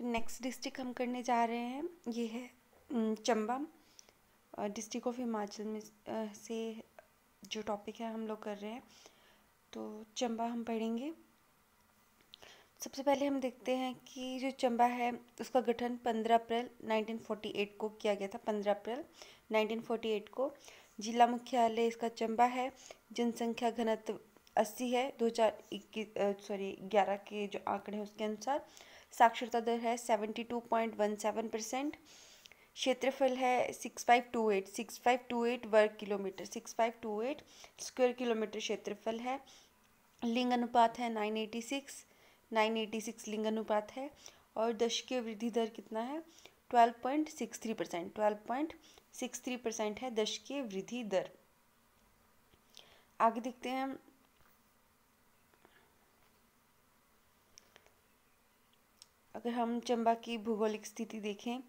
तो next district हम करने जा रहे हैं ये है चंबा डिस्ट्रिक्ट ऑफ हिमाचल में से जो टॉपिक है हम लोग कर रहे हैं तो चंबा हम पढ़ेंगे सबसे पहले हम देखते हैं कि जो चंबा है उसका गठन 15 अप्रैल 1948 को किया गया था 15 अप्रैल 1948 को जिला मुख्यालय इसका चंबा है जनसंख्या घनत्व अस्सी है दो हज़ार इक्कीस सॉरी ग्यारह के जो आंकड़े हैं उसके अनुसार साक्षरता दर है seventy two point one seven percent क्षेत्रफल है six five two eight six five two eight वर्ग kilometre six five two eight square kilometre क्षेत्रफल है लिंग अनुपात है nine eighty six nine eighty six लिंग अनुपात है और दशकीय वृद्धि दर कितना है twelve point six three percent twelve point six three percent है दशकीय वृद्धि दर आगे देखते हैं अगर हम चंबा की भूगोलिक स्थिति देखें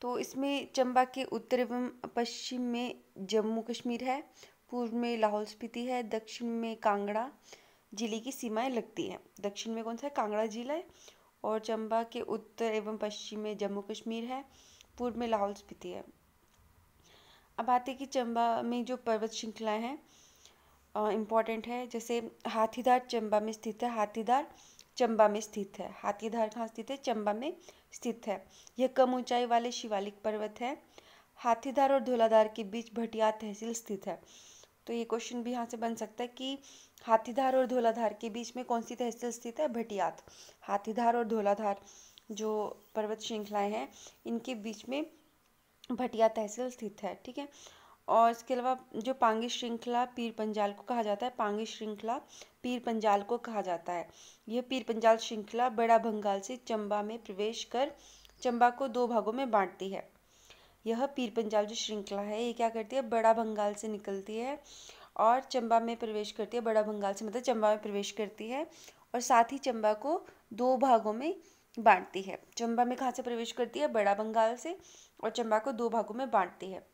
तो इसमें चंबा के उत्तर एवं पश्चिम में जम्मू कश्मीर है पूर्व में लाहौल स्पीति है दक्षिण में कांगड़ा जिले की सीमाएं लगती हैं दक्षिण में कौन सा है कांगड़ा जिला है और चंबा के उत्तर एवं पश्चिम में जम्मू कश्मीर है पूर्व में लाहौल स्पीति है अब आते कि चंबा में जो पर्वत श्रृंखलाएँ हैं इम्पॉर्टेंट है जैसे हाथीदार चंबा में स्थित है हाथीदार चंबा में स्थित है हाथीधार कहाँ स्थित है चंबा में स्थित है यह कम ऊंचाई वाले शिवालिक पर्वत है हाथीधार और धोलाधार के बीच भटिया तहसील स्थित है तो ये क्वेश्चन भी यहाँ से बन सकता है कि हाथीधार और धोलाधार के बीच में कौन सी तहसील स्थित है भटियात हाथीधार और धोलाधार जो पर्वत श्रृंखलाएं हैं इनके बीच में भटिया तहसील स्थित है ठीक है और इसके अलावा जो पांगी श्रृंखला पीर पंजाल को कहा जाता है पांगी श्रृंखला पीर पंजाल को कहा जाता है यह पीर पंजाल श्रृंखला बड़ा बंगाल से चंबा में प्रवेश कर चंबा को दो भागों में बांटती है यह पीर पंजाल जो श्रृंखला है ये क्या करती है बड़ा बंगाल से निकलती है और चंबा में प्रवेश करती है बड़ा बंगाल से मतलब चंबा में प्रवेश करती है और साथ ही चंबा को दो भागों में बांटती है चंबा में कहाँ से प्रवेश करती है बड़ा बंगाल से और चंबा को दो भागों में बांटती है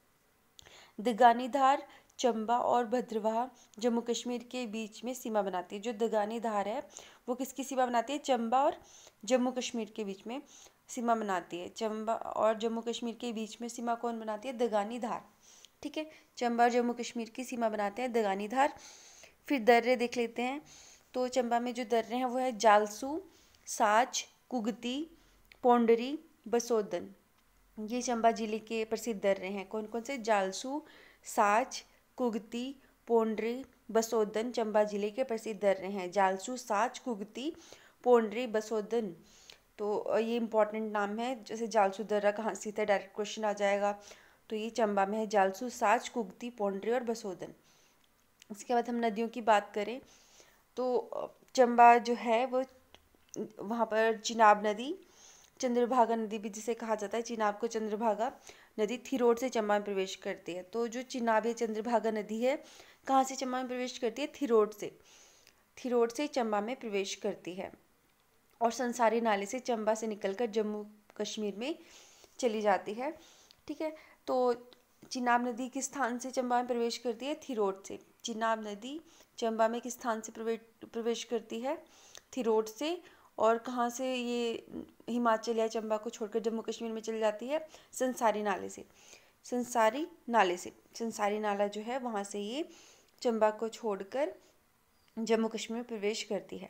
धार चंबा और भद्रवाह जम्मू कश्मीर के बीच में सीमा बनाती है जो दगानी धार है वो किसकी सीमा बनाती है चंबा और जम्मू कश्मीर के बीच में सीमा बनाती है चंबा और जम्मू कश्मीर के बीच में सीमा कौन बनाती है दगानी धार ठीक है चंबा और जम्मू कश्मीर की सीमा बनाते हैं दगानी धार फिर दर्रे देख लेते हैं तो चंबा में जो दर्रे हैं वो है जालसू साच कुगती पौंडरी बसोदन ये चंबा जिले के प्रसिद्ध दर्रे हैं कौन कौन से जालसू साच कुगती पोंड्री बसोदन चंबा जिले के प्रसिद्ध दर्रे हैं जालसू साच कुगती पोंड्री बसोदन तो ये इंपॉर्टेंट नाम है जैसे जालसू दर्रा कहाँ सीधा डायरेक्ट क्वेश्चन आ जाएगा तो ये चंबा में है जालसू साच कुगती पोंड्री और बसोदन इसके बाद हम नदियों की बात करें तो चंबा जो है वो वहाँ पर चिनाब नदी चंद्रभागा नदी भी जिसे कहा जाता है चिनाब को चंद्रभागा नदी थिरोड से चंबा में प्रवेश करती है तो जो चिनाब या चंद्रभागा नदी है कहाँ से चंबा में प्रवेश करती है थिरोड से थिरोड से चंबा में प्रवेश करती है और संसारी नाले से चंबा से निकलकर जम्मू कश्मीर में चली जाती है ठीक है तो चिनाब नदी किस स्थान से चंबा में प्रवेश करती है थिरोड से चिनाब नदी चंबा में किस स्थान से प्रवेश करती है थिरोड से और कहाँ से ये हिमाचल या चंबा को छोड़कर जम्मू कश्मीर में चली जाती है संसारी नाले से संसारी नाले से संसारी नाला जो है वहाँ से ये चंबा को छोड़कर जम्मू कश्मीर में प्रवेश करती है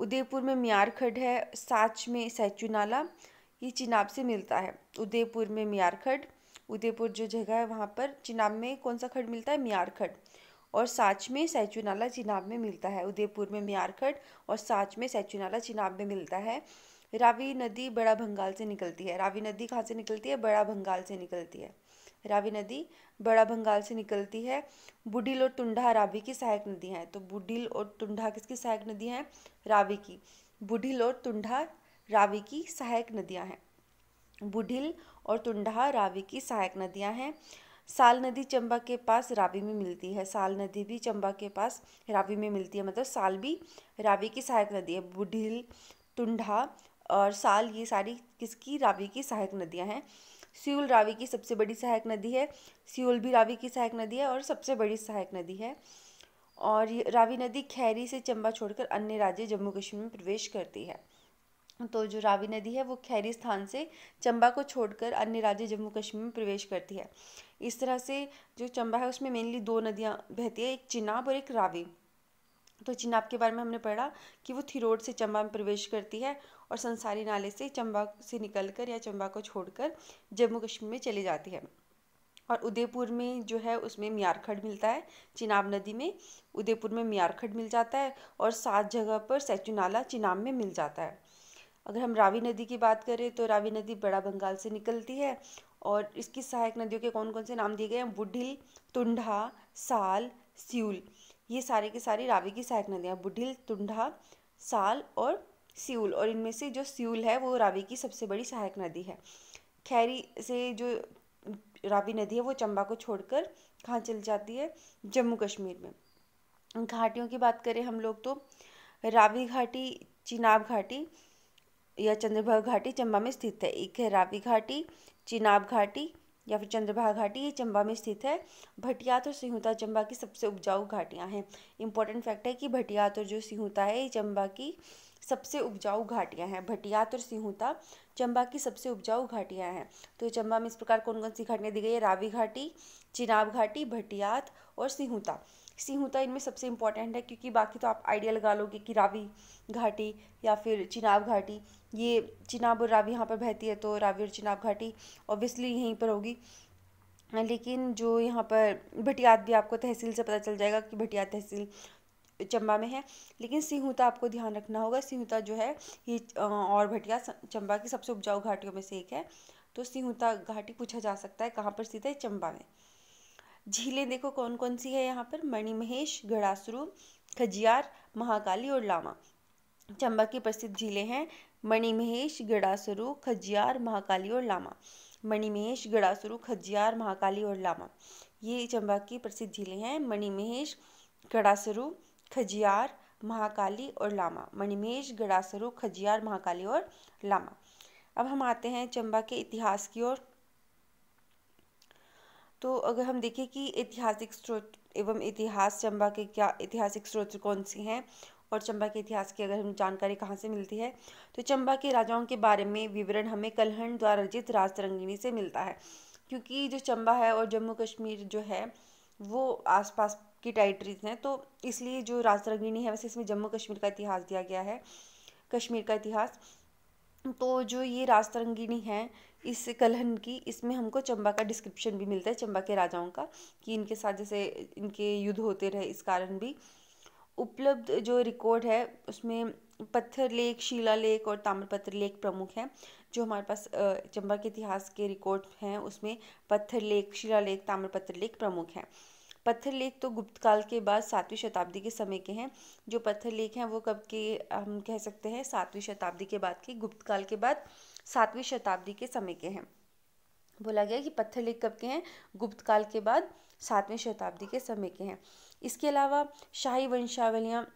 उदयपुर में मियार खड है साच में सैचू नाला ये चिनाब से मिलता है उदयपुर में मियार खड उदयपुर जो जगह है वहाँ पर चिनाब में कौन सा खड मिलता है मियार खड और साच में सैचुनाला चिनाब में मिलता है उदयपुर में मियारखट और साच में सैचुनाला चिनाब में मिलता है रावी नदी बड़ा भंगाल से निकलती है रावी नदी कहाँ से निकलती है बड़ा भंगाल से निकलती है रावी नदी बड़ा भंगाल से निकलती है बुडिल और टुंडा रावी की सहायक नदी हैं तो बुडिल और टुंडा किसकी सहायक नदी हैं रावी की बुढ़िल और टुंडा रावी की सहायक नदियाँ हैं बुढ़िल और टुंडा रावी की सहायक नदियाँ हैं साल नदी चंबा के पास रावी में मिलती है साल नदी भी चंबा के पास रावी में मिलती है मतलब साल भी रावी की सहायक नदी है बुढ़िल टुंडा और साल ये सारी किसकी रावी की सहायक नदियाँ हैं सियोल रावी की सबसे बड़ी सहायक नदी है सियोल भी रावी की सहायक नदी है और सबसे बड़ी सहायक नदी है और रावी नदी खैरी से चंबा छोड़कर अन्य राज्य जम्मू कश्मीर में प्रवेश करती है तो जो रावी नदी है वो खैरी स्थान से चंबा को छोड़कर अन्य राज्य जम्मू कश्मीर में प्रवेश करती है इस तरह से जो चंबा है उसमें मेनली दो नदियाँ बहती है एक चिनाब और एक रावी तो चिनाब के बारे में हमने पढ़ा कि वो थिरोड से चंबा में प्रवेश करती है और संसारी नाले से चंबा से निकलकर या चंबा को छोड़कर जम्मू कश्मीर में चली जाती है और उदयपुर में जो है उसमें मियारखड मिलता है चिनाब नदी में उदयपुर में मियारखड मिल जाता है और सात जगह पर सैचू नाला चिनाब में मिल जाता है अगर हम रावी नदी की बात करें तो रावी नदी बड़ा बंगाल से निकलती है और इसकी सहायक नदियों के कौन कौन से नाम दिए गए हैं बुढ़िल तुंडा साल सियूल ये सारे के सारी रावी की सहायक नदियाँ बुढ़िल तुंडा साल और सियूल और इनमें से जो सियूल है वो रावी की सबसे बड़ी सहायक नदी है खैरी से जो रावी नदी है वो चंबा को छोड़कर कहाँ चल जाती है जम्मू कश्मीर में घाटियों की बात करें हम लोग तो रावी घाटी चिनाब घाटी यह चंद्रभा घाटी चंबा में स्थित है एक है रावी घाटी चिनाब घाटी या फिर चंद्रभा घाटी ये चंबा में स्थित है भटियात और सिंहुता चंबा की सबसे उपजाऊ घाटियाँ हैं इंपॉर्टेंट फैक्ट है कि भटियात और जो सिंहुता है ये चंबा की सबसे उपजाऊ घाटियाँ हैं भटियात और सिंहुता चंबा की सबसे उपजाऊ घाटियाँ हैं तो चंबा में इस प्रकार कौन कौन सी घाटियाँ दी गई है रावी घाटी चिनाब घाटी भटियात और सिंहुता सीहूता तो इनमें सबसे इम्पॉर्टेंट है क्योंकि बाकी तो आप आइडिया लगा लोगे कि रावी घाटी या फिर चिनाब घाटी ये चिनाब और रावी यहाँ पर बहती है तो रावी और चिनाब घाटी ऑब्वियसली यहीं पर होगी लेकिन जो यहाँ पर भटियात भी आपको तहसील से पता चल जाएगा कि भटियात तहसील चंबा में है लेकिन सिहूता तो आपको ध्यान रखना होगा सिहूता तो जो है ये और भटिया चंबा की सबसे उपजाऊ घाटियों में से एक है तो सिहूता घाटी पूछा जा सकता है कहाँ पर स्थित है चंबा में झीलें देखो कौन कौन सी है यहाँ पर मणिमहेश घड़ासरू खजियार महाकाली और लामा चंबा की प्रसिद्ध झीलें हैं मणिमहेश गड़ासरू खजियार महाकाली और लामा मणिमहेश गड़ासरू खजियार महाकाली और लामा ये चंबा की प्रसिद्ध झीलें हैं मणिमहेश गड़ासरू खजियार महाकाली और लामा मणिमहेश गड़ासरू खजियार महाकाली और लामा अब हम आते हैं चंबा के इतिहास की ओर तो अगर हम देखें कि ऐतिहासिक स्रोत एवं इतिहास चंबा के क्या ऐतिहासिक स्रोत कौन से हैं और चंबा के इतिहास की अगर हम जानकारी कहाँ से मिलती है तो चंबा के राजाओं के बारे में विवरण हमें कलहण द्वारा रचित राजतरंगिणी से मिलता है क्योंकि जो चंबा है और जम्मू कश्मीर जो है वो आसपास की टेरिटरीज हैं तो इसलिए जो राजतरंगिणी है वैसे इसमें जम्मू कश्मीर का इतिहास दिया गया है कश्मीर का इतिहास तो जो ये राजतरंगिणी है इस कलहन की इसमें हमको चंबा का डिस्क्रिप्शन भी मिलता है चंबा के राजाओं का कि इनके साथ जैसे इनके युद्ध होते रहे इस कारण भी उपलब्ध जो रिकॉर्ड है उसमें पत्थर लेख शिला लेख और ताम्रपत्र लेख प्रमुख हैं जो हमारे पास चंबा के इतिहास के रिकॉर्ड हैं उसमें पत्थर लेख शिला लेख ताम्रपत्र लेख प्रमुख हैं पत्थर लेख तो गुप्त काल के बाद सातवीं शताब्दी के समय के हैं जो पत्थर लेख हैं वो कब के हम कह सकते हैं सातवीं शताब्दी के बाद के गुप्त काल के बाद सातवीं शताब्दी के समय के हैं बोला गया कि पत्थर लेख कब के हैं गुप्त काल के बाद सातवीं शताब्दी के समय के हैं इसके अलावा शाही वंशावलियाँ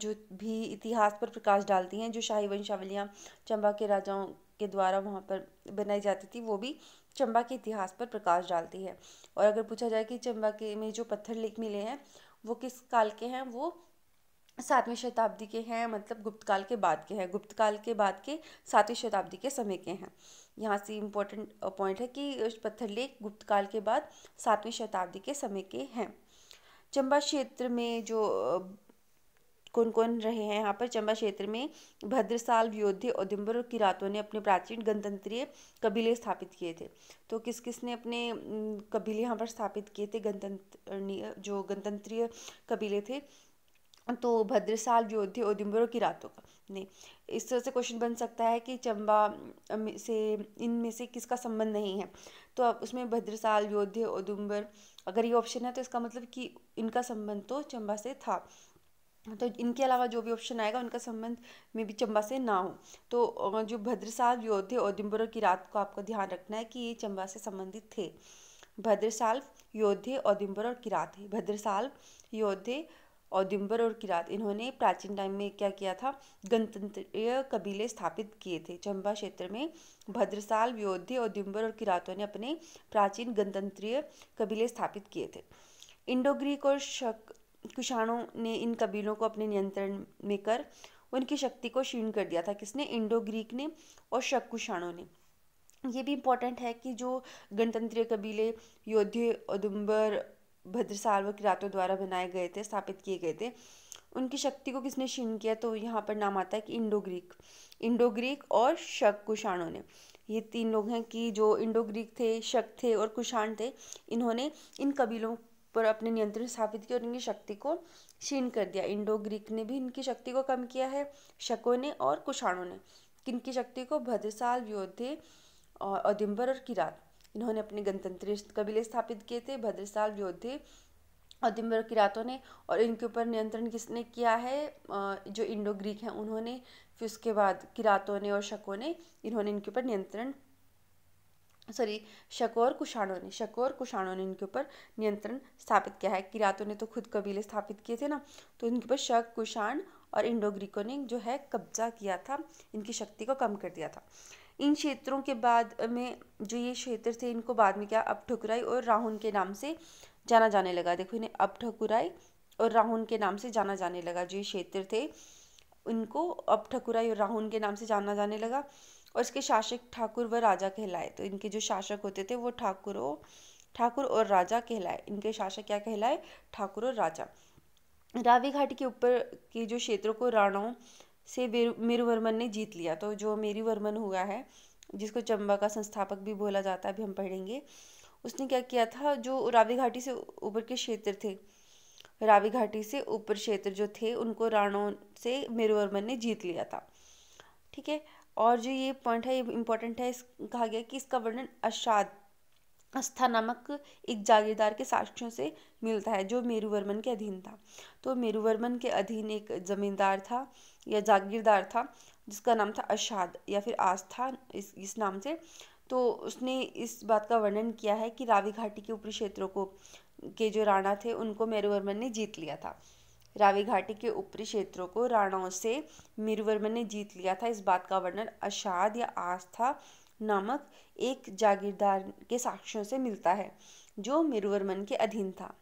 जो भी इतिहास पर प्रकाश डालती हैं जो शाही वंशावलियाँ चंबा के राजाओं के द्वारा वहाँ पर बनाई जाती थी वो भी चंबा के इतिहास पर प्रकाश डालती है और अगर पूछा जाए कि चंबा के में जो पत्थर लेख मिले हैं वो किस काल के हैं वो सातवीं शताब्दी के हैं मतलब गुप्त काल के बाद के हैं गुप्त काल के बाद के सातवीं शताब्दी के समय के हैं यहाँ से इम्पोर्टेंट पॉइंट uh, है कि पत्थर लेख गुप्त काल के बाद सातवीं शताब्दी के समय के हैं चंबा क्षेत्र में जो uh, कौन कौन रहे हैं यहाँ पर चंबा क्षेत्र में भद्रसाल योद्धे औदुम्बर और किरातों ने अपने प्राचीन गणतंत्रीय कबीले स्थापित किए थे तो किस किस ने अपने कबीले यहाँ पर स्थापित किए थे गणतंत्र जो गणतंत्रीय कबीले थे तो भद्रसाल जो थे उधमपुर की रातों का नहीं इस तरह से क्वेश्चन बन सकता है कि चंबा से इनमें से किसका संबंध नहीं है तो अब उसमें भद्रसाल योद्धे उधमपुर अगर ये ऑप्शन है तो इसका मतलब कि इनका संबंध तो चंबा से था तो इनके अलावा जो भी ऑप्शन आएगा उनका संबंध में भी चंबा से ना हो तो जो भद्रसाल योद्धे उधमपुर की रात को आपको ध्यान रखना है कि ये चंबा से संबंधित थे भद्रसाल योद्धे उधमपुर और किरात भद्रसाल योद्धे औदुम्बर और किरात इन्होंने प्राचीन टाइम में क्या किया था गणतंत्रीय कबीले स्थापित किए थे चंबा क्षेत्र में भद्रसाल योद्धे औदुम्बर और किरातों ने अपने प्राचीन गणतंत्रीय कबीले स्थापित किए थे इंडो ग्रीक और शक कुषाणों ने इन कबीलों को अपने नियंत्रण में कर उनकी शक्ति को क्षीण कर दिया था किसने इंडो ग्रीक ने और शक कुषाणों ने ये भी इम्पोर्टेंट है कि जो गणतंत्रीय कबीले योद्धे औदुम्बर भद्रसाल व किरातों द्वारा बनाए गए थे स्थापित किए गए थे उनकी शक्ति को किसने क्षीण किया तो यहाँ पर नाम आता है कि इंडो ग्रीक इंडो ग्रीक और शक कुषाणों ने ये तीन लोग हैं कि जो इंडो ग्रीक थे शक थे और कुषाण थे इन्होंने इन कबीलों पर अपने नियंत्रण स्थापित किया और इनकी शक्ति को क्षीण कर दिया इंडो ग्रीक ने भी इनकी शक्ति को कम किया है शकों ने और कुषाणों ने किनकी शक्ति को भद्रसाल योद्धे और अदिम्बर और किरात इन्होंने अपने गणतंत्र कबीले स्थापित किए थे भद्रसाल योद्धे और दिम्बर किरातों ने और इनके ऊपर नियंत्रण किसने किया है जो इंडो ग्रीक हैं उन्होंने फिर उसके बाद किरातों ने और शकों ने इन्होंने इनके ऊपर नियंत्रण सॉरी शको और कुषाणों ने शको और कुषाणों ने इनके ऊपर नियंत्रण स्थापित किया है किरातों ने तो खुद कबीले स्थापित किए थे ना तो इनके ऊपर शक कुषाण और इंडो ग्रीकों ने जो है कब्जा किया था इनकी शक्ति को कम कर दिया था इन क्षेत्रों के बाद में जो ये क्षेत्र थे इनको बाद में क्या अब ठुकराई और राहुल के नाम से जाना जाने लगा देखो इन्हें अब ठकुराई और राहुल के नाम से जाना जाने लगा जो ये क्षेत्र थे इनको अब ठकुराई और राहुल के नाम से जाना जाने लगा और इसके शासक ठाकुर व राजा कहलाए तो इनके जो शासक होते थे वो ठाकुर ठाकुर और राजा कहलाए इनके शासक क्या कहलाए ठाकुर और राजा रावी घाटी के ऊपर के जो क्षेत्रों को राणों से मेरू वर्मन ने जीत लिया तो जो मेरी वर्मन हुआ है जिसको चंबा का संस्थापक भी बोला जाता है अभी हम पढ़ेंगे उसने क्या किया था जो रावी घाटी से ऊपर के क्षेत्र थे रावी घाटी से ऊपर क्षेत्र जो थे उनको राणों से मेरुवर्मन ने जीत लिया था ठीक है और जो ये पॉइंट है ये इम्पोर्टेंट है इस कहा गया कि इसका वर्णन अषाद आस्था नामक एक जागीरदार के साक्षियों से मिलता है जो मेरुवर्मन के अधीन था तो मेरुवर्मन के अधीन एक जमींदार था या जागीरदार था जिसका नाम था अशाद या फिर आस्था इस इस नाम से तो उसने इस बात का वर्णन किया है कि रावी घाटी के ऊपरी क्षेत्रों को के जो राणा थे उनको मेरुवर्मन ने जीत लिया था रावी घाटी के ऊपरी क्षेत्रों को राणाओं से मेरुवर्मन ने जीत लिया था इस बात का वर्णन अषाद या आस्था नामक एक जागीरदार के साक्ष्यों से मिलता है जो मिरुवर्मन के अधीन था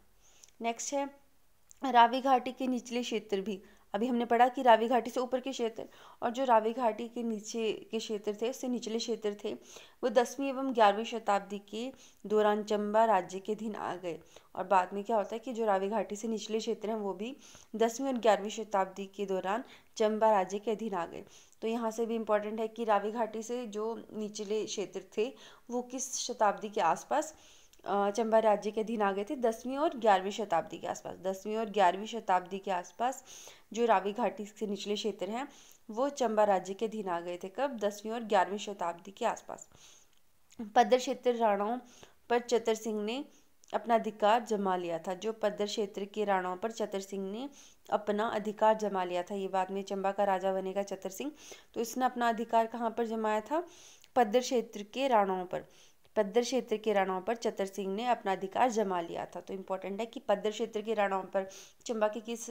नेक्स्ट है रावी घाटी के निचले क्षेत्र भी अभी हमने पढ़ा कि रावी घाटी से ऊपर के क्षेत्र और जो रावी घाटी के नीचे के क्षेत्र थे उससे निचले क्षेत्र थे वो दसवीं एवं ग्यारहवीं शताब्दी के दौरान चंबा राज्य के अधीन आ गए और बाद में क्या होता है कि जो रावी घाटी से निचले क्षेत्र हैं वो भी दसवीं और ग्यारहवीं शताब्दी के दौरान चंबा राज्य के अधीन आ गए तो यहाँ से भी इम्पॉर्टेंट है कि रावी घाटी से जो निचले क्षेत्र थे वो किस शताब्दी के आसपास चंबा राज्य के अधीन आ गए थे दसवीं और ग्यारहवीं शताब्दी के आसपास दसवीं और ग्यारहवीं शताब्दी के आसपास जो रावी घाटी से निचले क्षेत्र हैं वो चंबा राज्य के अधीन आ गए थे कब दसवीं और ग्यारहवीं शताब्दी के आसपास पद्र क्षेत्र राणाओं पर चतर सिंह ने अपना अधिकार जमा लिया था जो पद्धर क्षेत्र के राणाओं पर चतर सिंह ने अपना अधिकार जमा लिया था ये बाद में चंबा का राजा बनेगा चतर सिंह तो इसने अपना अधिकार कहाँ पर जमाया था पद्धर क्षेत्र के राणाओं पर पद्धर क्षेत्र के राणाओं पर चतर सिंह ने अपना अधिकार जमा लिया था तो इम्पोर्टेंट है कि पद्धर क्षेत्र के राणाओं पर चंबा के किस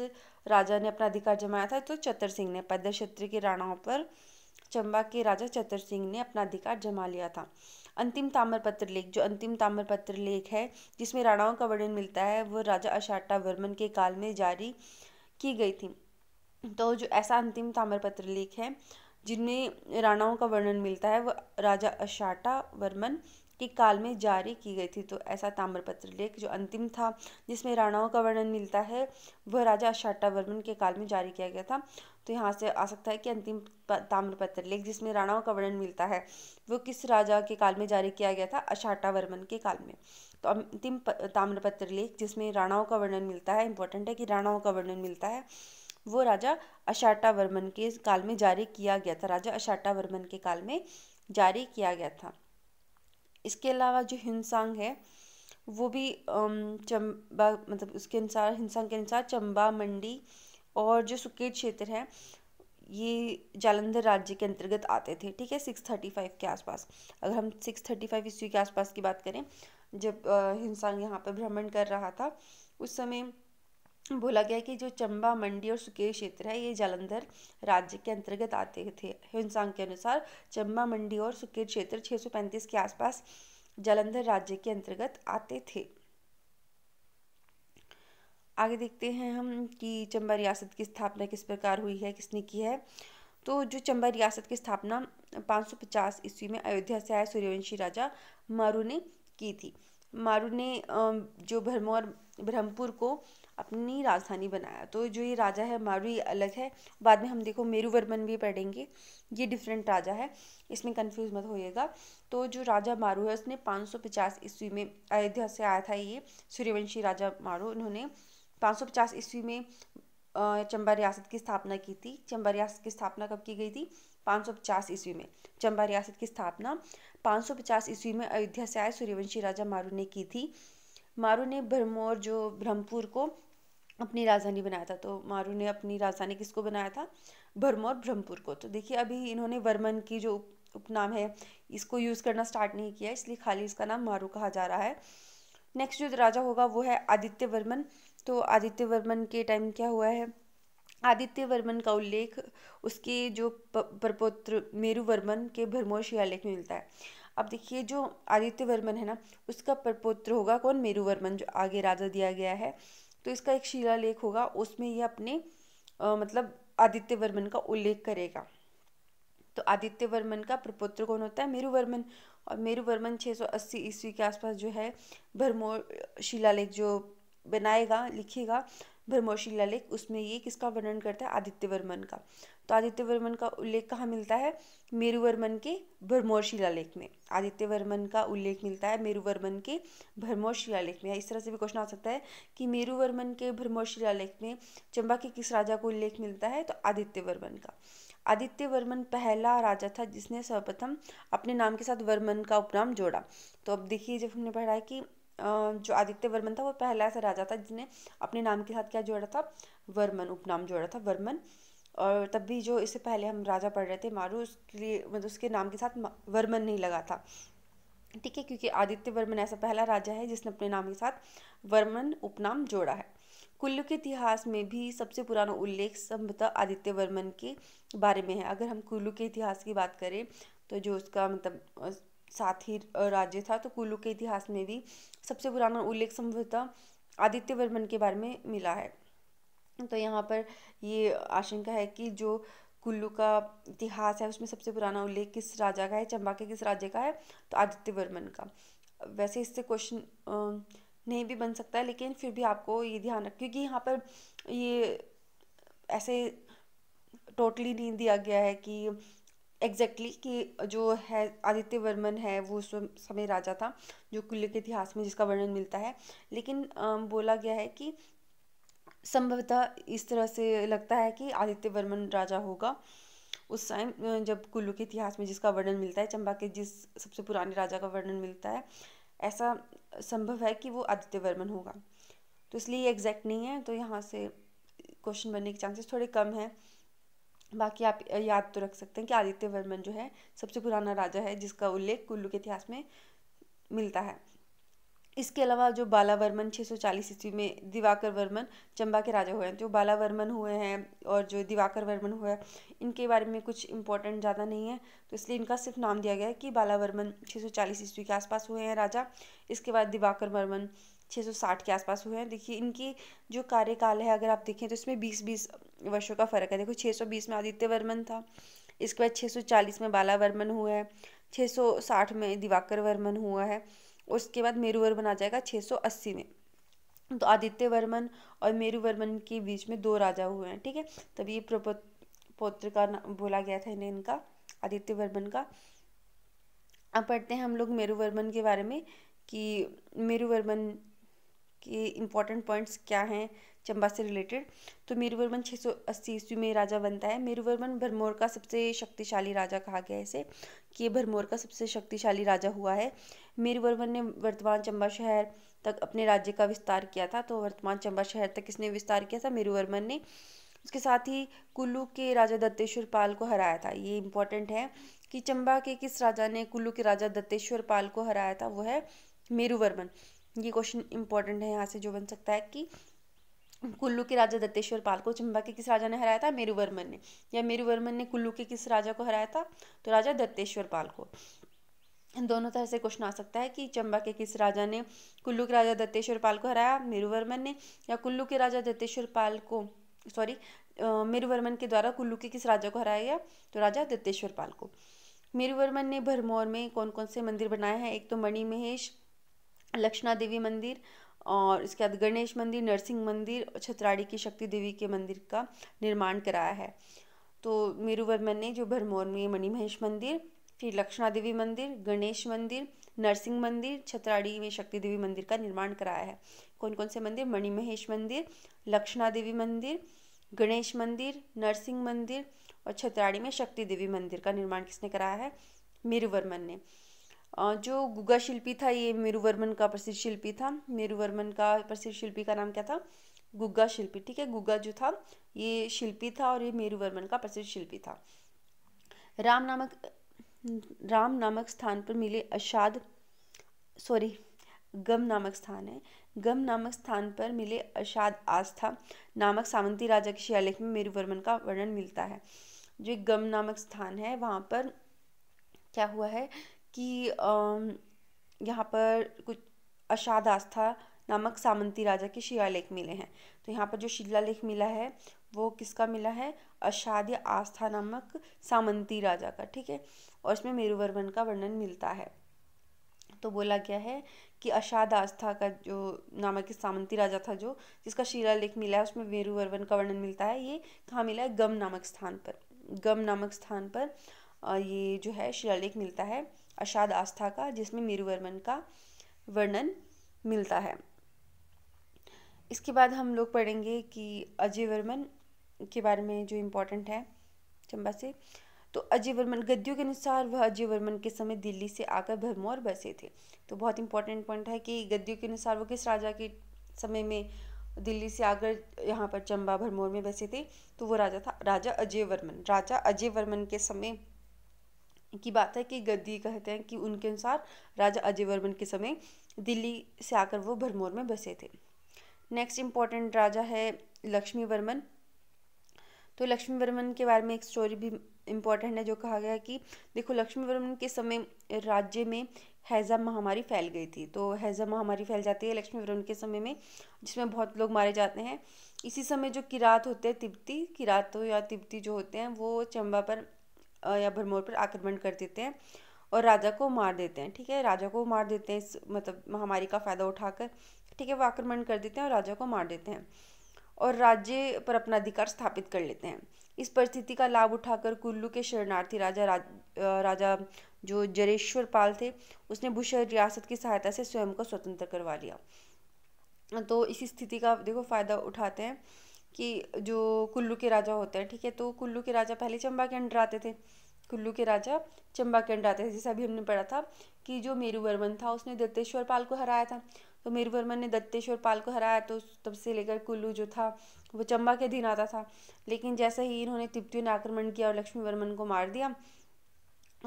राजा ने अपना अधिकार जमाया था तो चतर सिंह ने पद्धर क्षेत्र के राणाओं पर चंबा के राजा चतर सिंह ने अपना अधिकार जमा लिया था अंतिम ताम्रपत्र लेख जो अंतिम ताम्रपत्र लेख है जिसमें राणाओं का वर्णन मिलता है वो राजा अशाटा वर्मन के काल में जारी की गई थी तो जो ऐसा अंतिम ताम्रपत्र लेख है जिनमें राणाओं का वर्णन मिलता है वो राजा अशाटा वर्मन के काल में जारी की गई थी तो ऐसा ताम्रपत्र लेख जो अंतिम था जिसमें राणाओं का वर्णन मिलता है वह राजा अशाटा वर्मन के काल में जारी किया गया था तो यहाँ से आ सकता है कि अंतिम ताम्रपत्र लेख जिसमें राणाओं का वर्णन मिलता है वो किस राजा के काल में जारी किया गया था अशाटा वर्मन के काल में तो अंतिम ताम्रपत्र लेख जिसमें राणाओं का वर्णन मिलता है इंपॉर्टेंट है कि राणाओं का वर्णन मिलता है वो राजा अशाटा वर्मन के काल में जारी किया गया था राजा अशाटा वर्मन के काल में जारी किया गया था इसके अलावा जो हिंसांग है वो भी चंबा मतलब उसके अनुसार हिंसांग के अनुसार चंबा मंडी और जो सुकेत क्षेत्र है ये जालंधर राज्य के अंतर्गत आते थे ठीक है सिक्स थर्टी फाइव के आसपास अगर हम सिक्स थर्टी फाइव ईस्वी के आसपास की बात करें जब हिंसांग यहाँ पर भ्रमण कर रहा था उस समय बोला गया कि जो चंबा मंडी और सुकेर क्षेत्र है ये जालंधर राज्य के अंतर्गत आते थे हिंसांग के अनुसार चंबा मंडी और सुकेर क्षेत्र छः के आसपास जालंधर राज्य के अंतर्गत आते थे आगे देखते हैं हम कि चंबा रियासत की स्थापना किस प्रकार हुई है किसने की है तो जो चंबा रियासत की स्थापना 550 ईस्वी में अयोध्या से आए सूर्यवंशी राजा मारू ने की थी मारू ने जो भरमौर ब्रह्मपुर को अपनी राजधानी बनाया तो जो ये राजा है मारू ये अलग है बाद में हम देखो मेरू वर्मन भी पढ़ेंगे ये डिफरेंट राजा है इसमें कंफ्यूज मत होइएगा तो जो राजा मारू है उसने 550 ईस्वी में अयोध्या से आया था ये सूर्यवंशी राजा मारू उन्होंने 550 ईस्वी में चंबा रियासत की स्थापना की थी चंबा रियासत की स्थापना कब की गई थी 550 ईस्वी में चंबा रियासत की स्थापना 550 ईस्वी में अयोध्या से आए सूर्यवंशी राजा मारू ने की थी मारू ने भरमौर जो ब्रह्मपुर को अपनी राजधानी बनाया था तो मारू ने अपनी राजधानी किसको बनाया था भरमौर ब्रह्मपुर को तो देखिए अभी इन्होंने वर्मन की जो उपनाम है इसको यूज़ करना स्टार्ट नहीं किया इसलिए खाली इसका नाम मारू कहा जा रहा है नेक्स्ट जो राजा होगा वो है आदित्य वर्मन तो आदित्य वर्मन के टाइम क्या हुआ है आदित्य वर्मन का उल्लेख उसके जो प्रपोत्र मेरु वर्मन के भरमोर शिलालेख में मिलता है अब देखिए जो आदित्य वर्मन है ना उसका प्रपोत्र होगा कौन मेरु वर्मन जो आगे राजा दिया गया है तो इसका एक शिलालेख होगा उसमें ये अपने आ, मतलब आदित्य वर्मन का उल्लेख करेगा तो आदित्य वर्मन का प्रपोत्र कौन होता है मेरु वर्मन और मेरु वर्मन 680 ईस्वी के आसपास जो है भरमौर शिलालेख जो बनाएगा लिखेगा भरमौशी ललिक उसमें ये किसका वर्णन करता है आदित्य वर्मन का तो आदित्य वर्मन का उल्लेख कहाँ मिलता है मेरुवर्मन के भरमौशिला लेख में आदित्य वर्मन का उल्लेख मिलता है मेरुवर्मन के भरमौशिला लेख में इस तरह से भी क्वेश्चन आ सकता है कि मेरुवर्मन के भरमौशिला लेख में चंबा के किस राजा को उल्लेख मिलता है तो आदित्य वर्मन का आदित्य वर्मन पहला राजा था जिसने सर्वप्रथम अपने नाम के साथ वर्मन का उपनाम जोड़ा तो अब देखिए जब हमने पढ़ा है कि जो आदित्य वर्मन था वो पहला ऐसा राजा था जिसने अपने नाम के साथ क्या जोड़ा था वर्मन उपनाम जोड़ा था वर्मन और तब भी जो इससे पहले हम राजा पढ़ रहे थे मारू उसके लिए मतलब उसके नाम के साथ वर्मन नहीं लगा था ठीक है क्योंकि आदित्य वर्मन ऐसा पहला राजा है जिसने अपने नाम के साथ वर्मन उपनाम जोड़ा है कुल्लू के इतिहास में भी सबसे पुराना उल्लेख संभवतः आदित्य वर्मन के बारे में है अगर हम कुल्लू के इतिहास की बात करें तो जो उसका मतलब साथ ही राज्य था तो कुल्लू के इतिहास में भी सबसे पुराना उल्लेख संभवतः आदित्य वर्मन के बारे में मिला है तो यहाँ पर ये आशंका है कि जो कुल्लू का इतिहास है उसमें सबसे पुराना उल्लेख किस राजा का है चंबा के किस राज्य का है तो आदित्य वर्मन का वैसे इससे क्वेश्चन नहीं भी बन सकता है लेकिन फिर भी आपको ये ध्यान रख क्योंकि यहाँ पर ये ऐसे टोटली नहीं दिया गया है कि एग्जैक्टली exactly कि जो है आदित्य वर्मन है वो उस समय राजा था जो कुल्ले के इतिहास में जिसका वर्णन मिलता है लेकिन बोला गया है कि संभवतः इस तरह से लगता है कि आदित्य वर्मन राजा होगा उस टाइम जब कुल्लू के इतिहास में जिसका वर्णन मिलता है चंबा के जिस सबसे पुराने राजा का वर्णन मिलता है ऐसा संभव है कि वो आदित्य वर्मन होगा तो इसलिए एग्जैक्ट नहीं है तो यहाँ से क्वेश्चन बनने के चांसेस थोड़े कम हैं बाकी आप याद तो रख सकते हैं कि आदित्य वर्मन जो है सबसे पुराना राजा है जिसका उल्लेख कुल्लू के इतिहास में मिलता है इसके अलावा जो बाला वर्मन 640 ईस्वी में दिवाकर वर्मन चंबा के राजा हुए हैं जो तो बाला वर्मन हुए हैं और जो दिवाकर वर्मन हुए हैं इनके बारे में कुछ इंपॉर्टेंट ज़्यादा नहीं है तो इसलिए इनका सिर्फ नाम दिया गया है कि बाला वर्मन 640 ईस्वी के आसपास हुए हैं राजा इसके बाद दिवाकर वर्मन छः सौ साठ के आसपास हुए हैं देखिए इनकी जो कार्यकाल है अगर आप देखें तो इसमें बीस बीस वर्षों का फ़र्क है देखो छः सौ बीस में आदित्य वर्मन था इसके बाद छः सौ चालीस में बाला वर्मन हुआ है छः सौ साठ में दिवाकर वर्मन हुआ है उसके बाद मेरू वर्मन आ जाएगा छः सौ अस्सी में तो आदित्य वर्मन और मेरू वर्मन के बीच में दो राजा हुए हैं ठीक है तभी ये प्रपोत्र का बोला गया था इन्हें इनका आदित्य वर्मन का अब पढ़ते हैं हम लोग मेरू वर्मन के बारे में कि मेरू वर्मन के इंपॉर्टेंट पॉइंट्स क्या हैं चंबा से रिलेटेड तो मेरुवर्मन छः सौ अस्सी ईस्वी में राजा बनता है मेरुवर्मन भरमौर का सबसे शक्तिशाली राजा कहा गया है इसे कि भरमौर का सबसे शक्तिशाली राजा हुआ है मेरुवर्मन ने वर्तमान चंबा शहर तक अपने राज्य का विस्तार किया था तो वर्तमान चंबा शहर तक किसने विस्तार किया था मेरुवर्मन ने उसके साथ ही कुल्लू के राजा दत्तेश्वर पाल को हराया था ये इम्पोर्टेंट है कि चंबा के किस राजा ने कुल्लू के राजा दत्तेश्वर पाल को हराया था वो है मेरुवर्मन ये क्वेश्चन इंपॉर्टेंट है यहाँ से जो बन सकता है कि कुल्लू के राजा दत्तेश्वर पाल को चंबा के किस राजा ने हराया था मेरुवर्मन ने या मेरुवर्मन ने कुल्लू के किस राजा को हराया था तो राजा दत्तेश्वर पाल को दोनों तरह से क्वेश्चन आ सकता है कि चंबा के किस राजा ने कुल्लू के राजा दत्तेश्वर पाल को हराया मेरुवर्मन ने या कुल्लू के राजा दत्तेश्वर पाल को सॉरी मेरुवर्मन के द्वारा कुल्लू के किस राजा को हराया गया तो राजा दत्तेश्वर पाल को मेरुवर्मन ने भरमौर में कौन कौन से मंदिर बनाए हैं एक तो मणिमहेश लक्षणा देवी मंदिर और इसके बाद गणेश मंदिर नरसिंह मंदिर और छतराड़ी की शक्ति देवी के मंदिर का निर्माण कराया है तो मेरू वर्मन ने जो भरमौर में मणि महेश मंदिर फिर लक्षणा देवी मंदिर गणेश मंदिर नरसिंह मंदिर छतराड़ी में शक्ति देवी मंदिर का निर्माण कराया है कौन कौन से मंदिर मणि महेश मंदिर लक्षणा देवी मंदिर गणेश मंदिर नरसिंह मंदिर और छतराड़ी में शक्ति देवी मंदिर का निर्माण किसने कराया है मेरू वर्मन ने जो गुगा शिल्पी था ये मेरू वर्मन का प्रसिद्ध शिल्पी था मेरू वर्मन का प्रसिद्ध शिल्पी का नाम क्या था गुग्गा शिल्पी ठीक है गुग्गा जो था ये शिल्पी था और ये मेरू वर्मन का प्रसिद्ध शिल्पी था राम नामक राम नामक स्थान पर मिले अषाध सॉरी गम नामक स्थान है गम नामक स्थान पर मिले अषाध आस्था नामक सामंती राजा के शिलालेख में मेरू वर्मन का वर्णन मिलता है जो गम नामक स्थान है वहाँ पर क्या हुआ है कि यहाँ पर कुछ अषाध आस्था नामक सामंती राजा के शिलालेख मिले हैं तो यहाँ पर जो शिलालेख मिला है वो किसका मिला है अषाद आस्था नामक सामंती राजा का ठीक है और इसमें मेरुवर्वन का वर्णन मिलता है तो बोला गया है कि अषाध आस्था का जो नामक सामंती राजा था जो जिसका शिलालेख मिला है उसमें मेरुवर्वन का वर्णन मिलता है ये कहाँ मिला है गम नामक स्थान पर गम नामक स्थान पर ये जो है शिलालेख मिलता है अषाद आस्था का जिसमें मेरुवर्मन का वर्णन मिलता है इसके बाद हम लोग पढ़ेंगे कि अजय वर्मन के बारे में जो इम्पोर्टेंट है चंबा से तो अजय वर्मन गद्यों के अनुसार वह अजय वर्मन के समय दिल्ली से आकर भरमौर बसे थे तो बहुत इंपॉर्टेंट पॉइंट है कि गद्यों के अनुसार वो किस राजा के समय में दिल्ली से आकर यहाँ पर चंबा भरमौर में बसे थे तो वो राजा था राजा अजय वर्मन राजा अजय वर्मन के समय की बात है कि गद्दी कहते हैं कि उनके अनुसार राजा अजयवर्मन के समय दिल्ली से आकर वो भरमौर में बसे थे नेक्स्ट इम्पॉर्टेंट राजा है लक्ष्मी वर्मन तो लक्ष्मी वर्मन के बारे में एक स्टोरी भी इम्पॉर्टेंट है जो कहा गया कि देखो लक्ष्मी वर्मन के समय राज्य में हैज़ा महामारी फैल गई थी तो हैज़ा महामारी फैल जाती है लक्ष्मी वर्मन के समय में जिसमें बहुत लोग मारे जाते हैं इसी समय जो किरात होते हैं तिब्बती किरात या तिब्बती जो होते हैं वो चंबा पर या भरमौर पर आक्रमण कर देते हैं और राजा को मार देते हैं ठीक है राजा को मार देते हैं मतलब महामारी का फ़ायदा उठाकर ठीक है वो आक्रमण कर देते हैं और राजा को मार देते हैं और राज्य पर अपना अधिकार स्थापित कर लेते हैं इस परिस्थिति का लाभ उठाकर कुल्लू के शरणार्थी राजा राज, राजा जो जरेश्वर पाल थे उसने बुशहर रियासत की सहायता से स्वयं को स्वतंत्र करवा लिया तो इसी स्थिति का देखो फ़ायदा उठाते हैं कि जो कुल्लू के राजा होते हैं ठीक है तो कुल्लू के राजा पहले चंबा के अंडर आते थे कुल्लू के राजा चंबा के अंडर आते थे जैसे अभी हमने पढ़ा था कि जो मेरुवर्मन था उसने दत्तेश्वर पाल को हराया था तो मेरूवर्मन ने दत्तेश्वर पाल को हराया तो तब से लेकर कुल्लू जो था वो चंबा के अधीन आता था लेकिन जैसे ही इन्होंने तिब्तियों ने आक्रमण किया और लक्ष्मी वर्मन को मार दिया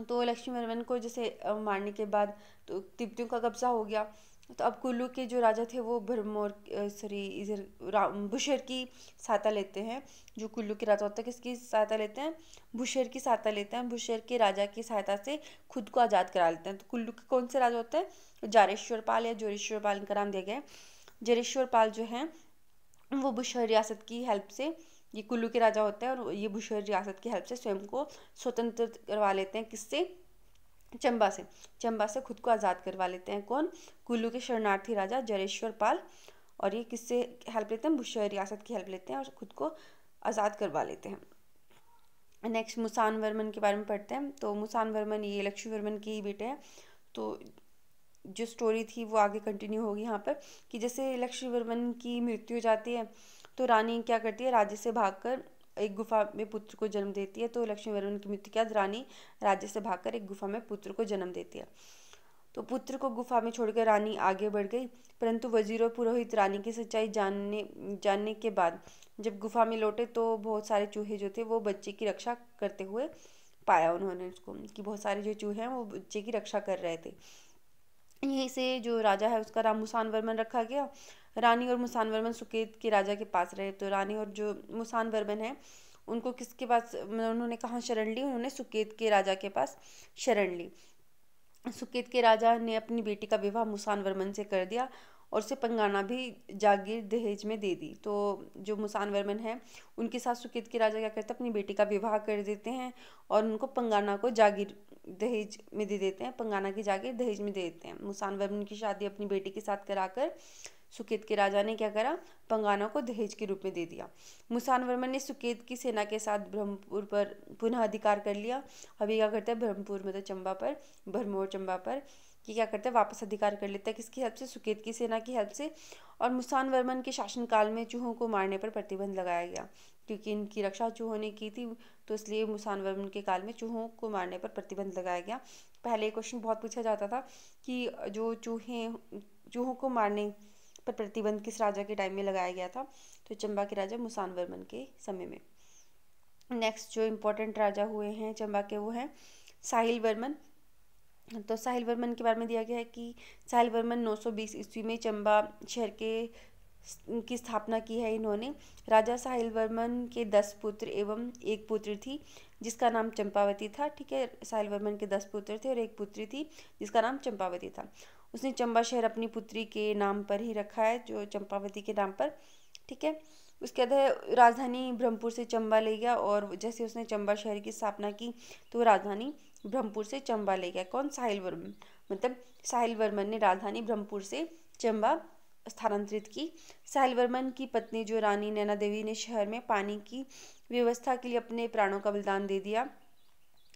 तो लक्ष्मी वर्मन को जैसे मारने के बाद तो तिब्तियों का कब्जा हो गया तो अब कुल्लू के जो राजा थे वो भरमौर सॉरी इधर बुशर की सहायता लेते हैं जो कुल्लू के राजा होता है किसकी सहायता लेते हैं बुशर की सहायता लेते हैं बुशर के राजा की सहायता से खुद को आज़ाद करा लेते हैं तो कुल्लू के कौन से राजा होते हैं जारेश्वर पाल या जोरेश्वर पाल इनका नाम दिया गया है जरेश्वर पाल जो है वो बुशर रियासत की हेल्प से ये कुल्लू के राजा होते हैं और ये बुशर रियासत की हेल्प से स्वयं को स्वतंत्र करवा लेते हैं किससे चंबा से चंबा से खुद को आज़ाद करवा लेते हैं कौन कुल्लू के शरणार्थी राजा जरेश्वर पाल और ये किससे हेल्प लेते हैं बुशर रियासत की हेल्प लेते हैं और खुद को आज़ाद करवा लेते हैं नेक्स्ट मुसान वर्मन के बारे में पढ़ते हैं तो मुसान वर्मन ये लक्ष्मी वर्मन के ही बेटे हैं तो जो स्टोरी थी वो आगे कंटिन्यू होगी यहाँ पर कि जैसे लक्ष्मी वर्मन की मृत्यु हो जाती है तो रानी क्या करती है राज्य से भागकर एक गुफा में पुत्र को जन्म देती है तो लक्ष्मी वरुण की मृत्यु बाद रानी राज्य से भागकर एक गुफा में पुत्र को जन्म देती है तो पुत्र को गुफा में छोड़कर रानी आगे बढ़ गई परंतु और पुरोहित रानी की सच्चाई जानने जानने के बाद जब गुफा में लौटे तो बहुत सारे चूहे जो थे वो बच्चे की रक्षा करते हुए पाया उन्होंने उसको कि बहुत सारे जो चूहे हैं वो बच्चे की रक्षा कर रहे थे यहीं से जो राजा है उसका नाम मुसान वर्मन रखा गया रानी और मुसान वर्मन सुकेत के राजा के पास रहे तो रानी और जो मुसान वर्मन है उनको किसके पास मतलब उन्होंने कहाँ शरण ली उन्होंने सुकेत के राजा के पास शरण ली सुकेत के राजा ने अपनी बेटी का विवाह मुसान वर्मन से कर दिया और उसे पंगाना भी जागीर दहेज में दे दी तो जो मुसान वर्मन है उनके साथ सुकेत के राजा क्या करते हैं अपनी बेटी का विवाह कर देते हैं और उनको पंगाना को जागीर दहेज में दे देते हैं पंगाना की जागीर दहेज में दे देते हैं मुसान वर्मन की शादी अपनी बेटी के साथ कराकर सुकेत के राजा ने क्या करा पंगाना को दहेज के रूप में दे दिया मुसान वर्मन ने सुकेत की सेना के साथ ब्रह्मपुर पर पुनः अधिकार कर लिया अभी क्या करते हैं ब्रह्मपुर मतलब चंबा पर भरमौर चंबा पर कि क्या करते हैं वापस अधिकार कर लेता है किसकी हेल्प से सुकेत की सेना की हेल्प से और मुस्तान वर्मन के शासनकाल में चूहों को मारने पर प्रतिबंध लगाया गया क्योंकि इनकी रक्षा चूहों ने की थी तो इसलिए मुस्तान वर्मन के काल में चूहों को मारने पर प्रतिबंध लगाया गया पहले क्वेश्चन बहुत पूछा जाता था कि जो चूहे चूहों को मारने पर प्रतिबंध किस राजा के टाइम में लगाया गया था तो चंबा के राजा मुसान वर्मन के समय में नेक्स्ट जो इम्पोर्टेंट राजा हुए हैं चंबा के वो हैं साहिल वर्मन तो साहिल वर्मन के बारे में दिया गया है कि साहिल वर्मन 920 ईस्वी में चंबा शहर के की स्थापना की है इन्होंने राजा साहिल वर्मन के दस पुत्र एवं एक पुत्र थी जिसका नाम चंपावती था ठीक है साहिल वर्मन के दस पुत्र थे और एक पुत्री थी जिसका नाम चंपावती था उसने चंबा शहर अपनी पुत्री के नाम पर ही रखा है जो चंपावती के नाम पर ठीक है उसके बाद राजधानी ब्रह्मपुर से चंबा ले गया और जैसे उसने चंबा शहर की स्थापना की तो राजधानी ब्रह्मपुर से चंबा ले गया कौन साहिल वर्मन मतलब साहिल वर्मन ने राजधानी ब्रह्मपुर से चंबा स्थानांतरित की साहिल वर्मन की पत्नी जो रानी नैना देवी ने शहर में पानी की व्यवस्था के लिए अपने प्राणों का बलिदान दे दिया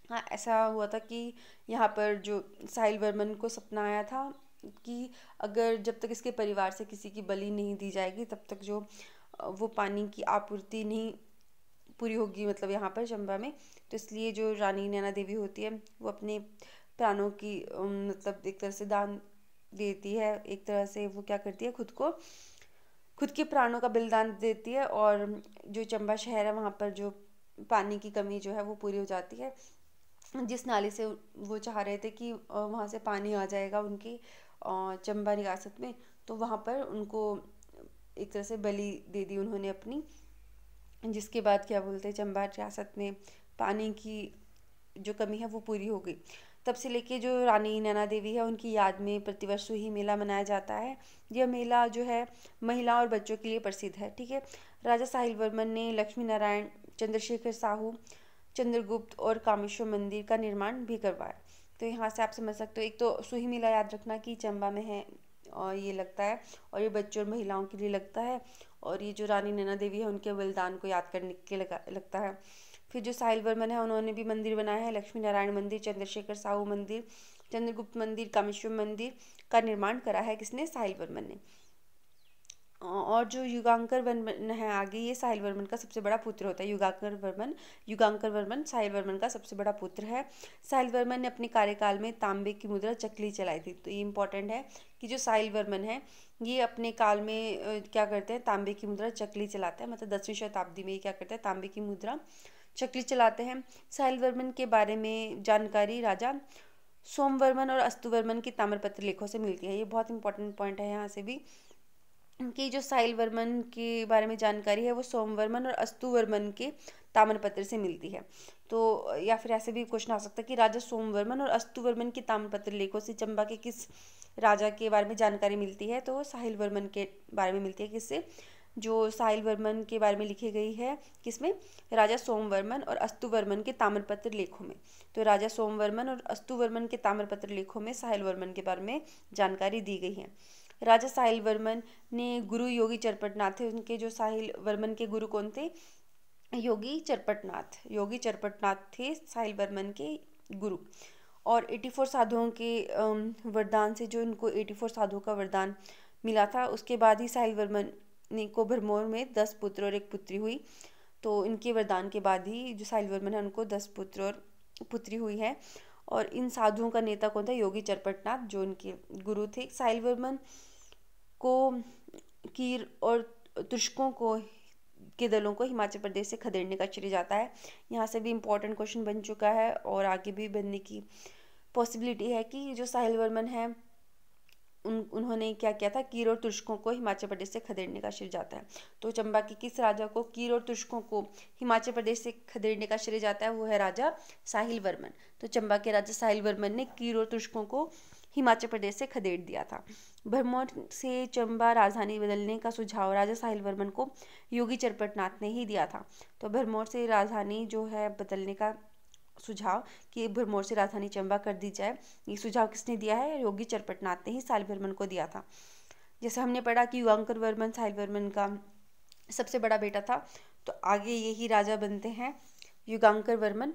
हाँ ऐसा हुआ था कि यहाँ पर जो साहिल वर्मन को सपना आया था कि अगर जब तक इसके परिवार से किसी की बलि नहीं दी जाएगी तब तक जो वो पानी की आपूर्ति नहीं पूरी होगी मतलब यहाँ पर चंबा में तो इसलिए जो रानी नैना देवी होती है वो अपने प्राणों की मतलब एक तरह से दान देती है एक तरह से वो क्या करती है खुद को खुद के प्राणों का बलिदान देती है और जो चंबा शहर है वहाँ पर जो पानी की कमी जो है वो पूरी हो जाती है जिस नाले से वो चाह रहे थे कि वहाँ से पानी आ जाएगा उनकी चंबा रियासत में तो वहाँ पर उनको एक तरह से बलि दे दी उन्होंने अपनी जिसके बाद क्या बोलते हैं चंबा रियासत में पानी की जो कमी है वो पूरी हो गई तब से लेके जो रानी नैना देवी है उनकी याद में प्रतिवर्ष ही मेला मनाया जाता है यह मेला जो है महिला और बच्चों के लिए प्रसिद्ध है ठीक है राजा साहिल वर्मन ने लक्ष्मी नारायण चंद्रशेखर साहू चंद्रगुप्त और कामेश्वर मंदिर का निर्माण भी करवाया तो यहाँ से आप समझ सकते हो एक तो सूही मेला याद रखना कि चंबा में है और ये लगता है और ये बच्चों और महिलाओं के लिए लगता है और ये जो रानी नैना देवी है उनके बलिदान को याद करने के लगा लगता है फिर जो साहिल वर्मन है उन्होंने भी मंदिर बनाया है लक्ष्मी नारायण मंदिर चंद्रशेखर साहू मंदिर चंद्रगुप्त मंदिर कामेश्वर मंदिर का निर्माण करा है किसने साहिल वर्मन ने और जो युगांकर वर्मन है आगे ये साहिल वर्मन का सबसे बड़ा पुत्र होता है युगांकर वर्मन युगांकर वर्मन साहिल वर्मन का सबसे बड़ा पुत्र है साहिल वर्मन ने अपने कार्यकाल में तांबे की मुद्रा चकली चलाई थी तो ये इंपॉर्टेंट है कि जो साहिल वर्मन है ये अपने काल में क्या करते हैं तांबे की मुद्रा चकली चलाते हैं मतलब दसवीं शताब्दी में ये क्या करते हैं तांबे की मुद्रा चकली चलाते हैं साहिल वर्मन के बारे में जानकारी राजा सोमवर्मन और अस्तुवर्मन के ताम्रपत्र लेखों से मिलती है ये बहुत इंपॉर्टेंट पॉइंट है यहाँ से भी कि जो साहिल वर्मन के बारे में जानकारी है वो सोमवर्मन और अस्तुवर्मन के ताम्रपत्र से मिलती है तो या फिर ऐसे भी क्वेश्चन आ सकता है कि राजा सोमवर्मन और अस्तुवर्मन के ताम्रपत्र लेखों से चंबा के किस राजा के बारे में जानकारी मिलती है तो साहिल वर्मन के बारे में मिलती है किससे जो साहिल वर्मन के बारे में लिखी गई है किसमें राजा सोम वर्मन और अस्तु वर्मन के ताम्रपत्र लेखों में तो राजा सोम वर्मन और अस्तु वर्मन के ताम्रपत्र लेखों में साहिल वर्मन के बारे में जानकारी दी गई है राजा साहिल वर्मन ने गुरु योगी चरपटनाथ थे उनके जो साहिल वर्मन के गुरु कौन थे योगी चरपटनाथ योगी चरपटनाथ थे साहिल वर्मन के गुरु और 84 साधुओं के वरदान से जो इनको 84 साधुओं का वरदान मिला था उसके बाद ही साहिल वर्मन ने को भरमौर में दस पुत्र और एक पुत्री हुई तो इनके वरदान के बाद ही जो साहिल वर्मन है उनको दस पुत्र और पुत्री हुई है और इन साधुओं का नेता कौन था योगी चरपटनाथ जो इनके गुरु थे साहिल वर्मन को कीर और तुष्कों को के दलों को हिमाचल प्रदेश से खदेड़ने का श्रेय जाता है यहाँ से भी इम्पोर्टेंट क्वेश्चन बन चुका है और आगे भी बनने की पॉसिबिलिटी है कि जो साहिल वर्मन है उन उन्होंने क्या किया था कीर और तुर्कों को हिमाचल प्रदेश से खदेड़ने का श्रेय जाता है तो चंबा के किस राजा को कीर और तुर्कों को हिमाचल प्रदेश से खदेड़ने का श्रेय जाता है वो है राजा साहिल वर्मन तो चंबा के राजा साहिल वर्मन ने कीर और तुर्कों को हिमाचल प्रदेश से खदेड़ दिया था भरमौर से चंबा राजधानी बदलने का सुझाव राजा साहिल वर्मन को योगी चरपटनाथ ने ही दिया था तो भरमौर से राजधानी जो है बदलने का सुझाव कि भरमौर से राजधानी चंबा कर दी जाए ये सुझाव किसने दिया है योगी चरपटनाथ ने ही साहिल वर्मन को दिया था जैसे हमने पढ़ा कि युवांकर वर्मन साहिल वर्मन का सबसे बड़ा बेटा था तो आगे यही राजा बनते हैं युगांकर वर्मन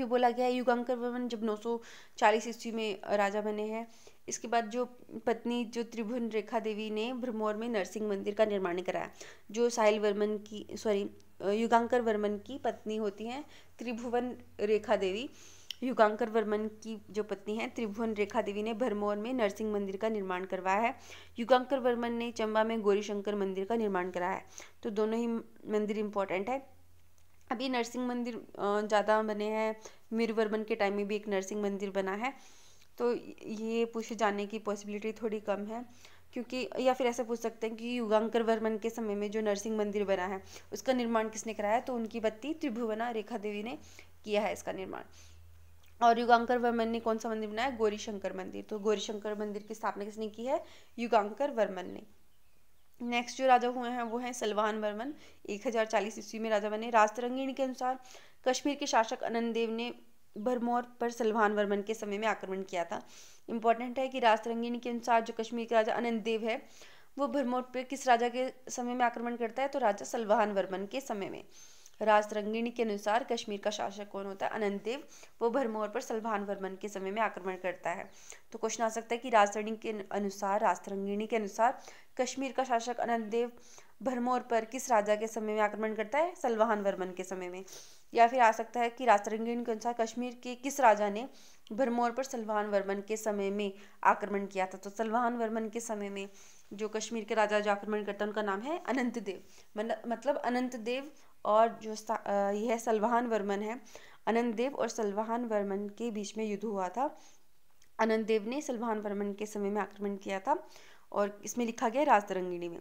फिर बोला गया युगांकर वर्मन जब 940 ईस्वी में राजा बने हैं इसके बाद जो पत्नी जो त्रिभुवन रेखा देवी ने भ्रमौर में नरसिंह मंदिर का निर्माण कराया जो साहिल वर्मन की सॉरी युगांकर वर्मन की पत्नी होती हैं त्रिभुवन रेखा देवी युगांकर वर्मन की जो पत्नी हैं त्रिभुवन रेखा देवी ने भरमौर में नरसिंह मंदिर का निर्माण करवाया है युगांकर वर्मन ने चंबा में गौरीशंकर मंदिर का निर्माण कराया है तो दोनों ही मंदिर इम्पोर्टेंट है अभी नरसिंह मंदिर ज़्यादा बने हैं मीर वर्मन के टाइम में भी एक नरसिंह मंदिर बना है तो ये पूछे जाने की पॉसिबिलिटी थोड़ी कम है क्योंकि या फिर ऐसा पूछ सकते हैं कि युगांकर वर्मन के समय में जो नरसिंह मंदिर बना है उसका निर्माण किसने कराया तो उनकी बत्ती त्रिभुवना रेखा देवी ने किया है इसका निर्माण और युगांकर वर्मन ने कौन सा मंदिर बनाया गौरी शंकर मंदिर तो गौरी शंकर मंदिर की स्थापना किसने की है युगांकर वर्मन ने नेक्स्ट जो राजा हुए हैं वो हैं सलवान वर्मन एक हज़ार चालीस ईस्वी में राजा बने राजतरंगिणी के अनुसार कश्मीर के शासक अनंत देव ने भरमौर पर सलवान वर्मन के समय में आक्रमण किया था इम्पोर्टेंट है कि राजतरंगिणी के अनुसार जो कश्मीर के राजा अनंत देव है वो भरमौर पर किस राजा के समय में आक्रमण करता है तो राजा सलवान वर्मन के समय में राजतरंगिणी के अनुसार कश्मीर का शासक कौन होता है अनंतदेव वो भरमौर पर सलभान वर्मन के समय में आक्रमण करता है तो क्वेश्चन आ सकता है कि राजतरंगिणी के अनुसार राजतरंगिणी के अनुसार कश्मीर का शासक अनंतदेव भरमौर पर किस राजा के समय में आक्रमण करता है सलवाहन वर्मन के समय में या फिर आ सकता है कि राजतरंगिणी के अनुसार कश्मीर के किस राजा ने भरमौर पर सलवाहन वर्मन के समय में आक्रमण किया था तो सलवाहन वर्मन के समय में जो कश्मीर के राजा जो आक्रमण करता है उनका नाम है अनंतदेव मतलब, मतलब अनंतदेव और जो यह सलवाहन वर्मन है अनंत देव और सलवाहन वर्मन के बीच में युद्ध हुआ था अनंत देव ने सलवाहन वर्मन के समय में आक्रमण किया था और इसमें लिखा गया राजतरंगिणी में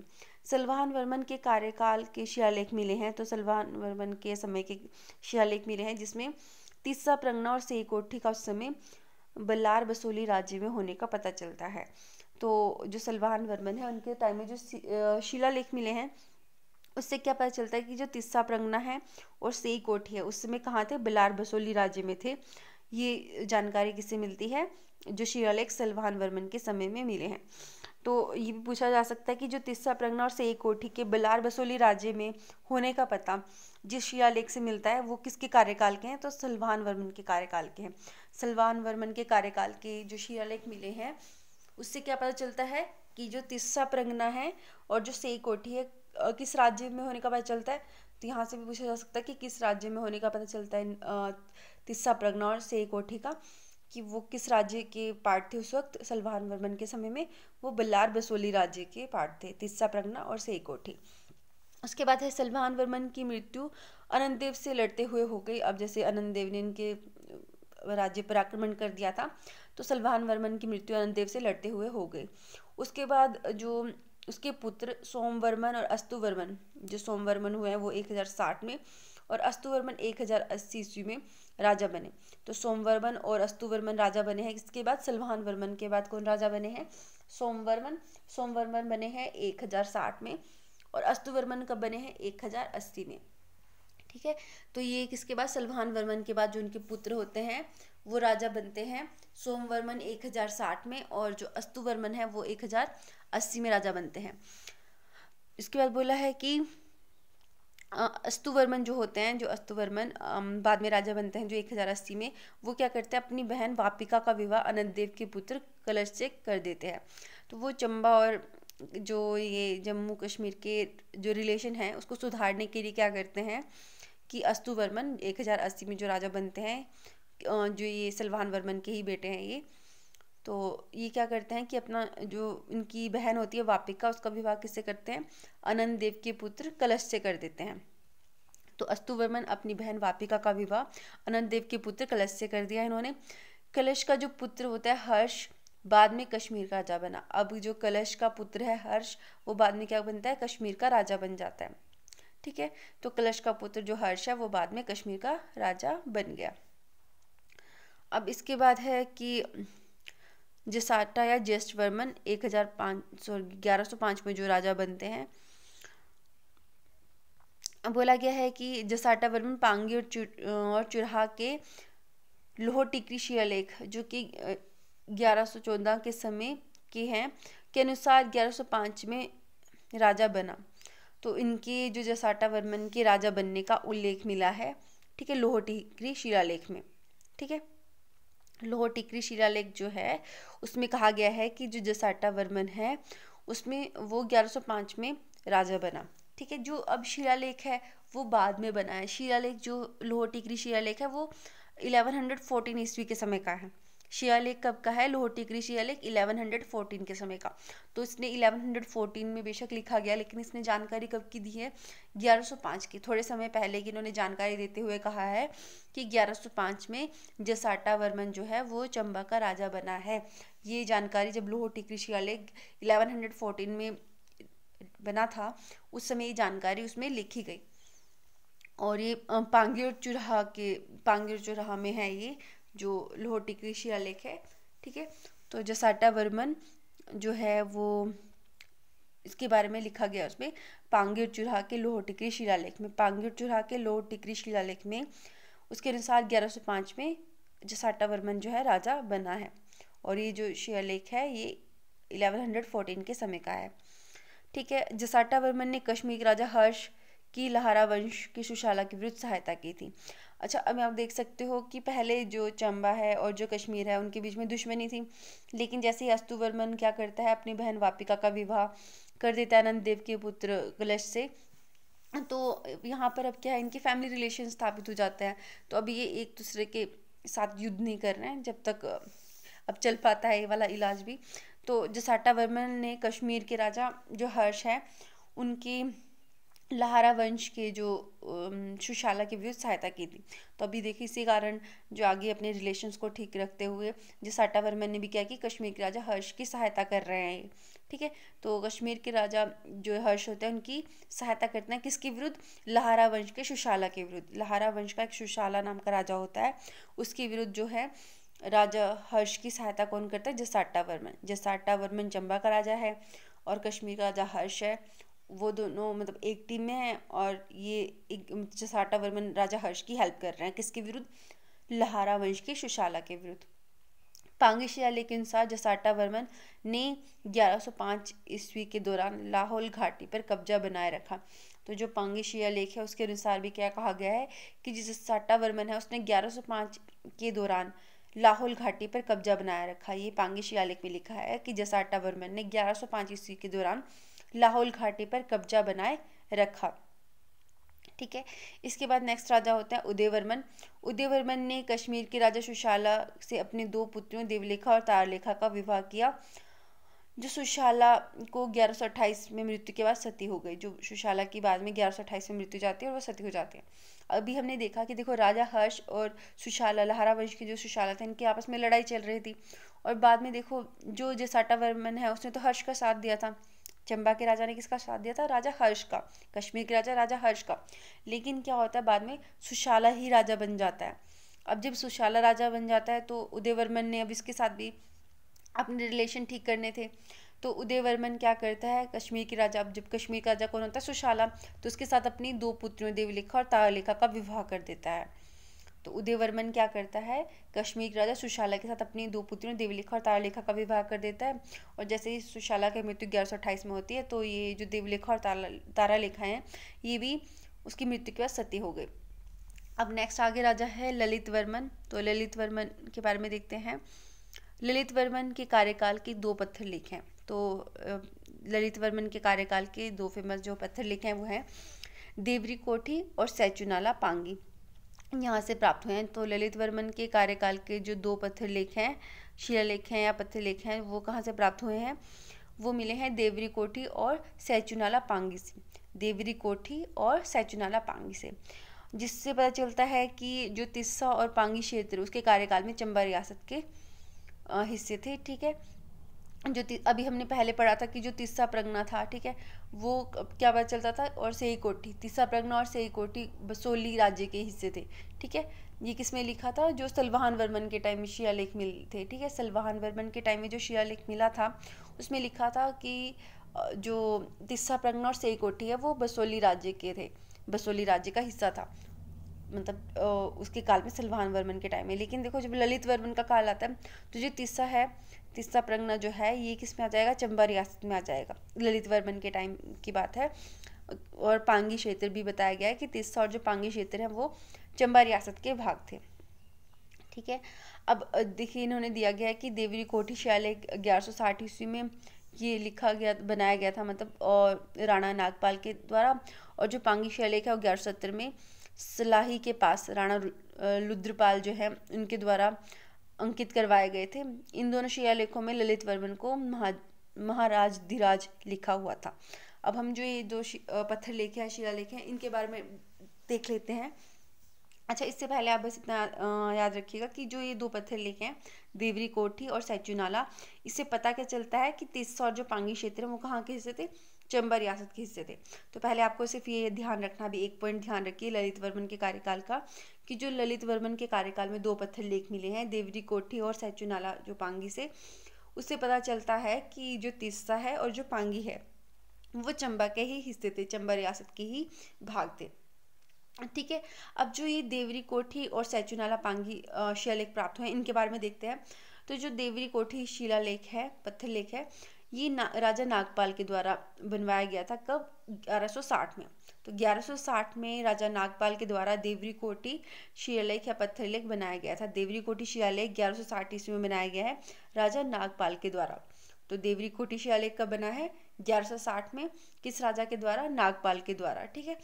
सलवाहन वर्मन के कार्यकाल के शिलालेख मिले हैं तो सलवाहन वर्मन के समय के शिलालेख मिले हैं जिसमें तीसरा प्रंगना और सेकोठी का उस समय बल्लार बसोली राज्य में होने का पता चलता है तो जो सलवाहन वर्मन है उनके टाइम में जो शिलालेख मिले हैं उससे क्या पता चलता है कि जो तिस्सा प्रंगना है और सेई कोठी है उस समय कहाँ थे बिलार बसोली राज्य में थे ये जानकारी किससे मिलती है जो शिलालेख सलवान वर्मन के समय में मिले हैं तो ये भी पूछा जा सकता है कि जो तिस्सा प्रंगना और सेई कोठी के बिलार बसोली राज्य में होने का पता जिस शिलालेख से मिलता है वो किसके कार्यकाल के हैं तो सलवान वर्मन के कार्यकाल के हैं सलवान वर्मन के कार्यकाल के जो शिलालेख मिले हैं उससे क्या पता चलता है कि जो तिस्सा प्रंगना है और जो सेई कोठी है किस राज्य में होने का पता चलता है तो यहाँ से भी पूछा जा सकता है कि किस राज्य में होने का पता चलता है तिस्सा प्रज्ञा और से ओठी का कि वो किस राज्य के पार्ट थे उस वक्त सलवान वर्मन के समय में वो बल्लार बसोली राज्य के पार्ट थे तिस्सा प्रज्ञा और से ओठी उसके बाद है सलवान वर्मन की मृत्यु अनंत देव से लड़ते हुए हो गई अब जैसे अनंत देव ने इनके राज्य पर आक्रमण कर दिया था तो सलवान वर्मन की मृत्यु अनंत देव से लड़ते हुए हो गई उसके बाद जो उसके पुत्र सोमवर्मन और अस्तुवर्मन जो सोमवर्मन हुए हैं वो 1060 में और अस्तुवर्मन 1080 ईस्वी में राजा बने तो सोमवर्मन और अस्तुवर्मन राजा बने हैं इसके बाद सलवान वर्मन के बाद कौन राजा बने हैं सोमवर्मन सोमवर्मन बने हैं 1060 में और अस्तुवर्मन कब बने हैं 1080 में ठीक है तो ये किसके बाद सलवान वर्मन के बाद जो उनके पुत्र होते हैं वो राजा बनते हैं सोमवर्मन 1060 में और जो अस्तुवर्मन है वो 1080 अस्सी में राजा बनते हैं इसके बाद बोला है कि अस्तुवर्मन जो होते हैं जो अस्तुवर्मन बाद में राजा बनते हैं जो एक हज़ार अस्सी में वो क्या करते हैं अपनी बहन वापिका का विवाह अनंत देव के पुत्र कलश से कर देते हैं तो वो चंबा और जो ये जम्मू कश्मीर के जो रिलेशन है उसको सुधारने के लिए क्या करते हैं कि अस्तु वर्मन एक हज़ार अस्सी में जो राजा बनते हैं जो ये सलवान वर्मन के ही बेटे हैं ये तो ये क्या करते हैं कि अपना जो इनकी बहन होती है वापिका उसका विवाह किससे करते हैं अनंत देव के पुत्र कलश से कर देते हैं तो अस्तुवर्मन अपनी बहन वापिका का विवाह अनंत देव के पुत्र कलश से कर दिया इन्होंने कलश का जो पुत्र होता है हर्ष बाद में कश्मीर का राजा बना अब जो कलश का पुत्र है हर्ष वो बाद में क्या बनता है कश्मीर का राजा बन जाता है ठीक है तो कलश का पुत्र जो हर्ष है वो बाद में कश्मीर का राजा बन गया अब इसके बाद है कि जसाटा या ज्येष्ठ वर्मन एक हजार पाँच सौ ग्यारह सौ पाँच में जो राजा बनते हैं बोला गया है कि जसाटा वर्मन पांगी और चुर और चुरहा के लोहो टिकरी शिलालेख जो कि ग्यारह सौ चौदह के समय के हैं के अनुसार ग्यारह सौ पाँच में राजा बना तो इनके जो जसाटा वर्मन के राजा बनने का उल्लेख मिला है ठीक है लोहो टिकरी शिलालेख में ठीक है लाहौर टिकरी शिलालेख जो है उसमें कहा गया है कि जो जसाटा वर्मन है उसमें वो 1105 में राजा बना ठीक है जो अब शिलालेख है वो बाद में बना है शिलालेख जो लोहर टिकरी शिलालेख है वो 1114 ईस्वी के समय का है शिया कब का है लोहटिकरी शिया हंड्रेड 1114 के समय का तो इसने 1114 में बेशक लिखा गया लेकिन इसने जानकारी कब की दी है 1105 की थोड़े समय पहले की इन्होंने जानकारी देते हुए कहा है कि 1105 में जसाटा वर्मन जो है वो चंबा का राजा बना है ये जानकारी जब लोहटिकरी शिया लेख इलेवन में बना था उस समय ये जानकारी उसमें लिखी गई और ये पांगिर चुराहा के पांगिर चुराहा में है ये जो लोहटी की शिलालेख है ठीक है तो जसाटा वर्मन जो है वो इसके बारे में लिखा गया उसमें पांगिर चुरा के लोह टिकरी शिलालेख में पांगिर चुरा के लोह टिकरी शिलालेख में उसके अनुसार 1105 में जसाटा वर्मन जो है राजा बना है और ये जो शिलालेख है ये 1114 के समय का है ठीक है जसाटा वर्मन ने कश्मीर राजा हर्ष की लहारा वंश की सुशाला के विरुद्ध सहायता की थी अच्छा अब आप देख सकते हो कि पहले जो चंबा है और जो कश्मीर है उनके बीच में दुश्मनी थी लेकिन जैसे ही अस्तुवर्मन क्या करता है अपनी बहन वापिका का विवाह कर देता है आनंद देव के पुत्र कलश से तो यहाँ पर अब क्या है इनकी फैमिली रिलेशन स्थापित हो जाता है तो अब ये एक दूसरे के साथ युद्ध नहीं कर रहे हैं जब तक अब चल पाता है ये वाला इलाज भी तो जसाटा वर्मन ने कश्मीर के राजा जो हर्ष है उनकी लहारा वंश के जो सुशाला के विरुद्ध सहायता की थी तो अभी देखिए इसी कारण जो आगे अपने रिलेशंस को ठीक रखते हुए जो वर्मन ने भी किया कि कश्मीर के राजा हर्ष की सहायता कर रहे हैं ठीक है तो कश्मीर के राजा जो हर्ष होते हैं उनकी सहायता करते हैं किसके विरुद्ध लहारा वंश के सुशाला के विरुद्ध लहारा वंश का एक सुशाला नाम का राजा होता है उसके विरुद्ध जो है राजा हर्ष की सहायता कौन करता है जसाटा वर्मन जसाटा वर्मन चंबा का राजा है और कश्मीर का राजा हर्ष है वो दोनों मतलब एक टीम में हैं और ये एक जसाटा वर्मन राजा हर्ष की हेल्प कर रहे हैं किसके विरुद्ध लहारा वंश के शुशाला के विरुद्ध पांगेशियाले के अनुसार जसाटा वर्मन ने 1105 ईस्वी के दौरान लाहौल घाटी पर कब्जा बनाए रखा तो जो पांगेशिया लेख है उसके अनुसार भी क्या कहा गया है कि जसाटा वर्मन है उसने 1105 के दौरान लाहौल घाटी पर कब्जा बनाए रखा ये पांगेशिया लेख में लिखा है कि जसाटा वर्मन ने 1105 ईस्वी के दौरान लाहौल घाटी पर कब्जा बनाए रखा ठीक है इसके बाद नेक्स्ट राजा होता है उदयवर्मन उदयवर्मन ने कश्मीर के राजा सुशाला से अपने दो पुत्रियों देवलेखा और तारलेखा का विवाह किया जो सुशाला को 1128 में मृत्यु के बाद सती हो गई जो सुशाला की बाद में 1128 में मृत्यु जाती है और वो सती हो जाती है अभी हमने देखा कि देखो राजा हर्ष और सुशाला लहरा वंश के जो सुशाला थे इनकी आपस में लड़ाई चल रही थी और बाद में देखो जो जसाटा वर्मन है उसने तो हर्ष का साथ दिया था चंबा के राजा ने किसका साथ दिया था राजा हर्ष का कश्मीर के राजा राजा हर्ष का लेकिन क्या होता है बाद में सुशाला ही राजा बन जाता है अब जब सुशाला राजा बन जाता है तो उदयवर्मन ने अब इसके साथ भी अपने रिलेशन ठीक करने थे तो उदयवर्मन क्या करता है कश्मीर के राजा अब जब कश्मीर का राजा कौन होता है सुशाला तो उसके साथ अपनी दो पुत्रियों देवलेखा और तारलेखा का विवाह कर देता है तो उदय वर्मन क्या करता है कश्मीर के राजा सुशाला के साथ अपनी दो पुत्रियों देवलेखा और तारालेखा का विवाह कर देता है और जैसे ही सुशाला की मृत्यु ग्यारह सौ में होती है तो ये जो देवलेखा और तारा तारालेखा हैं ये भी उसकी मृत्यु के बाद सती हो गई अब नेक्स्ट आगे राजा है ललित वर्मन तो ललित वर्मन के बारे में देखते हैं ललित वर्मन के कार्यकाल के दो पत्थर लिखे हैं तो ललित वर्मन के कार्यकाल के दो फेमस जो पत्थर लिखे हैं वो हैं देवरी कोठी और सैचुनाला पांगी यहाँ से प्राप्त हुए हैं तो ललित वर्मन के कार्यकाल के जो दो पत्थर लेख हैं शिलालेख हैं या पत्थर लेख हैं वो कहाँ से प्राप्त हुए हैं वो मिले हैं देवरी कोठी और सैचुनाला पांगी से देवरी कोठी और सैचुनाला पांगी से जिससे पता चलता है कि जो तिस्सा और पांगी क्षेत्र उसके कार्यकाल में चंबा रियासत के हिस्से थे ठीक है जो अभी हमने पहले पढ़ा था कि जो तीसरा प्रज्ञा था ठीक है वो क्या पता चलता था और सही कोठी तीसरा प्रज्ञा और सही कोठी बसोली राज्य के हिस्से थे ठीक है ये किस में लिखा था जो सलवान वर्मन के टाइम में शिलालेख मिल थे ठीक है सलवान वर्मन के टाइम में जो शिलालेख मिला था उसमें लिखा था कि जो तीसरा प्रज्ञा और सही कोठी है वो बसोली राज्य के थे बसोली राज्य का हिस्सा था मतलब उसके काल में सलवान वर्मन के टाइम में लेकिन देखो जब ललित वर्मन का काल आता है तो जो तिस्सा है तीसरा परगना जो है ये किस में आ जाएगा चंबा रियासत में आ जाएगा ललित वर्मन के टाइम की बात है और पांगी क्षेत्र भी बताया गया है कि तीसरा और जो पांगी क्षेत्र है वो चंबा रियासत के भाग थे ठीक है अब देखिए इन्होंने दिया गया है कि देवरी कोठिशाले ग्यारह सौ साठ ईस्वी में ये लिखा गया बनाया गया था मतलब और राणा नागपाल के द्वारा और जो पांगी शिलालेख है वो ग्यारह सत्तर में सलाही के पास राणा रुद्रपाल जो है उनके द्वारा अंकित करवाए गए थे इन दोनों शिया लेखों में ललित वर्मन को महा महाराज धीराज लिखा हुआ था अब हम जो ये दो पत्थर लेख हैं शिला लेख हैं इनके बारे में देख लेते हैं अच्छा इससे पहले आप बस इतना याद रखिएगा कि जो ये दो पत्थर लेख हैं देवरी कोठी और सैचू नाला इससे पता क्या चलता है कि तिस्सा और जो पांगी क्षेत्र है वो कहाँ के हिस्से थे चंबा रियासत के हिस्से थे तो पहले आपको सिर्फ ये ध्यान रखना भी एक पॉइंट ध्यान रखिए ललित वर्मन के कार्यकाल का कि जो ललित वर्मन के कार्यकाल में दो पत्थर लेख मिले हैं देवरी कोठी और सैचुनाला जो पांगी से उससे पता चलता है कि जो तिस्सा है और जो पांगी है वो चंबा के ही हिस्से थे चंबा रियासत के ही भाग थे ठीक है अब जो ये देवरी कोठी और सैचुनाला पांगी शिलालेख प्राप्त हुए इनके बारे में देखते हैं तो जो देवरी कोठी शिला लेख है पत्थर लेख है ये ना, राजा नागपाल के द्वारा बनवाया गया था कब 1160 में तो 1160 में राजा नागपाल के द्वारा देवरी कोटी शिलालेख या पत्थर लेख बनाया गया था देवरी कोटी शिलालेख 1160 ईस्वी में बनाया गया है राजा नागपाल के द्वारा तो देवरी कोटी शिलालेख कब बना है 1160 में किस राजा के द्वारा नागपाल के द्वारा ठीक है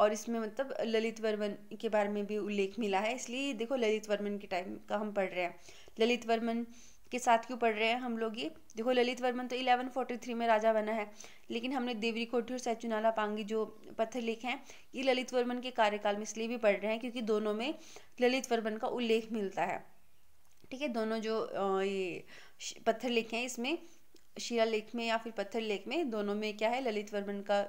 और इसमें मतलब ललित वर्मन के बारे में भी उल्लेख मिला है इसलिए देखो ललित वर्मन के टाइम का हम पढ़ रहे हैं ललित वर्मन के साथ क्यों पढ़ रहे हैं हम लोग ये देखो ललित वर्मन तो 1143 में राजा बना है लेकिन हमने देवरी कोठी और सैचुनाला पांगी जो पत्थर लिखे हैं ये ललित वर्मन के कार्यकाल में इसलिए भी पढ़ रहे हैं क्योंकि दोनों में ललित वर्मन का उल्लेख मिलता है ठीक है दोनों जो ये पत्थर लिखे हैं इसमें शिला लेख में या फिर पत्थर लेख में दोनों में क्या है ललित वर्मन का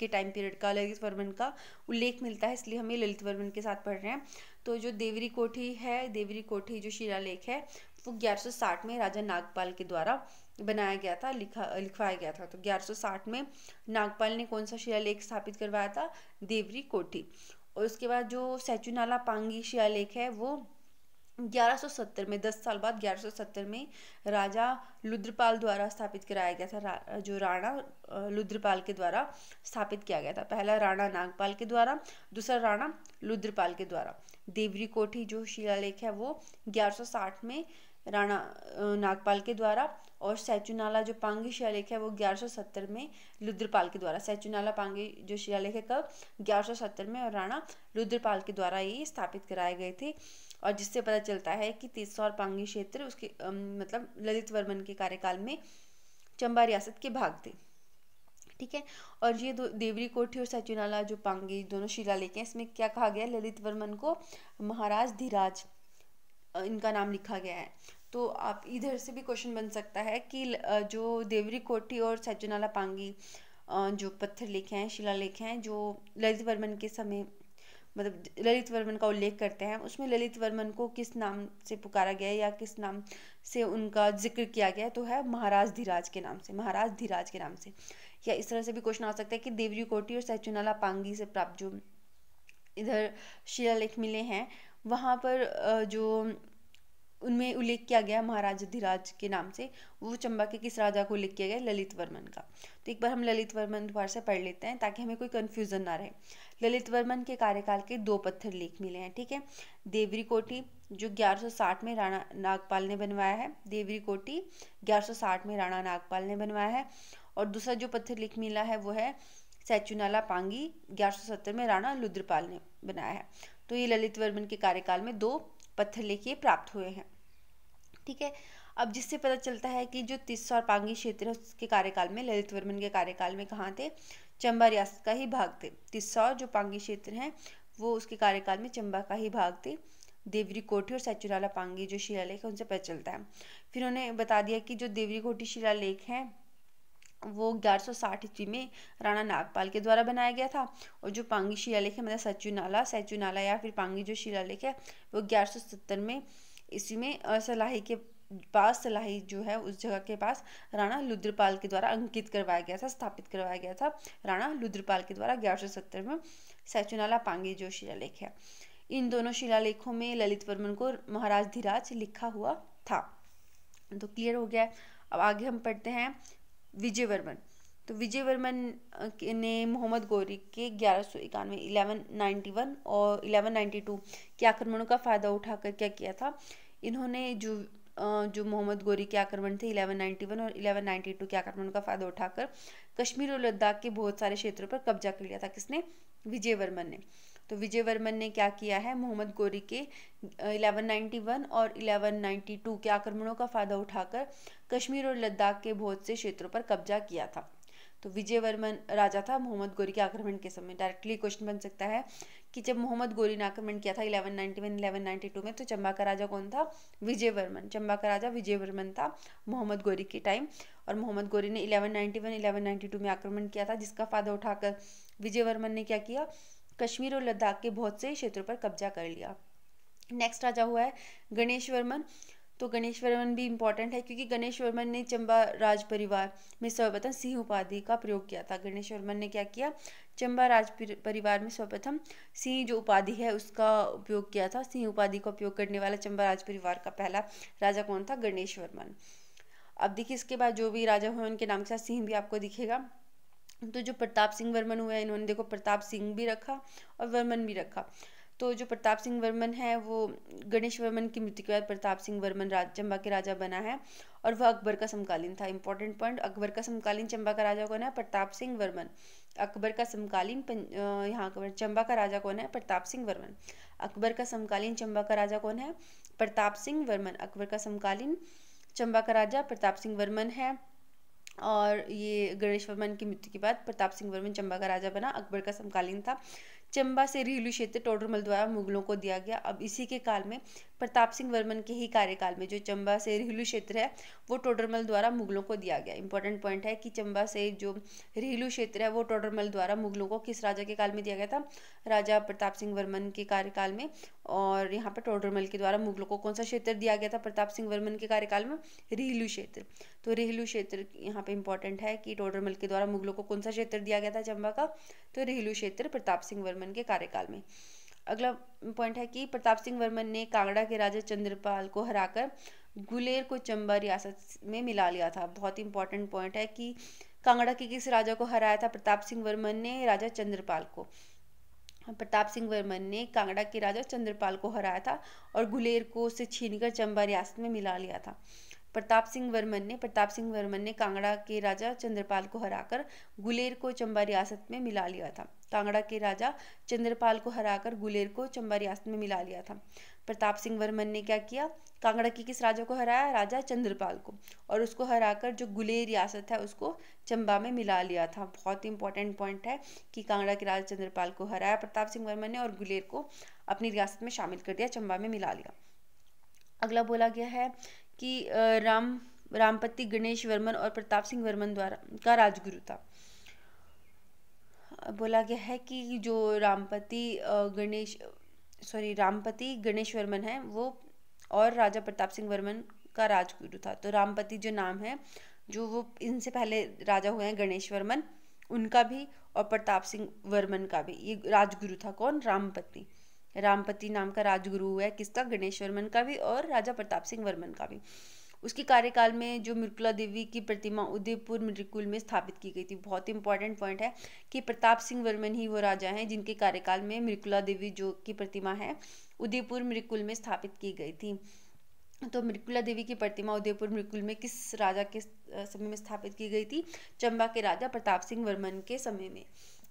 के टाइम पीरियड का ललित वर्मन का उल्लेख मिलता है इसलिए हम ये ललित वर्मन के साथ पढ़ रहे हैं तो जो देवरी कोठी है देवरी कोठी जो शिला लेख है वो 1160 में राजा नागपाल के द्वारा बनाया गया था लिखा लिखवाया गया था तो 1160 में नागपाल ने कौन सा शिलालेख स्थापित करवाया था देवरी कोठी और उसके बाद जो सैचुनाला पांगी शिलालेख है वो 1170 में 10 साल बाद 1170 में राजा लुद्रपाल द्वारा स्थापित कराया गया था रा, जो राणा लुद्रपाल के द्वारा स्थापित किया गया था पहला राणा नागपाल के द्वारा दूसरा राणा लुद्रपाल के द्वारा देवरी कोठी जो शिलालेख है वो 1160 में राणा नागपाल के द्वारा और सैचुनाला जो पांगी शिलालेख है वो 1170 में रुद्रपाल के द्वारा सैचुनाला पांगी जो शिलालेख है कब 1170 में और राणा रुद्रपाल के द्वारा ये स्थापित कराए गए थे और जिससे पता चलता है कि तीसौर पांगी क्षेत्र उसके मतलब ललित वर्मन के कार्यकाल में चंबा रियासत के भाग थे ठीक है और ये दो देवरी कोठी और सचिनाला जो पांगी दोनों शिलालेख हैं इसमें क्या कहा गया ललित वर्मन को महाराज धीराज इनका नाम लिखा गया है तो आप इधर से भी क्वेश्चन बन सकता है कि जो देवरी कोठी और सज्जनाला पांगी जो पत्थर लेखे हैं शिला लेखे हैं जो ललित वर्मन के समय मतलब ललित वर्मन का उल्लेख करते हैं उसमें ललित वर्मन को किस नाम से पुकारा गया है या किस नाम से उनका जिक्र किया गया है तो है महाराज धीराज के नाम से महाराज धीराज के नाम से या इस तरह से भी क्वेश्चन आ सकता है कि देवरी कोटी और सैचुनाला पांगी से प्राप्त जो इधर शिलालेख मिले हैं वहाँ पर जो उनमें उल्लेख किया गया महाराज अधिराज के नाम से वो चंबा के किस राजा को उल्लेख किया गया ललित वर्मन का तो एक बार हम ललित वर्मन दोबारा से पढ़ लेते हैं ताकि हमें कोई कन्फ्यूज़न ना रहे ललित वर्मन के कार्यकाल के दो पत्थर लेख मिले हैं ठीक है देवरी कोटी जो 1160 में राणा नागपाल ने बनवाया है देवरी कोटी 1160 में राणा नागपाल ने बनवाया है और दूसरा जो पत्थर लिख मिला है वो है सैचुनाला पांगी 1170 में राणा लुद्रपाल ने बनाया है तो ये ललित वर्मन के कार्यकाल में दो पत्थर लेके प्राप्त हुए हैं ठीक है अब जिससे पता चलता है कि जो तिस्सा और पांगी क्षेत्र है उसके कार्यकाल में ललित वर्मन के कार्यकाल में कहाँ थे चंबा रियासत का ही भाग थे तिस्सा और जो पांगी क्षेत्र हैं वो उसके कार्यकाल में चंबा का ही भाग थे देवरी कोठी और सचुराला पांगी जो शिलालेख है उनसे पता चलता है फिर उन्होंने बता दिया कि जो देवरी कोठी शिलालेख हैं वो 1160 ईस्वी में राणा नागपाल के द्वारा बनाया गया था और जो पांगी शिलालेख है मतलब सचू नाला सचू नाला या फिर पांगी जो शिलालेख है वो 1170 में ईस्वी में सलाही के पास सलाही जो है उस जगह के पास राणा लुद्रपाल के द्वारा अंकित करवाया गया था स्थापित करवाया गया था राणा लुद्रपाल के द्वारा 1170 में सचू नाला पांगी जो शिलालेख है इन दोनों शिलालेखों में ललित वर्मन को महाराज धीराज लिखा हुआ था तो क्लियर हो गया अब आगे हम पढ़ते हैं विजय वर्मन तो विजय वर्मन ने मोहम्मद गौरी के ग्यारह सौ इक्यानवे इलेवन नाइन्टी वन और इलेवन नाइन्टी टू के आक्रमणों का फ़ायदा उठाकर क्या किया था इन्होंने जो जो मोहम्मद गोरी के आक्रमण थे इलेवन नाइन्टी वन और इलेवन नाइन्टी टू के आक्रमण का फ़ायदा उठाकर कश्मीर और लद्दाख के बहुत सारे क्षेत्रों पर कब्जा कर लिया था किसने विजय वर्मन ने तो विजय वर्मन ने क्या किया है मोहम्मद गौरी के इलेवन नाइन्टी वन और इलेवन नाइन्टी टू के आक्रमणों का फ़ायदा उठाकर कश्मीर और लद्दाख के बहुत से क्षेत्रों पर कब्जा किया था तो विजय वर्मन राजा था मोहम्मद गौरी के आक्रमण के समय डायरेक्टली क्वेश्चन बन सकता है कि जब मोहम्मद गोरी ने आक्रमण किया था 1191 टू में तो चंबा का राजा कौन था विजय वर्मन चंबा का राजा विजय वर्मन था मोहम्मद गौरी के टाइम और मोहम्मद गोरी ने 1191 टू में आक्रमण किया था जिसका फायदा उठाकर विजय वर्मन ने क्या किया कश्मीर और लद्दाख के बहुत से क्षेत्रों पर कब्जा कर लिया नेक्स्ट राजा हुआ है गणेश वर्मन तो गणेश वर्मन भी इम्पॉर्टेंट है क्योंकि गणेश वर्मन ने चंबा राज परिवार में सर्वप्रथम सिंह उपाधि का प्रयोग किया था गणेश वर्मन ने क्या किया चंबा राज परिवार में सर्वप्रथम सिंह जो उपाधि है उसका उपयोग किया था सिंह उपाधि का उपयोग करने वाला चंबा राज परिवार का पहला राजा कौन था गणेश वर्मन अब देखिए इसके बाद जो भी राजा हुए उनके नाम के साथ सिंह भी आपको दिखेगा तो जो प्रताप सिंह वर्मन हुए इन्होंने देखो प्रताप सिंह भी रखा और वर्मन भी रखा तो जो प्रताप सिंह वर्मन है वो गणेश वर्मन की मृत्यु के बाद प्रताप सिंह वर्मन राज चंबा के राजा बना है और वह अकबर का समकालीन था इंपॉर्टेंट पॉइंट अकबर का समकालीन चंबा का राजा कौन है प्रताप सिंह वर्मन अकबर का समकालीन यहाँ अकबर चंबा का राजा कौन है प्रताप सिंह वर्मन अकबर का समकालीन चंबा का राजा कौन है प्रताप सिंह वर्मन अकबर का समकालीन चंबा का राजा प्रताप सिंह वर्मन है और ये गणेश वर्मन की मृत्यु के बाद प्रताप सिंह वर्मन चंबा का राजा बना अकबर का समकालीन था चंबा से रिहलू क्षेत्र टोडरमल द्वारा मुगलों को दिया गया अब इसी के काल में प्रताप सिंह वर्मन के ही कार्यकाल में जो चंबा से रिहलू क्षेत्र है वो टोडरमल द्वारा मुगलों को दिया गया इंपॉर्टेंट पॉइंट है कि चंबा से जो रिहलू क्षेत्र है वो टोडरमल द्वारा मुगलों को किस राजा के काल में दिया गया था राजा प्रताप सिंह वर्मन के कार्यकाल में और यहाँ पर टोडरमल के द्वारा मुगलों को कौन सा क्षेत्र दिया गया था प्रताप सिंह वर्मन के कार्यकाल में रिहलू क्षेत्र तो रेहलू क्षेत्र यहाँ पे इंपॉर्टेंट है कि टोडरमल के द्वारा मुगलों को कौन सा क्षेत्र दिया गया था चंबा का तो रेहलू क्षेत्र प्रताप सिंह वर्मन के कार्यकाल में अगला पॉइंट है कि प्रताप सिंह वर्मन ने कांगड़ा के राजा चंद्रपाल को हराकर गुलेर को चंबा रियासत में मिला लिया था बहुत इंपॉर्टेंट पॉइंट है कि कांगड़ा के किस राजा को हराया था प्रताप सिंह वर्मन ने राजा चंद्रपाल को प्रताप सिंह वर्मन ने कांगड़ा के राजा चंद्रपाल को हराया था और गुलेर को उसे छीनकर चंबा रियासत में मिला लिया था प्रताप सिंह वर्मन ने प्रताप सिंह वर्मन ने कांगड़ा के राजा चंद्रपाल को हराकर गुलेर को चंबा रियासत में मिला लिया था कांगड़ा के राजा चंद्रपाल को हराकर गुलेर को चंबा रियासत में मिला लिया था प्रताप सिंह वर्मन ने क्या किया कांगड़ा के किस राजा को हराया राजा चंद्रपाल को और उसको हराकर जो गुलेर रियासत है उसको चंबा में मिला लिया था बहुत ही इंपॉर्टेंट पॉइंट है कि कांगड़ा के राजा चंद्रपाल को हराया प्रताप सिंह वर्मन ने और गुलेर को अपनी रियासत में शामिल कर दिया चंबा में मिला लिया अगला बोला गया है कि राम रामपति गणेश वर्मन और प्रताप सिंह वर्मन द्वारा का राजगुरु था बोला गया है कि जो रामपति गणेश सॉरी रामपति गणेश वर्मन है वो और राजा प्रताप सिंह वर्मन का राजगुरु था तो रामपति जो नाम है जो वो इनसे पहले राजा हुए हैं गणेश वर्मन उनका भी और प्रताप सिंह वर्मन का भी ये राजगुरु था कौन रामपति रामपति नाम का राजगुरु है किसका गणेश वर्मन का भी और राजा प्रताप सिंह वर्मन का भी उसके कार्यकाल में जो मृकुला देवी की प्रतिमा उदयपुर मृकुल में स्थापित की गई थी बहुत ही इंपॉर्टेंट पॉइंट है कि प्रताप सिंह वर्मन ही वो राजा हैं जिनके कार्यकाल में मृकुला देवी जो की प्रतिमा है उदयपुर मृकुल में स्थापित की गई थी तो मृकुला देवी की प्रतिमा उदयपुर मृकुल में किस राजा के समय में स्थापित की गई थी चंबा के राजा प्रताप सिंह वर्मन के समय में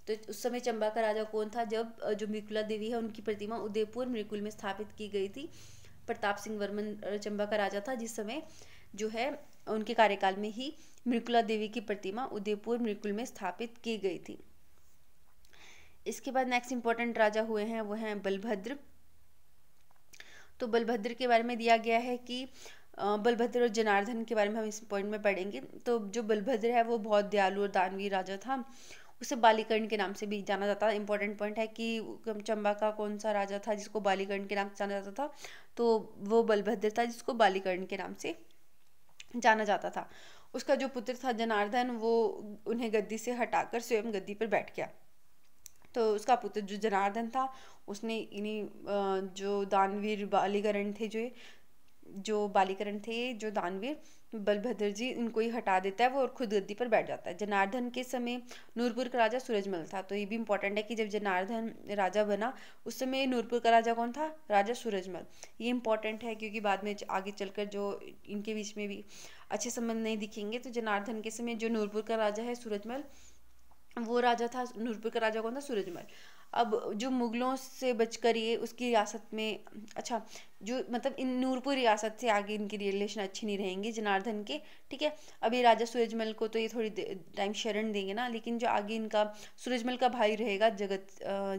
तो उस समय चंबा का राजा कौन था जब जो मृकुला देवी है उनकी प्रतिमा उदयपुर मृकुल में स्थापित की गई थी प्रताप सिंह वर्मन चंबा का राजा था जिस समय जो है उनके कार्यकाल में ही मृकुला देवी की प्रतिमा उदयपुर मृकुल में स्थापित की गई थी इसके बाद नेक्स्ट इंपॉर्टेंट राजा हुए हैं वो हैं बलभद्र तो बलभद्र के बारे में दिया गया है कि बलभद्र और जनार्दन के बारे में हम इस पॉइंट में पढ़ेंगे तो जो बलभद्र है वो बहुत दयालु और दानवीर राजा था उसे बालीकर्ण के नाम से भी जाना जाता है इंपॉर्टेंट पॉइंट है कि चंबा का कौन सा राजा था जिसको बालीकर्ण के नाम से जाना जाता था तो वो बलभद्र था जिसको बालीकर्ण के नाम से जाना जाता था उसका जो पुत्र था जनार्दन वो उन्हें गद्दी से हटाकर स्वयं गद्दी पर बैठ गया तो उसका पुत्र जो जनार्दन था उसने इन्हीं जो दानवीर बालीकरण थे जो जो बालीकरण थे जो दानवीर बलभद्र जी इनको ही हटा देता है वो और खुद गद्दी पर बैठ जाता है जनार्दन के समय नूरपुर का राजा सूरजमल था तो ये भी इम्पोर्टेंट है कि जब जनार्दन राजा बना उस समय नूरपुर का राजा कौन था राजा सूरजमल ये इम्पोर्टेंट है क्योंकि बाद में आगे चलकर जो इनके बीच में भी अच्छे संबंध नहीं दिखेंगे तो जनार्दन के समय जो नूरपुर का राजा है सूरजमल वो राजा था नूरपुर का राजा कौन था सूरजमल अब जो मुग़लों से बचकर ये उसकी रियासत में अच्छा जो मतलब इन नूरपुर रियासत से आगे इनकी रिलेशन अच्छी नहीं रहेंगी जनार्दन के ठीक है अभी राजा सूरजमल को तो ये थोड़ी टाइम शरण देंगे ना लेकिन जो आगे इनका सूरजमल का भाई रहेगा जगत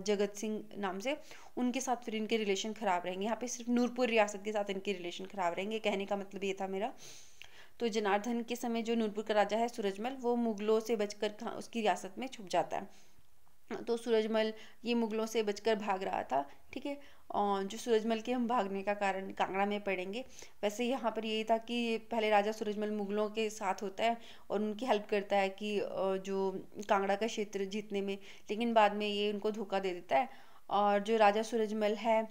जगत सिंह नाम से उनके साथ फिर इनके रिलेशन ख़राब रहेंगे यहाँ पे सिर्फ नूरपुर रियासत के साथ इनके रिलेशन ख़राब रहेंगे कहने का मतलब ये था मेरा तो जनार्दन के समय जो नूरपुर का राजा है सूरजमल वो मुग़लों से बचकर उसकी रियासत में छुप जाता है तो सूरजमल ये मुगलों से बचकर भाग रहा था ठीक है और जो सूरजमल के हम भागने का कारण कांगड़ा में पड़ेंगे वैसे यहाँ पर यही था कि पहले राजा सूरजमल मुगलों के साथ होता है और उनकी हेल्प करता है कि जो कांगड़ा का क्षेत्र जीतने में लेकिन बाद में ये उनको धोखा दे देता है और जो राजा सूरजमल है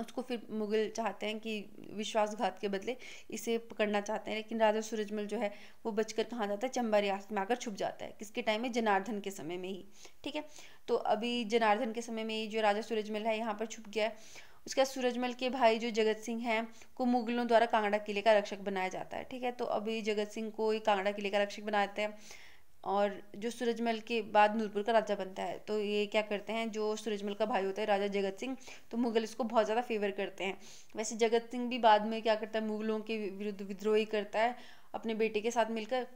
उसको फिर मुग़ल चाहते हैं कि विश्वासघात के बदले इसे पकड़ना चाहते हैं लेकिन राजा सूरजमल जो है वो बचकर कहाँ जाता है चंबा रियासत में आकर छुप जाता है किसके टाइम में जनार्दन के समय में ही ठीक है तो अभी जनार्दन के समय में ही जो राजा सूरजमल है यहाँ पर छुप गया है उसके बाद सूरजमल के भाई जो जगत सिंह हैं को मुगलों द्वारा कांगड़ा किले का रक्षक बनाया जाता है ठीक है तो अभी जगत सिंह को ही कांगड़ा किले का रक्षक बनाते हैं और जो सूरजमल के बाद नूरपुर का राजा बनता है तो ये क्या करते हैं जो सूरजमल का भाई होता है राजा जगत सिंह तो मुगल इसको बहुत ज़्यादा फेवर करते हैं वैसे जगत सिंह भी बाद में क्या करता है मुगलों के विरुद्ध विद्रोही करता है अपने बेटे के साथ मिलकर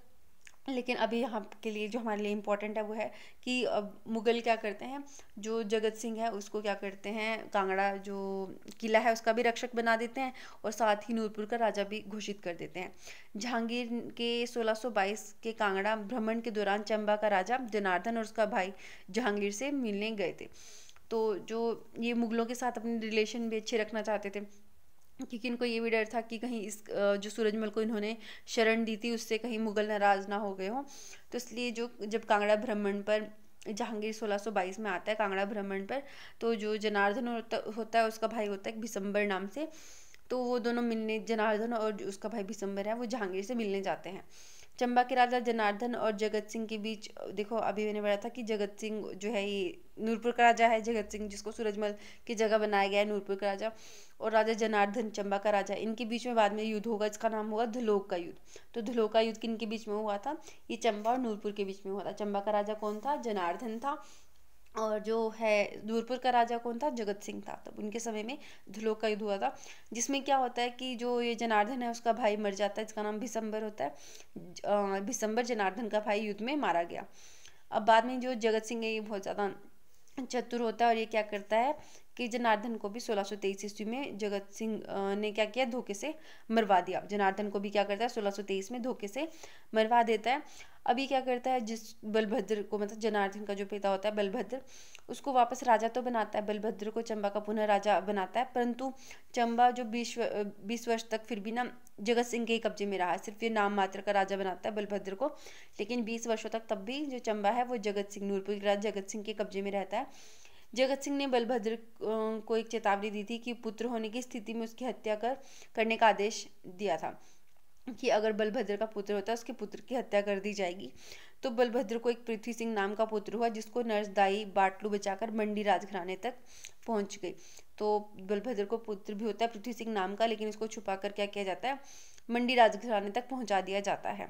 लेकिन अभी यहाँ के लिए जो हमारे लिए इम्पोर्टेंट है वो है कि अब मुग़ल क्या करते हैं जो जगत सिंह है उसको क्या करते हैं कांगड़ा जो किला है उसका भी रक्षक बना देते हैं और साथ ही नूरपुर का राजा भी घोषित कर देते हैं जहांगीर के 1622 के कांगड़ा भ्रमण के दौरान चंबा का राजा जनार्दन और उसका भाई जहांगीर से मिलने गए थे तो जो ये मुग़लों के साथ अपने रिलेशन भी अच्छे रखना चाहते थे क्योंकि इनको ये भी डर था कि कहीं इस जो सूरजमल को इन्होंने शरण दी थी उससे कहीं मुगल नाराज़ ना हो गए हों तो इसलिए जो जब कांगड़ा भ्रमण पर जहांगीर 1622 में आता है कांगड़ा भ्रमण पर तो जो जनार्दन होता, होता है उसका भाई होता है बिसम्बर नाम से तो वो दोनों मिलने जनार्दन और उसका भाई बिसम्बर है वो जहांगीर से मिलने जाते हैं चंबा के राजा जनार्दन और जगत सिंह के बीच देखो अभी मैंने बताया था कि जगत सिंह जो है ये नूरपुर का राजा है जगत सिंह जिसको सूरजमल की जगह बनाया गया है नूरपुर का राजा और राजा जनार्दन चंबा का राजा इनके बीच में बाद में युद्ध होगा इसका नाम होगा धुलोक का युद्ध तो धुलोक का युद्ध किन के बीच में हुआ था ये चंबा और नूरपुर के बीच में हुआ था चंबा का राजा कौन था जनार्दन था और जो है धूलपुर का राजा कौन था जगत सिंह था तब उनके समय में धुलोक का युद्ध हुआ था जिसमें क्या होता है कि जो ये जनार्दन है उसका भाई मर जाता है इसका नाम भिसंबर होता है भिसंबर जनार्दन का भाई युद्ध में मारा गया अब बाद में जो जगत सिंह है ये बहुत ज़्यादा चतुर होता है और ये क्या करता है कि जनार्दन को भी तेईस ईस्वी में जगत सिंह ने क्या किया धोखे से मरवा दिया जनार्दन को भी क्या करता है तेईस में धोखे से मरवा देता है अभी क्या करता है जिस बलभद्र को मतलब जनार्दन का जो पिता होता है बलभद्र उसको वापस राजा तो बनाता है बलभद्र को चंबा का पुनः राजा बनाता है परंतु चंबा जो बीस बीस वर्ष तक फिर भी ना जगत सिंह के ही कब्जे में रहा सिर्फ ये नाम मात्र का राजा बनाता है बलभद्र को लेकिन बीस वर्षों तक तब भी जो चंबा है वो जगत सिंह नूरपुर के राज जगत सिंह के कब्जे में रहता है जगत सिंह ने बलभद्र को एक चेतावनी दी थी कि पुत्र होने की स्थिति में उसकी हत्या कर करने का आदेश दिया था कि अगर बलभद्र का पुत्र होता उसके पुत्र की हत्या कर दी जाएगी तो बलभद्र को एक पृथ्वी सिंह नाम का पुत्र हुआ जिसको नर्सदाई बाटलू बचाकर मंडी राजघराने तक पहुंच गई तो बलभद्र को पुत्र भी होता है पृथ्वी सिंह नाम का लेकिन इसको छुपा कर क्या किया जाता है मंडी राजघराने तक पहुंचा दिया जाता है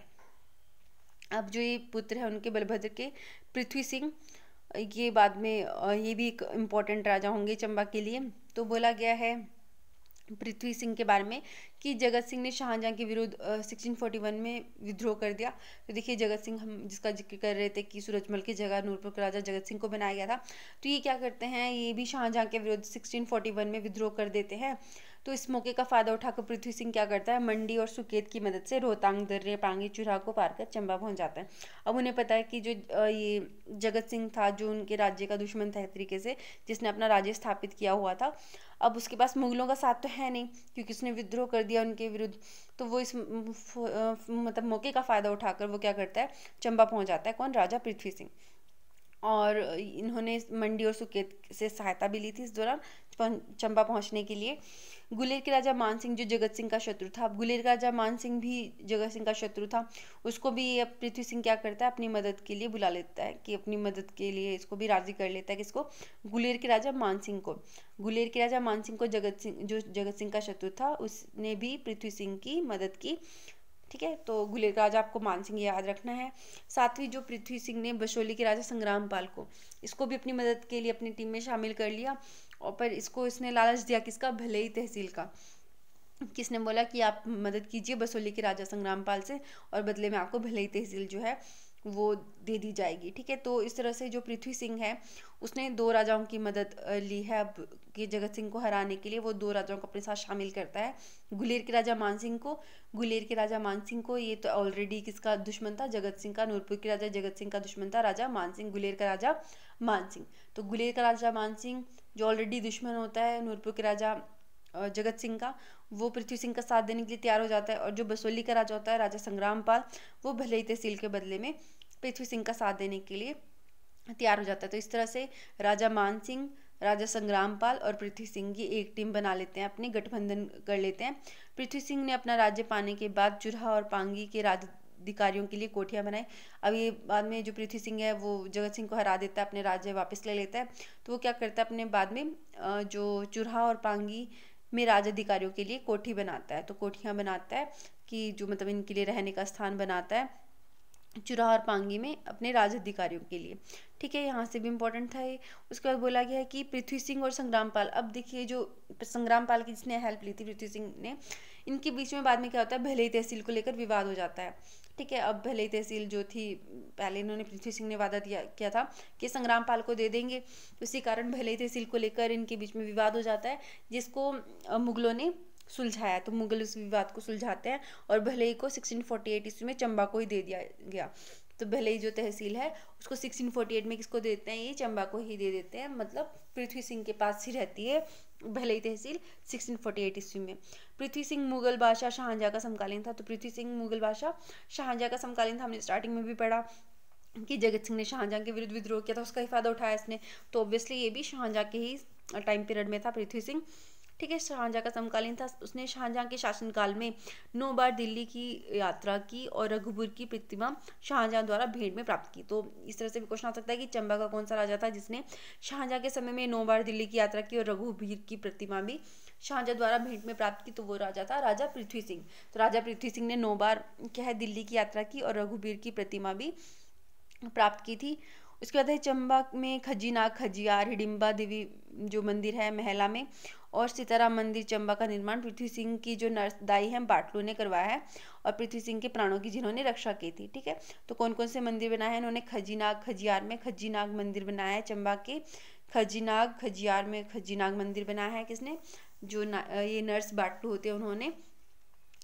अब जो ये पुत्र है उनके बलभद्र के पृथ्वी सिंह ये बाद में ये भी एक इम्पोर्टेंट राजा होंगे चंबा के लिए तो बोला गया है पृथ्वी सिंह के बारे में कि जगत सिंह ने शाहजहाँ के विरुद्ध सिक्सटीन फोर्टी वन में विद्रोह कर दिया तो देखिए जगत सिंह हम जिसका जिक्र कर रहे थे कि सूरजमल की जगह नूरपुर का राजा जगत सिंह को बनाया गया था तो ये क्या करते हैं ये भी शाहजहाँ के विरुद्ध सिक्सटीन फोर्टी वन में विद्रोह कर देते हैं तो इस मौके का फ़ायदा उठाकर पृथ्वी सिंह क्या करता है मंडी और सुकेत की मदद से रोहतांग दर्रे पांगी चूरा को पार कर चंबा पहुंच जाता है अब उन्हें पता है कि जो ये जगत सिंह था जो उनके राज्य का दुश्मन था एक तरीके से जिसने अपना राज्य स्थापित किया हुआ था अब उसके पास मुगलों का साथ तो है नहीं क्योंकि उसने विद्रोह कर दिया उनके विरुद्ध तो वो इस मतलब मौके का फ़ायदा उठाकर वो क्या करता है चंबा पहुँच जाता है कौन राजा पृथ्वी सिंह और इन्होंने मंडी और सुकेत से सहायता भी ली थी इस दौरान चंबा पहुंचने के लिए गुलेर के राजा मान सिंह जो जगत सिंह का शत्रु था गुलेर का राजा मान सिंह भी जगत सिंह का शत्रु था उसको भी पृथ्वी सिंह क्या करता है अपनी मदद के लिए बुला लेता है कि अपनी मदद के लिए इसको भी राजी कर लेता है किसको गुलेर के राजा मान सिंह को गुलेर के राजा मान सिंह को जगत सिंह जो जगत सिंह का शत्रु था उसने भी पृथ्वी सिंह की मदद की ठीक है तो गुलेर का राजा आपको मान सिंह याद रखना है ही जो पृथ्वी सिंह ने बसोली के राजा संग्राम पाल को इसको भी अपनी मदद के लिए अपनी टीम में शामिल कर लिया और पर इसको इसने लालच दिया किसका भले ही तहसील का किसने बोला कि आप मदद कीजिए बसोली के राजा संग्राम पाल से और बदले में आपको भले ही तहसील जो है वो दे दी जाएगी ठीक है तो इस तरह से जो पृथ्वी सिंह है उसने दो राजाओं की मदद ली है अब कि जगत सिंह को हराने के लिए वो दो राजाओं को अपने साथ शामिल करता है गुलेर के राजा मान सिंह को गुलेर के राजा मान सिंह को ये तो ऑलरेडी किसका दुश्मन था जगत सिंह का नूरपुर के राजा जगत सिंह का दुश्मन था राजा मान सिंह गुलेर का राजा मान सिंह तो गुलेर का राजा मान सिंह जो ऑलरेडी दुश्मन होता है नूरपुर के राजा जगत सिंह का वो पृथ्वी सिंह का साथ देने के लिए तैयार हो जाता है और जो बसोली का राजा होता है राजा संग्राम पाल वो भले ही तहसील के बदले में पृथ्वी सिंह का साथ देने के लिए तैयार हो जाता है तो इस तरह से राजा मान सिंह राजा संग्राम पाल और पृथ्वी सिंह की एक टीम बना लेते हैं अपने गठबंधन कर लेते हैं पृथ्वी सिंह ने अपना राज्य पाने के बाद चूरहा और पांगी के राज अधिकारियों के लिए कोठियां बनाई अब ये बाद में जो पृथ्वी सिंह है वो जगत सिंह को हरा देता है अपने राज्य वापस ले लेता है तो वो क्या करता है अपने बाद में जो चूरहा और पांगी में राज अधिकारियों के लिए कोठी बनाता है तो कोठियाँ बनाता है कि जो मतलब इनके लिए रहने का स्थान बनाता है चुराह और पांगी में अपने राज अधिकारियों के लिए ठीक है यहाँ से भी इम्पोर्टेंट था ये उसके बाद बोला गया है कि पृथ्वी सिंह और संग्राम पाल अब देखिए जो संग्राम पाल की जिसने हेल्प ली थी पृथ्वी सिंह ने इनके बीच में बाद में क्या होता है भले ही तहसील को लेकर विवाद हो जाता है ठीक है अब भले ही तहसील जो थी पहले इन्होंने पृथ्वी सिंह ने वादा दिया किया था कि संग्राम पाल को दे देंगे उसी कारण भले ही तहसील को लेकर इनके बीच में विवाद हो जाता है जिसको मुगलों ने सुलझाया तो मुगल उस विवाद को सुलझाते हैं और भले ही को 1648 ईस्वी में चंबा को ही दे दिया गया तो भले ही जो तहसील है उसको 1648 में किसको देते हैं ये चंबा को ही दे देते हैं मतलब पृथ्वी सिंह के पास ही रहती है भले ही तहसील 1648 ईस्वी में पृथ्वी सिंह मुगल बादशाह शाहजहाँ का समकालीन था तो पृथ्वी सिंह मुगल बादशाह शाहजहाँ का समकालीन था हमने स्टार्टिंग में भी पढ़ा कि जगत सिंह ने शाहजहाँ के विरुद्ध विद्रोह किया था उसका ही फायदा उठाया इसने तो ऑब्वियसली ये भी शाहजहाँ के ही टाइम पीरियड में था पृथ्वी सिंह ठीक है शाहजहाँ का समकालीन था उसने शाहजहाँ के शासनकाल में नौ बार दिल्ली की यात्रा की और रघुपुर की प्रतिमा शाहजहाँ द्वारा भेंट में प्राप्त की तो इस तरह से भी क्वेश्चन आ सकता है कि चंबा का कौन सा राजा था जिसने शाहजहाँ के समय में नौ बार दिल्ली की यात्रा की और रघुवीर की प्रतिमा भी शाहजहाँ द्वारा भेंट में प्राप्त की तो वो राजा था राजा पृथ्वी सिंह तो राजा पृथ्वी सिंह ने नौ बार क्या है दिल्ली की यात्रा की और रघुवीर की प्रतिमा भी प्राप्त की थी उसके बाद है चंबा में खजीनाग खजियार हिडिम्बा देवी जो मंदिर है महला में और सीताराम मंदिर चंबा का निर्माण पृथ्वी सिंह की जो दाई है बाटलू ने करवाया है और पृथ्वी सिंह के प्राणों की जिन्होंने रक्षा की थी ठीक है तो कौन कौन से मंदिर बनाए हैं उन्होंने खजीनाग खजियार में खजीनाग मंदिर बनाया है चंबा के खजीनाग खजियार में खजीनाग मंदिर बनाया है किसने जो ये नर्स बाटलू होते हैं उन्होंने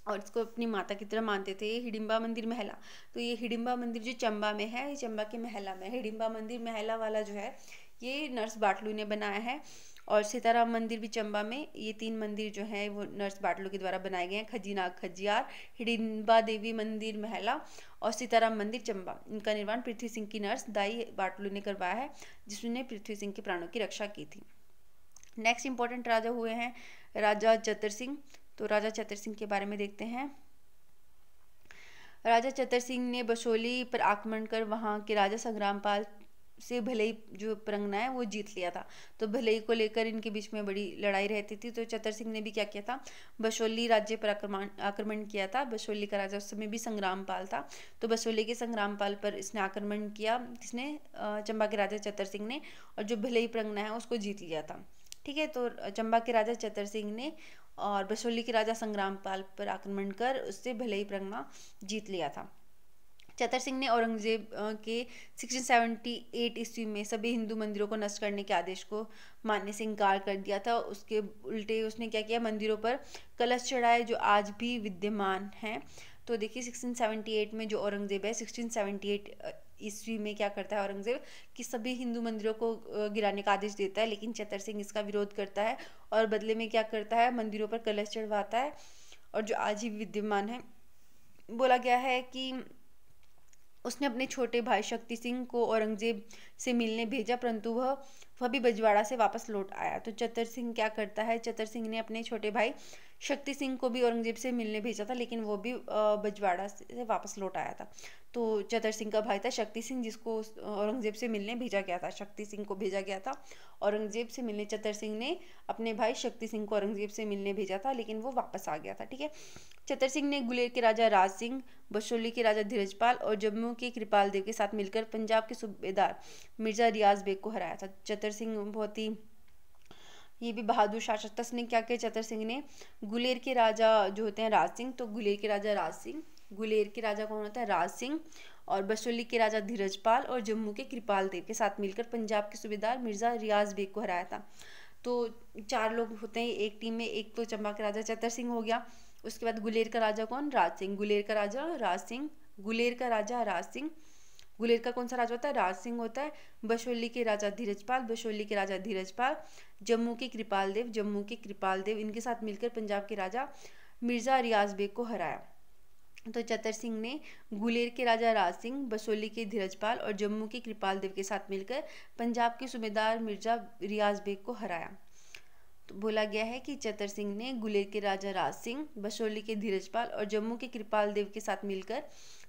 और इसको अपनी माता की तरह मानते थे ये हिडिम्बा मंदिर महला तो ये हिडिम्बा मंदिर जो चंबा में है ये चंबा के महला में हिडिम्बा मंदिर महला वाला जो है ये नर्स बाटलू ने बनाया है और सीताराम मंदिर भी चंबा में ये तीन मंदिर जो हैं वो नर्स बाटलो के द्वारा बनाए गए हैं खजीना खजियार हिडिम्बा देवी मंदिर महला और सीताराम मंदिर चंबा इनका निर्माण पृथ्वी सिंह की नर्स दाई बाटलो ने करवाया है जिसने पृथ्वी सिंह के प्राणों की रक्षा की थी नेक्स्ट इंपॉर्टेंट राजा हुए हैं राजा चतर सिंह तो राजा चतर सिंह के बारे में देखते हैं राजा चतर सिंह ने बसोली पर आक्रमण कर वहाँ के राजा संग्राम पाल से ही जो परंगना है वो जीत लिया था तो ही को लेकर इनके बीच में बड़ी लड़ाई रहती थी तो चतर सिंह ने भी क्या किया था बसोली राज्य पर आक्रमण आक्रमण किया था बसोली का राजा उस समय भी संग्रामपाल था तो बसोली के संग्रामपाल पर इसने आक्रमण किया किसने चंबा के राजा चतर सिंह ने और जो ही परंगना है उसको जीत लिया था ठीक है तो चंबा के राजा चतर सिंह ने और बसोली के राजा संग्राम पाल पर आक्रमण कर उससे ही प्रंगना जीत लिया था चतर सिंह ने औरंगजेब के 1678 ईस्वी में सभी हिंदू मंदिरों को नष्ट करने के आदेश को मानने से इनकार कर दिया था उसके उल्टे उसने क्या किया मंदिरों पर कलश चढ़ाए जो आज भी विद्यमान हैं तो देखिए 1678 में जो औरंगजेब है 1678 ईस्वी में क्या करता है औरंगजेब कि सभी हिंदू मंदिरों को गिराने का आदेश देता है लेकिन चतर सिंह इसका विरोध करता है और बदले में क्या करता है मंदिरों पर कलश चढ़वाता है और जो आज ही विद्यमान है बोला गया है कि उसने अपने छोटे भाई शक्ति सिंह को औरंगजेब से मिलने भेजा परंतु वह वह भी बजवाड़ा से वापस लौट आया तो चतर सिंह क्या करता है चतर सिंह ने अपने छोटे भाई शक्ति सिंह को भी औरंगजेब से मिलने भेजा था लेकिन वो भी बजवाड़ा से वापस लौट आया था तो चतर सिंह का भाई था शक्ति सिंह जिसको औरंगजेब से मिलने भेजा गया था शक्ति सिंह को भेजा गया था औरंगजेब से मिलने चतर सिंह ने अपने भाई शक्ति सिंह को औरंगजेब से मिलने भेजा था लेकिन वो वापस आ गया था ठीक है चतर सिंह ने गुलेर के राजा राज सिंह बसोली के राजा धीरजपाल और जम्मू के कृपाल देव के साथ मिलकर पंजाब के सूबेदार मिर्जा रियाज बेग को हराया था चतर सिंह बहुत ही ये भी बहादुर शासक था उसने क्या किया चतर सिंह ने गुलेर के राजा जो होते हैं राज सिंह तो गुलेर के राजा राज सिंह गुलेर के राजा कौन होता है राज सिंह और बसोली के राजा धीरजपाल और जम्मू के कृपाल देव के साथ मिलकर पंजाब के सूबेदार मिर्ज़ा रियाज बेग को हराया था तो चार लोग होते हैं एक टीम में एक तो चंबा का राजा चतर सिंह हो गया उसके बाद गुलेर का राजा कौन राज सिंह गुलेर का राजा राज सिंह गुलेर का राजा राज सिंह गुलेर का कौन सा राजा होता है राज सिंह होता है बशोली के राजा धीरजपाल बशोली के राजा धीरजपाल जम्मू के कृपाल देव जम्मू के कृपाल देव इनके साथ मिलकर पंजाब के राजा मिर्ज़ा रियाज बेग को हराया तो चतर सिंह ने गुलेर के राजा राज सिंह बसोली के धीरजपाल और जम्मू के कृपाल देव के साथ मिलकर पंजाब के सूबेदार मिर्जा रियाज बेग को हराया तो बोला गया है कि चतर सिंह ने गुलेर के राजा राज सिंह बसोली के धीरजपाल और जम्मू के कृपाल देव के साथ मिलकर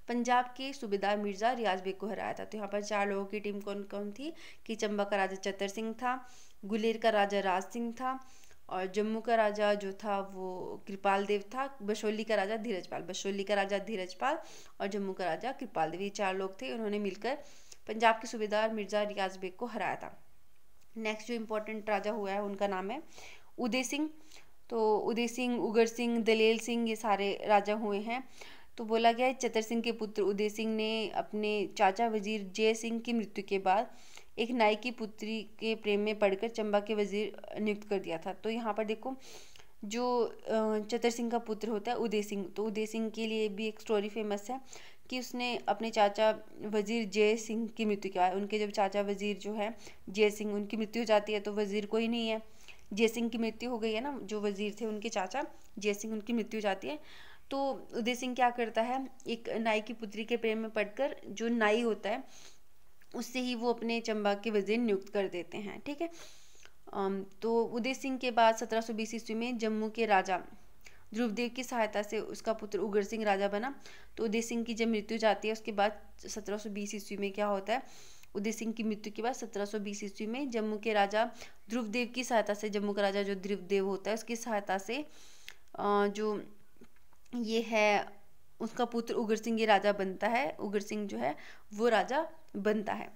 पंजाब के सूबेदार मिर्ज़ा रियाज बेग को हराया था तो यहाँ पर चार लोगों की टीम कौन कौन थी कि चंबा का राजा चतर सिंह था गुलेर का राजा राज सिंह था और जम्मू का राजा जो था वो कृपाल देव था बसोली का राजा धीरजपाल बसोली का राजा धीरजपाल और जम्मू का राजा कृपाल देव ये चार लोग थे उन्होंने मिलकर पंजाब के सूबेदार मिर्ज़ा रियाज बेग को हराया था नेक्स्ट जो इम्पोर्टेंट राजा हुआ है उनका नाम है उदय सिंह तो उदय सिंह उगर सिंह दलेल सिंह ये सारे राजा हुए हैं तो बोला गया है चतर सिंह के पुत्र उदय सिंह ने अपने चाचा वजीर जय सिंह की मृत्यु के बाद एक नाई की पुत्री के प्रेम में पढ़कर चंबा के वजीर नियुक्त कर दिया था तो यहाँ पर देखो जो चतर सिंह का पुत्र होता है उदय सिंह तो उदय सिंह के लिए भी एक स्टोरी फेमस है कि उसने अपने चाचा वजीर जय सिंह की मृत्यु के बाद उनके जब चाचा वजीर जो है जय सिंह उनकी मृत्यु हो जाती है तो वजीर कोई नहीं है जय सिंह की मृत्यु हो गई है ना जो वजीर थे उनके चाचा जय सिंह उनकी मृत्यु हो जाती है तो उदय सिंह क्या करता है एक नाई की पुत्री के प्रेम में पढ़कर जो नाई होता है उससे ही वो अपने चंबा के वजीर नियुक्त कर देते हैं ठीक है तो उदय सिंह के बाद सत्रह सौ बीस ईस्वी में जम्मू के राजा ध्रुवदेव की सहायता से उसका पुत्र उग्र सिंह राजा बना तो उदय सिंह की जब मृत्यु जाती है उसके बाद 1720 ईस्वी में क्या होता है उदय सिंह की मृत्यु के बाद 1720 ईस्वी में जम्मू के राजा ध्रुवदेव की सहायता से जम्मू का राजा जो ध्रुवदेव होता है उसकी सहायता से जो ये है उसका पुत्र उग्र सिंह ये राजा बनता है उग्र सिंह जो है वो राजा बनता है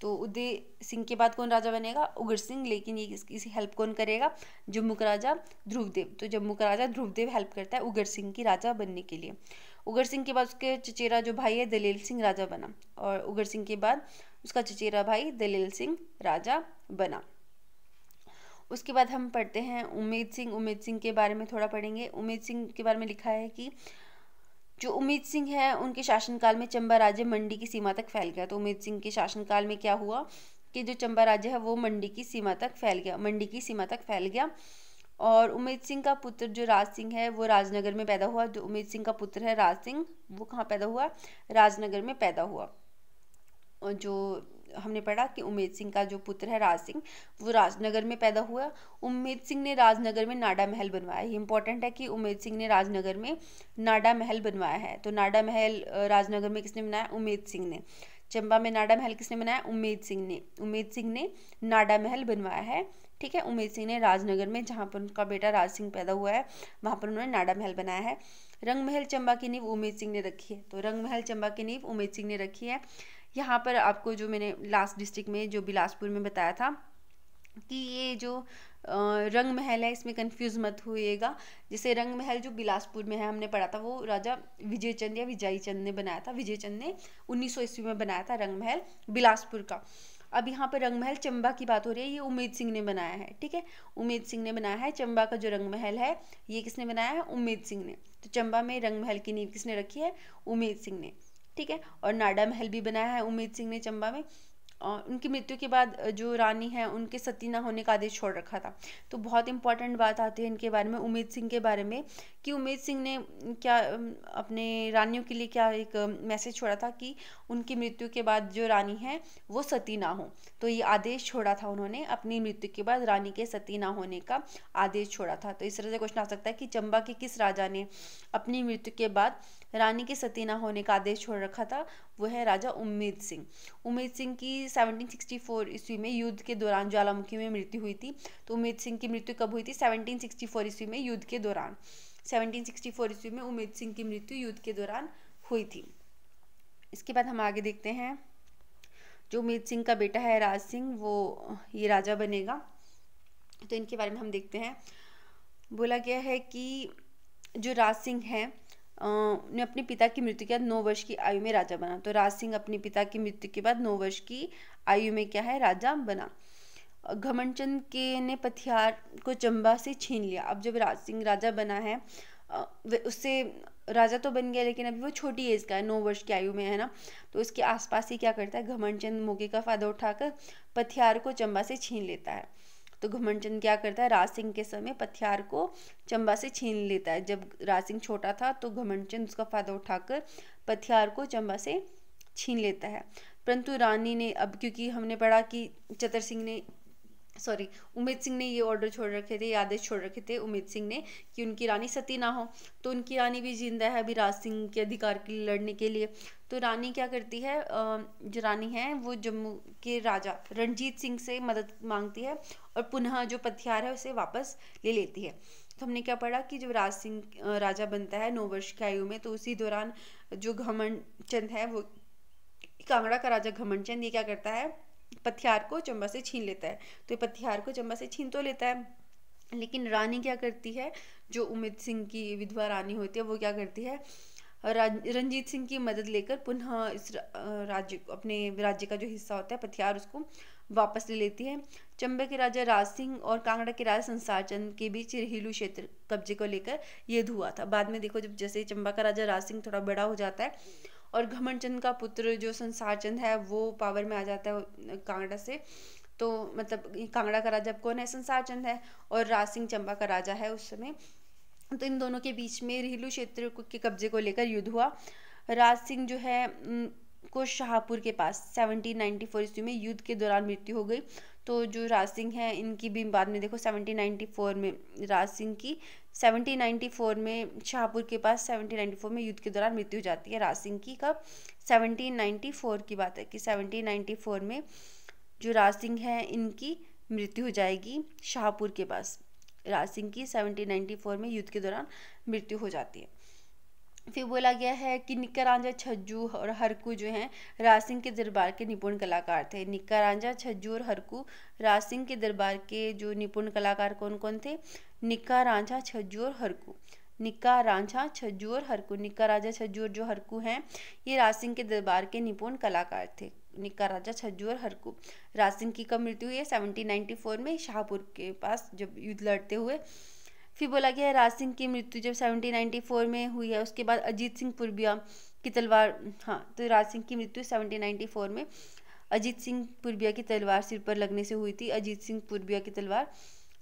तो उदय सिंह के बाद कौन राजा बनेगा उग्र सिंह लेकिन ये इसकी हेल्प कौन करेगा जम्मू का राजा ध्रुवदेव तो जम्मू का राजा ध्रुवदेव हेल्प करता है उग्र सिंह की राजा बनने के लिए उग्र सिंह के बाद उसके चचेरा जो भाई है दलेल सिंह राजा बना और उग्र सिंह के बाद उसका चचेरा भाई दलेल सिंह राजा बना उसके बाद हम पढ़ते हैं उमेद सिंह उमेद सिंह के बारे में थोड़ा पढ़ेंगे उमेद सिंह के बारे में लिखा है कि जो उमेद सिंह है उनके शासनकाल में चंबा राज्य मंडी की सीमा तक फैल गया तो उमेद सिंह के शासनकाल में क्या हुआ कि जो चंबा राज्य है वो मंडी की सीमा तक फैल गया मंडी की सीमा तक फैल गया और उमेद सिंह का पुत्र जो राज सिंह है वो राजनगर में पैदा हुआ जो उमेद सिंह का पुत्र है राज सिंह वो कहाँ पैदा हुआ राजनगर में पैदा हुआ और जो हमने पढ़ा कि उमेद सिंह का जो पुत्र है राज सिंह वो राजनगर में पैदा हुआ उमेद सिंह ने राजनगर में नाडा महल बनवाया ये इंपॉर्टेंट है कि उमेद सिंह ने राजनगर में नाडा महल बनवाया है तो नाडा महल राजनगर में किसने बनाया उमेद सिंह ने चंबा में नाडा महल किसने बनाया उमेद सिंह ने उमेद सिंह ने नाडा महल बनवाया है ठीक है उमेद सिंह ने राजनगर में जहाँ पर उनका बेटा राज सिंह पैदा हुआ है वहाँ पर उन्होंने नाडा महल बनाया है रंग महल चंबा की नींव उमेद सिंह ने रखी है तो रंग महल चंबा की नींव उमेद सिंह ने रखी है यहाँ पर आपको जो मैंने लास्ट डिस्ट्रिक्ट में जो बिलासपुर में बताया था कि ये जो रंग महल है इसमें कंफ्यूज मत होइएगा जैसे रंग महल जो बिलासपुर में है हमने पढ़ा था वो राजा विजय चंद या विजय चंद ने बनाया था विजय चंद ने उन्नीस सौ ईस्वी में बनाया था रंग महल बिलासपुर का अब यहाँ पर रंग महल चंबा की बात हो रही है ये उमेद सिंह ने बनाया है ठीक है उमेद सिंह ने बनाया है चंबा का जो रंग महल है ये किसने बनाया है उमेद सिंह ने तो चंबा में रंग महल की नींव किसने रखी है उमेद सिंह ने ठीक है और नाडा महल भी बनाया है उम्मीद सिंह ने चंबा में और उनकी मृत्यु के बाद जो रानी है उनके सती ना होने का आदेश छोड़ रखा था तो बहुत इंपॉर्टेंट बात आती है इनके बारे में उमेद सिंह के बारे में कि उमेद सिंह ने क्या अपने रानियों के लिए क्या एक मैसेज छोड़ा था कि उनकी मृत्यु के बाद जो रानी है वो सती ना हो तो ये आदेश छोड़ा था उन्होंने अपनी मृत्यु के बाद रानी के सती ना होने का आदेश छोड़ा था तो इस तरह से क्वेश्चन आ सकता है कि चंबा के किस राजा ने अपनी मृत्यु के बाद रानी के सती ना होने का आदेश छोड़ रखा था वह है राजा उम्मीद सिंह उम्मीद सिंह की 1764 ईस्वी में युद्ध के दौरान ज्वालामुखी में मृत्यु हुई थी तो उम्मीद सिंह की मृत्यु कब हुई थी 1764 ईस्वी में युद्ध के दौरान 1764 ईस्वी में उम्मीद सिंह की मृत्यु युद्ध के दौरान हुई थी इसके बाद हम आगे देखते हैं जो उम्मीद सिंह का बेटा है राज सिंह वो ये राजा बनेगा तो इनके बारे में हम देखते हैं बोला गया है कि जो राज सिंह हैं ने अपने पिता की मृत्यु के बाद नौ वर्ष की आयु में राजा बना तो राज सिंह अपने पिता की मृत्यु के बाद नौ वर्ष की आयु में क्या है राजा बना घमनचंद के ने पथियार को चंबा से छीन लिया अब जब राज सिंह राजा बना है उससे राजा तो बन गया लेकिन अभी वो छोटी एज का है नौ वर्ष की आयु में है ना तो उसके आसपास ही क्या करता है घमनचंद मोगे का फायदा उठाकर पथियार को चंबा से छीन लेता है तो घुमनचंद क्या करता है राज सिंह के समय पथियार को चंबा से छीन लेता है जब राज सिंह छोटा था तो घुमनचंद उसका फायदा उठाकर पथियार को चंबा से छीन लेता है परंतु रानी ने अब क्योंकि हमने पढ़ा कि चतर सिंह ने सॉरी उमित सिंह ने ये ऑर्डर छोड़ रखे थे आदेश छोड़ रखे थे उमित सिंह ने कि उनकी रानी सती ना हो तो उनकी रानी भी जिंदा है अभी राज सिंह के अधिकार के लिए लड़ने के लिए तो रानी क्या करती है जो रानी है वो जम्मू के राजा रणजीत सिंह से मदद मांगती है और पुनः जो पथियार है उसे वापस ले लेती है तो हमने क्या पढ़ा कि जब राज सिंह राजा बनता है नौ वर्ष की आयु में तो उसी दौरान जो घमंड चंद है वो कांगड़ा का राजा घमंड चंद ये क्या करता है पथियार को चंबा से छीन लेता है तो ये पथियार को चंबा से छीन तो लेता है लेकिन रानी क्या करती है जो उमित सिंह की विधवा रानी होती है वो क्या करती है रंजीत सिंह की मदद लेकर पुनः इस राज्य अपने राज्य का जो हिस्सा होता है पथियार उसको वापस ले लेती है चंबे के राजा राज सिंह और कांगड़ा के राजा संसार चंद के बीच रिहिलू क्षेत्र कब्जे को लेकर युद्ध हुआ था बाद में देखो जब जैसे चंबा का राजा राज सिंह थोड़ा बड़ा हो जाता है और घमंड का पुत्र जो संसार चंद है वो पावर में आ जाता है कांगड़ा से तो मतलब कांगड़ा का राजा कौन है संसार चंद है और राज सिंह चंबा का राजा है उस समय तो इन दोनों के बीच में रेहलू क्षेत्र के कब्जे को लेकर युद्ध हुआ राज सिंह जो है को शाहपुर के पास 1794 ईस्वी में युद्ध के दौरान मृत्यु हो गई तो जो राज सिंह हैं इनकी भी बाद में देखो 1794 में राज सिंह की 1794 में शाहपुर के पास 1794 में युद्ध के दौरान मृत्यु हो जाती है राज सिंह की कब 1794 की बात है कि 1794 में जो राज सिंह हैं इनकी मृत्यु हो जाएगी शाहपुर के पास राज सिंह की 1794 में युद्ध के दौरान मृत्यु हो जाती है फिर बोला गया है कि निक्का रांझा छज्जू और हरकू जो हैं राज सिंह के दरबार के निपुण कलाकार थे निक्का रांझा छज्जू और हरकू राज सिंह के दरबार के जो निपुण कलाकार कौन कौन थे निक्का रांझा छज्जू और हरकू निक्का रांझा छज्जू और हरकू निक्का राजा छज्जू और जो हरकू हैं ये राज सिंह के दरबार के निपुण कलाकार थे निक्का राजा छज्जू और हरकू राज सिंह की कब मृत्यु हुई है सेवनटीन में शाहपुर के पास जब युद्ध लड़ते हुए फिर बोला गया है राज सिंह की मृत्यु जब सेवनटीन नाइन्टी फोर में हुई है उसके बाद अजीत सिंह पुरबिया की तलवार हाँ तो राज सिंह की मृत्यु सेवनटीन नाइन्टी फोर में अजीत सिंह पुरबिया की तलवार सिर पर लगने से हुई थी अजीत सिंह पुरबिया की तलवार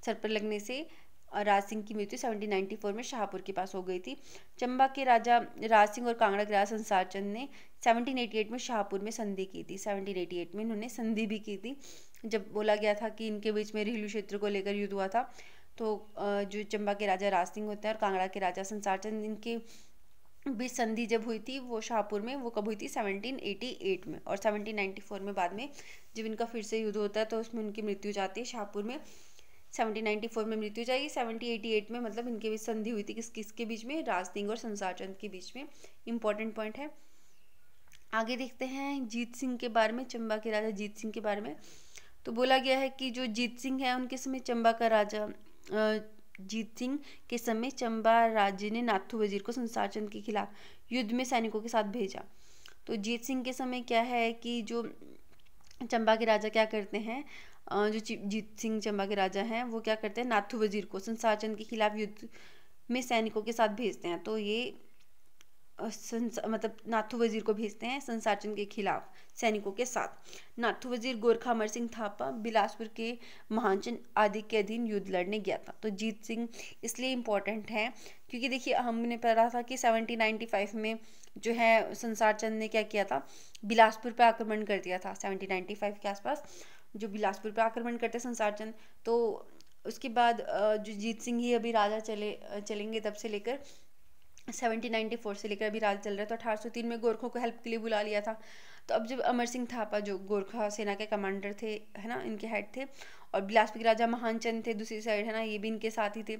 सर पर लगने से और राज सिंह की मृत्यु 1794 में शाहपुर के पास हो गई थी चंबा के राजा राज सिंह और कांगड़ा के राजा संसार चंद ने 1788 में शाहपुर में संधि की थी 1788 में इन्होंने संधि भी की थी जब बोला गया था कि इनके बीच में घरेलू क्षेत्र को लेकर युद्ध हुआ था तो जो चंबा के राजा राज सिंह होते हैं और कांगड़ा के राजा संसार चंद इनके बीच संधि जब हुई थी वो शाहपुर में वो कब हुई थी 1788 में और 1794 में बाद में जब इनका फिर से युद्ध होता है तो उसमें उनकी मृत्यु जाती है शाहपुर में 1794 में मृत्यु जाएगी 1788 में मतलब इनके बीच संधि हुई थी किस किसके बीच में राज सिंह और संसार चंद के बीच में इंपॉर्टेंट पॉइंट है आगे देखते हैं जीत सिंह के बारे में चंबा के राजा जीत सिंह के बारे में तो बोला गया है कि जो जीत सिंह है उनके समय चंबा का राजा जीत सिंह के समय चंबा राज्य ने नाथू वजीर को संसार चंद के खिलाफ युद्ध में सैनिकों के साथ भेजा तो जीत सिंह के समय क्या है कि जो चंबा के राजा क्या करते हैं जो जीत सिंह चंबा के राजा हैं वो क्या करते हैं नाथू वजीर को संसार चंद के खिलाफ युद्ध में सैनिकों के साथ भेजते हैं तो ये मतलब नाथू वजीर को भेजते हैं संसाचन के खिलाफ सैनिकों के साथ नाथू वजीर गोरखा अमर सिंह थापा बिलासपुर के महाजन आदि के अधीन युद्ध लड़ने गया था तो जीत सिंह इसलिए इम्पोर्टेंट हैं क्योंकि देखिए हमने पढ़ा था कि सेवनटीन नाइन्टी फाइव में जो है संसार चंद ने क्या किया था बिलासपुर पर आक्रमण कर दिया था सेवनटीन नाइन्टी फाइव के आसपास जो बिलासपुर पर आक्रमण करते संसार चंद तो उसके बाद जो जीत सिंह ही अभी राजा चले चलेंगे तब से लेकर सेवनटीन नाइन्टी फोर से लेकर अभी राज चल रहा था तो अठारह सौ तीन में गोरखों को हेल्प के लिए बुला लिया था तो अब जब अमर सिंह थापा जो गोरखा सेना के कमांडर थे है ना इनके हेड थे और बिलासपुर के राजा महानचंद थे दूसरी साइड है ना ये भी इनके साथ ही थे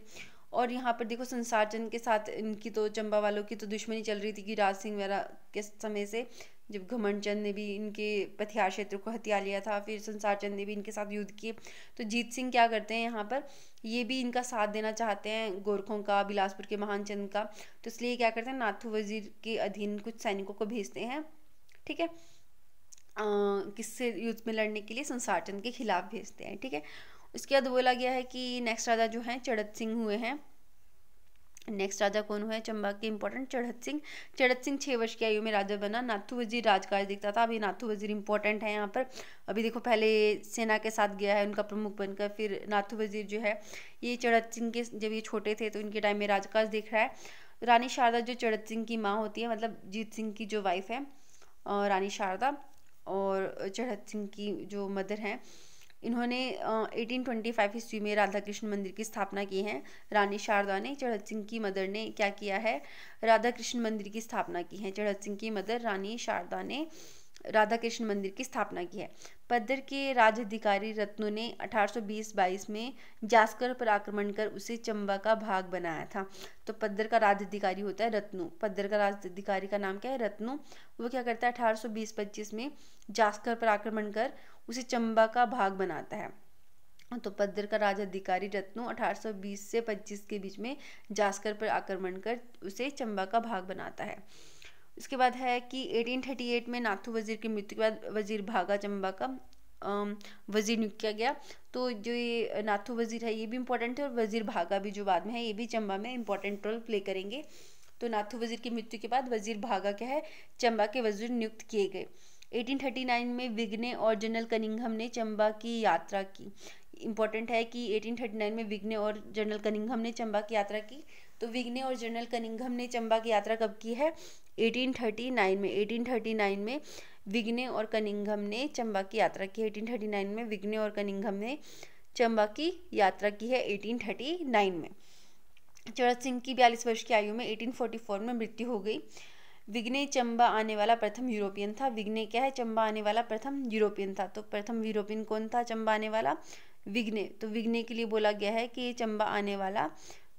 और यहाँ पर देखो संसार चंद के साथ इनकी तो चंबा वालों की तो दुश्मनी चल रही थी कि राज सिंह वगैरह के समय से जब घमंड चंद ने भी इनके पथियार क्षेत्र को हथिया लिया था फिर संसार चंद ने भी इनके साथ युद्ध किए तो जीत सिंह क्या करते हैं यहाँ पर ये भी इनका साथ देना चाहते हैं गोरखों का बिलासपुर के महानचंद का तो इसलिए क्या करते हैं नाथू वजीर के अधीन कुछ सैनिकों को भेजते हैं ठीक है किससे युद्ध में लड़ने के लिए संसार चंद के खिलाफ भेजते हैं ठीक है उसके बाद बोला गया है कि नेक्स्ट राजा जो है चढ़त सिंह हुए हैं नेक्स्ट राजा कौन है चंबा के इंपॉर्टेंट चढ़त सिंह चढ़त सिंह छः वर्ष की आयु में राजा बना नाथू वजीर राजकाज देखता था अभी नाथू वजीर इंपॉर्टेंट है यहाँ पर अभी देखो पहले सेना के साथ गया है उनका प्रमुख बनकर फिर नाथू वजीर जो है ये चढ़त सिंह के जब ये छोटे थे तो इनके टाइम में राजकाज दिख रहा है रानी शारदा जो चढ़त सिंह की माँ होती है मतलब जीत सिंह की जो वाइफ है रानी शारदा और चढ़त सिंह की जो मदर हैं इन्होंने एटीन ट्वेंटी फाइव ईस्वी में राधा कृष्ण मंदिर की स्थापना की है रानी शारदा ने चढ़त सिंह की मदर ने क्या किया है राधा कृष्ण मंदिर की स्थापना की है चढ़त सिंह की मदर रानी शारदा ने राधा कृष्ण मंदिर की स्थापना की है पद्दर के राज अधिकारी रत्नों ने 1820-22 में जास्कर पर आक्रमण कर उसे चंबा का भाग बनाया था तो पद्दर का राज अधिकारी होता है रत्नू पद्दर का राज अधिकारी का नाम क्या है रत्नू वो क्या करता है 1820-25 में जास्कर पर आक्रमण कर उसे चंबा का भाग बनाता है तो पद्र का अधिकारी रत्नो 1820 से 25 के बीच में जास्कर पर आक्रमण कर उसे चंबा का भाग बनाता है उसके बाद है कि 1838 में नाथु वजीर की मृत्यु के बाद वजीर भागा चंबा का वजीर नियुक्त किया गया तो जो ये नाथू वजीर है ये भी इम्पोर्टेंट है और वजीर भागा भी जो बाद में है ये भी चंबा में इम्पोर्टेंट रोल प्ले करेंगे तो नाथू वजीर की मृत्यु के बाद वजीर भागा क्या है चंबा के वजीर नियुक्त किए गए 1839 में विग्ने और जनरल कनिंघम ने चंबा की यात्रा की इम्पॉर्टेंट है कि 1839 में विग्ने और जनरल कनिंघम ने चंबा की यात्रा की तो विग्ने और जनरल कनिंघम ने चंबा की यात्रा कब की है 1839 में 1839 में विग्ने और कनिंघम ने चंबा की यात्रा की 1839 में विग्ने और कनिंघम ने चंबा की यात्रा की है 1839 में चरत सिंह की बयालीस वर्ष की आयु में 1844 में मृत्यु हो गई विग्ने चंबा आने वाला प्रथम यूरोपियन था विग्ने क्या है चंबा आने वाला प्रथम यूरोपियन था तो प्रथम यूरोपियन कौन था चंबा आने वाला विग्ने तो विग्ने के लिए बोला गया है कि ये चंबा आने वाला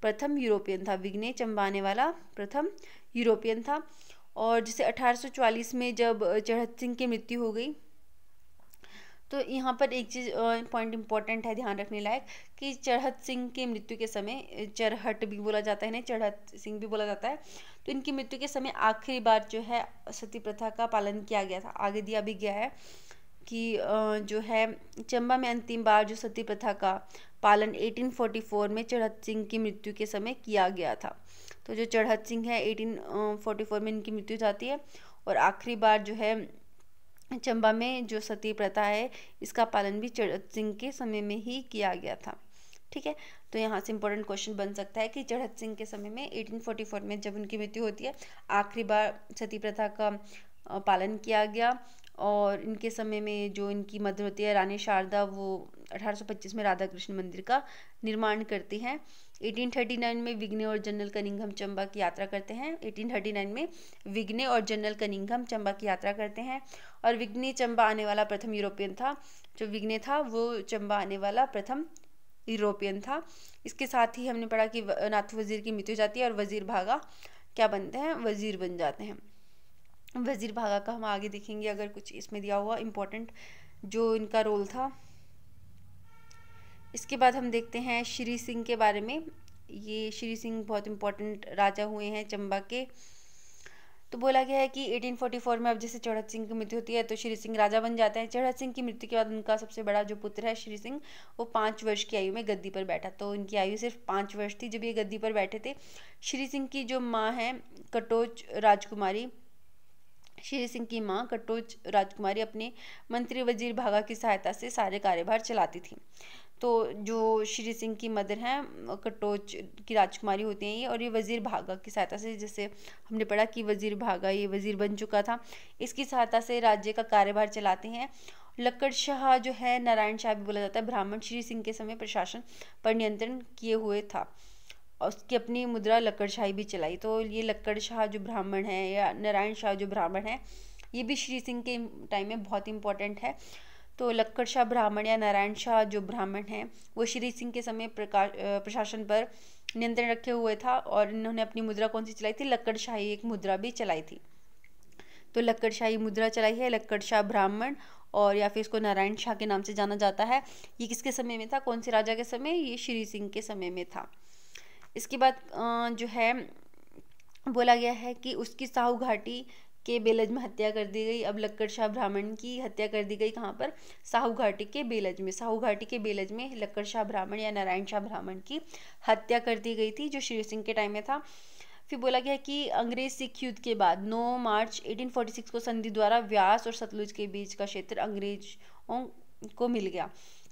प्रथम यूरोपियन था विग्ने चंबा आने वाला प्रथम यूरोपियन था और जैसे 1844 में जब चढ़त सिंह की मृत्यु हो गई तो यहाँ पर एक चीज़ पॉइंट इंपॉर्टेंट है ध्यान रखने लायक कि चढ़त सिंह की मृत्यु के समय चरहट भी बोला जाता है ना चढ़त सिंह भी बोला जाता है तो इनकी मृत्यु के समय आखिरी बार जो है सती प्रथा का पालन किया गया था आगे दिया भी गया है कि जो है चंबा में अंतिम बार जो सती प्रथा का पालन 1844 में चढ़त सिंह की मृत्यु के समय किया गया था तो जो चढ़त सिंह है 1844 में इनकी मृत्यु जाती है और आखिरी बार जो है चंबा में जो सती प्रथा है इसका पालन भी चढ़त सिंह के समय में ही किया गया था ठीक है तो यहाँ से इंपॉर्टेंट क्वेश्चन बन सकता है कि चढ़त सिंह के समय में 1844 में जब उनकी मृत्यु होती है आखिरी बार सती प्रथा का पालन किया गया और इनके समय में जो इनकी मदर होती है रानी शारदा वो 1825 में राधा कृष्ण मंदिर का निर्माण करती हैं 1839 में विग्ने और जनरल कनिंघम चंबा की यात्रा करते हैं 1839 में विग्ने और जनरल कनिंघम चंबा की यात्रा करते हैं और विग्ने चंबा आने वाला प्रथम यूरोपियन था जो विग्ने था वो चंबा आने वाला प्रथम यूरोपियन था इसके साथ ही हमने पढ़ा कि नाथ वज़ीर की मृत्यु जाती है और वज़ीर भागा क्या बनते हैं वज़ीर बन जाते हैं वज़ीर भागा का हम आगे देखेंगे अगर कुछ इसमें दिया हुआ इम्पोर्टेंट जो इनका रोल था इसके बाद हम देखते हैं श्री सिंह के बारे में ये श्री सिंह बहुत इम्पोर्टेंट राजा हुए हैं चंबा के तो बोला गया है कि 1844 में अब जैसे चढ़त सिंह की मृत्यु होती है तो श्री सिंह राजा बन जाते हैं चढ़त सिंह की मृत्यु के बाद उनका सबसे बड़ा जो पुत्र है श्री सिंह वो पाँच वर्ष की आयु में गद्दी पर बैठा तो उनकी आयु सिर्फ पाँच वर्ष थी जब ये गद्दी पर बैठे थे श्री सिंह की जो माँ है कटोच राजकुमारी श्री सिंह की माँ कटोच राजकुमारी अपने मंत्री वजीर भागा की सहायता से सारे कार्यभार चलाती थी तो जो श्री सिंह की मदर हैं कटोच की राजकुमारी होती हैं ये और ये वज़ीर भागा की सहायता से जैसे हमने पढ़ा कि वज़ीर भागा ये वज़ीर बन चुका था इसकी सहायता से राज्य का कार्यभार चलाते हैं लक्कड़ शाह जो है नारायण शाह भी बोला जाता है ब्राह्मण श्री सिंह के समय प्रशासन पर नियंत्रण किए हुए था और उसकी अपनी मुद्रा लक्कड़शाही भी चलाई तो ये लक्कड़ शाह जो ब्राह्मण है या नारायण शाह जो ब्राह्मण है ये भी श्री सिंह के टाइम में बहुत इंपॉर्टेंट है तो लक्कड़ शाह ब्राह्मण या नारायण शाह जो ब्राह्मण हैं वो श्री सिंह के समय प्रकाश प्रशासन पर नियंत्रण रखे हुए था और इन्होंने अपनी मुद्रा कौन सी चलाई थी लक्कड़शाही एक मुद्रा भी चलाई थी तो लक्कड़शाही मुद्रा चलाई है लक्कड़शाह ब्राह्मण और या फिर इसको नारायण शाह के नाम से जाना जाता है ये किसके समय में था कौन से राजा के समय ये श्री सिंह के समय में था इसके बाद जो है बोला गया है कि उसकी साहू घाटी के बेलज में हत्या कर दी गई अब लक्कड़ शाह ब्राह्मण की हत्या कर दी गई कहाँ पर साहू घाटी के बेलज में साहू घाटी के बेलज में लक्कड़ शाह ब्राह्मण या नारायण शाह ब्राह्मण की हत्या कर दी गई थी जो श्री सिंह के टाइम में था फिर बोला गया कि अंग्रेज सिख युद्ध के बाद 9 मार्च 1846 को संधि द्वारा व्यास और सतलुज के बीच का क्षेत्र अंग्रेजों को मिल गया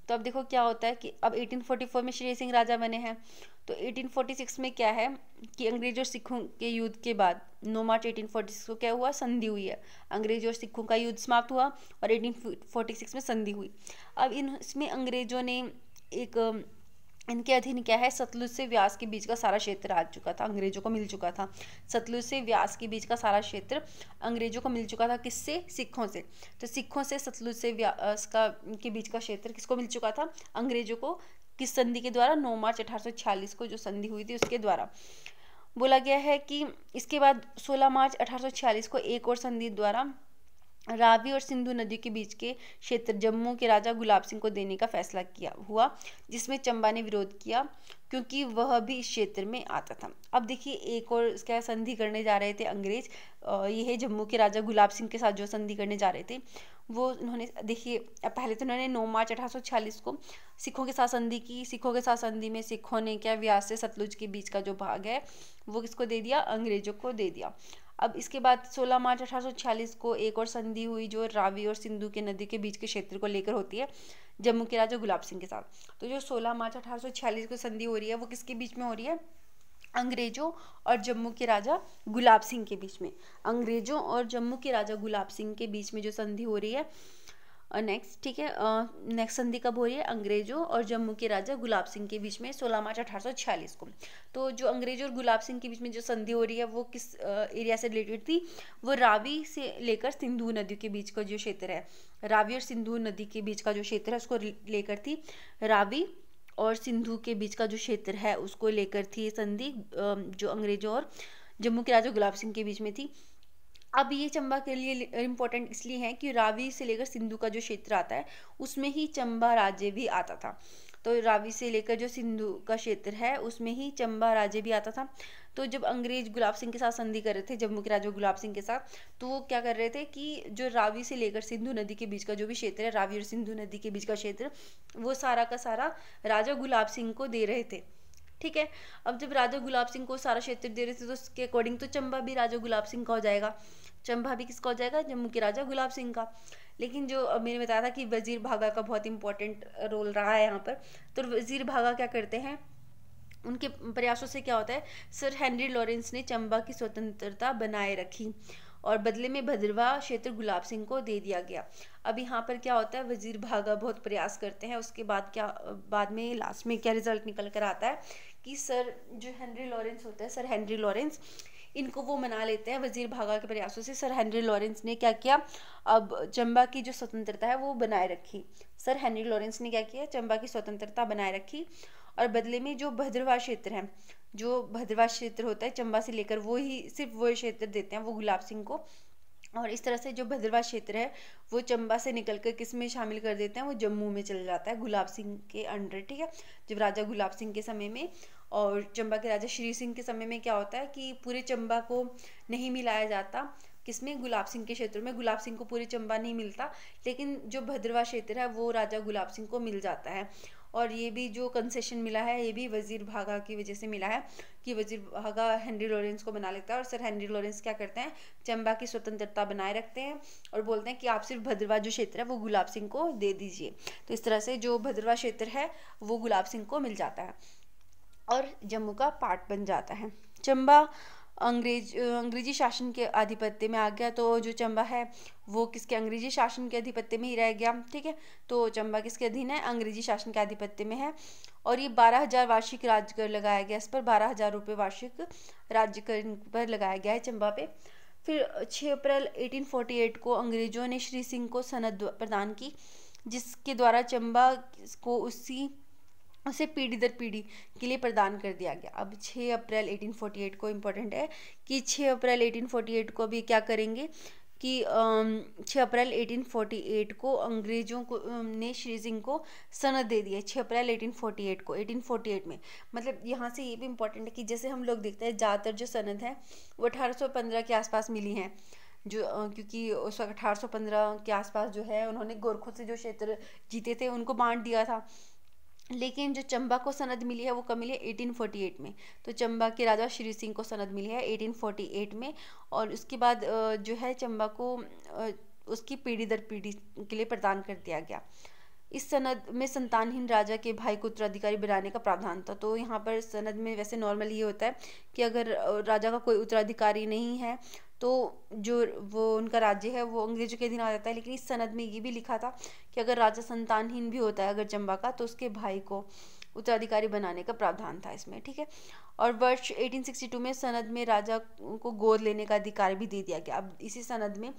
तो अब देखो क्या होता है कि अब 1844 में श्री सिंह राजा बने हैं तो 1846 में क्या है कि अंग्रेज और सिखों के युद्ध के बाद नो मार्च 1846 को क्या हुआ संधि हुई है अंग्रेज और सिखों का युद्ध समाप्त हुआ और 1846 में संधि हुई अब इन इसमें अंग्रेजों ने एक इनके अधीन क्या है सतलुज से व्यास के बीच का सारा क्षेत्र आ चुका था अंग्रेजों को मिल चुका था सतलुज से व्यास के बीच का सारा क्षेत्र अंग्रेजों को मिल चुका था किससे सिखों से तो सिखों से सतलुज से व्यास का के बीच का क्षेत्र किसको मिल चुका था अंग्रेजों को किस संधि के द्वारा नौ मार्च अठारह को जो संधि हुई थी उसके द्वारा बोला गया है कि इसके बाद सोलह मार्च अठारह को एक और संधि द्वारा रावी और सिंधु नदी के बीच के क्षेत्र जम्मू के राजा गुलाब सिंह को देने का फैसला किया हुआ जिसमें चंबा ने विरोध किया क्योंकि वह भी इस क्षेत्र में आता था अब देखिए एक और क्या संधि करने जा रहे थे अंग्रेज यह जम्मू के राजा गुलाब सिंह के साथ जो संधि करने जा रहे थे वो उन्होंने देखिए पहले तो उन्होंने 9 मार्च अठारह को सिखों के साथ संधि की सिखों के साथ संधि में सिखों ने क्या व्यास से सतलुज के बीच का जो भाग है वो किसको दे दिया अंग्रेजों को दे दिया अब इसके बाद 16 मार्च 1846 को एक और संधि हुई जो रावी और सिंधु के नदी के बीच के क्षेत्र को लेकर होती है जम्मू के राजा गुलाब सिंह के साथ तो जो 16 मार्च 1846 को संधि हो रही है वो किसके बीच में हो रही है अंग्रेजों और जम्मू के राजा गुलाब सिंह के बीच में अंग्रेजों और जम्मू के राजा गुलाब सिंह के बीच में जो संधि हो रही है और नेक्स्ट ठीक है नेक्स्ट संधि कब हो रही है अंग्रेजों और जम्मू के राजा गुलाब सिंह के बीच में सोलह मार्च अठारह को तो जो अंग्रेजों और गुलाब सिंह के बीच में जो संधि हो रही है वो किस एरिया से रिलेटेड थी वो रावी से लेकर सिंधु नदी के बीच का जो क्षेत्र है रावी और सिंधु नदी के बीच का जो क्षेत्र है उसको लेकर थी रावी और सिंधु के बीच का जो क्षेत्र है उसको लेकर थी संधि जो अंग्रेजों और जम्मू के राजा गुलाब सिंह के बीच में थी अब ये चंबा के लिए इम्पोर्टेंट इसलिए है कि रावी से लेकर सिंधु का जो क्षेत्र आता है उसमें ही चंबा राज्य भी आता था तो रावी से लेकर जो सिंधु का क्षेत्र है उसमें ही चंबा राज्य भी आता था तो जब अंग्रेज गुलाब सिंह के साथ संधि कर रहे थे जम्मू के राजा गुलाब सिंह के साथ तो वो क्या कर रहे थे कि जो रावी से लेकर सिंधु नदी के बीच का जो भी क्षेत्र है रावी और सिंधु नदी के बीच का क्षेत्र वो सारा का सारा राजा गुलाब सिंह को दे रहे थे ठीक है अब जब राजा गुलाब सिंह को सारा क्षेत्र दे रहे थे तो उसके अकॉर्डिंग तो चंबा भी राजा गुलाब सिंह का हो जाएगा चंबा भी किसका हो जाएगा जम्मू के राजा गुलाब सिंह का लेकिन जो मैंने बताया था कि वजीर भागा का बहुत इंपॉर्टेंट रोल रहा है यहाँ पर तो वजीर भागा क्या करते हैं उनके प्रयासों से क्या होता है सर हेनरी लॉरेंस ने चंबा की स्वतंत्रता बनाए रखी और बदले में भद्रवा क्षेत्र गुलाब सिंह को दे दिया गया अब यहाँ पर क्या होता है वजीर भागा बहुत प्रयास करते हैं उसके बाद क्या बाद में लास्ट में क्या रिजल्ट निकल कर आता है कि सर जो हेनरी लॉरेंस होता है सर हेनरी लॉरेंस इनको वो मना लेते हैं वजीर भागा के प्रयासों से सर हेनरी लॉरेंस ने क्या किया अब चंबा की जो स्वतंत्रता है वो बनाए रखी सर हेनरी लॉरेंस ने क्या किया चंबा की स्वतंत्रता बनाए रखी और बदले में जो भद्रवा क्षेत्र है जो भद्रवा क्षेत्र होता है चंबा से लेकर वो ही सिर्फ वो क्षेत्र देते हैं वो गुलाब सिंह को और इस तरह से जो भद्रवा क्षेत्र है वो चंबा से निकल कर किस में शामिल कर देते हैं वो जम्मू में चल जाता है गुलाब सिंह के अंडर ठीक है जब राजा गुलाब सिंह के समय में और चंबा के राजा श्री सिंह के समय में क्या होता है कि पूरे चंबा को नहीं मिलाया जाता किसमें गुलाब सिंह के क्षेत्र में गुलाब सिंह को पूरे चंबा नहीं मिलता लेकिन जो भद्रवा क्षेत्र है वो राजा गुलाब सिंह को मिल जाता है और ये भी जो कंसेशन मिला है ये भी वज़ीर भागा की वजह से मिला है कि वज़ीर भागा हेनरी लॉरेंस को बना लेता है और सर हेनरी लॉरेंस क्या करते हैं चंबा की स्वतंत्रता बनाए रखते हैं और बोलते हैं कि आप सिर्फ भद्रवा जो क्षेत्र है वो गुलाब सिंह को दे दीजिए तो इस तरह से जो भद्रवा क्षेत्र है वो गुलाब सिंह को मिल जाता है और जम्मू का पार्ट बन जाता है चंबा अंग्रेज अंग्रेजी शासन के आधिपत्य में आ गया तो जो चंबा है वो किसके अंग्रेजी शासन के आधिपत्य में ही रह गया ठीक है तो चंबा किसके अधीन है अंग्रेजी शासन के आधिपत्य में है और ये बारह हज़ार वार्षिक राज्य कर लगाया गया इस पर बारह हज़ार रुपये वार्षिक राज्य कर पर लगाया गया है चंबा पे फिर छः अप्रैल एटीन को अंग्रेजों ने श्री सिंह को सनद प्रदान की जिसके द्वारा चंबा को उसी उसे पीढ़ी दर पीढ़ी के लिए प्रदान कर दिया गया अब 6 अप्रैल 1848 को इम्पोर्टेंट है कि 6 अप्रैल 1848 को अभी क्या करेंगे कि 6 अप्रैल 1848 को अंग्रेज़ों को ने श्री सिंह को सनद दे दी है 6 अप्रैल 1848 को 1848 में मतलब यहाँ से ये भी इम्पोर्टेंट है कि जैसे हम लोग देखते हैं ज़्यादातर जो सनद है वो अठारह के आसपास मिली हैं जो क्योंकि उस वक्त अठारह के आसपास जो है उन्होंने गोरखों से जो क्षेत्र जीते थे उनको बांट दिया था लेकिन जो चंबा को सनद मिली है वो कब मिली है 1848 में तो चंबा के राजा श्री सिंह को सनद मिली है 1848 में और उसके बाद जो है चंबा को उसकी पीढ़ी दर पीढ़ी के लिए प्रदान कर दिया गया इस सनद में संतानहीन राजा के भाई को उत्तराधिकारी बनाने का प्रावधान था तो यहाँ पर सनद में वैसे नॉर्मल ये होता है कि अगर राजा का कोई उत्तराधिकारी नहीं है तो जो वो उनका राज्य है वो अंग्रेजों के अधीन आ जाता है लेकिन इस सनद में ये भी लिखा था कि अगर राजा संतानहीन भी होता है अगर चंबा का तो उसके भाई को उत्तराधिकारी बनाने का प्रावधान था इसमें ठीक है और वर्ष 1862 में सनद में राजा को गोद लेने का अधिकार भी दे दिया गया अब इसी सनद में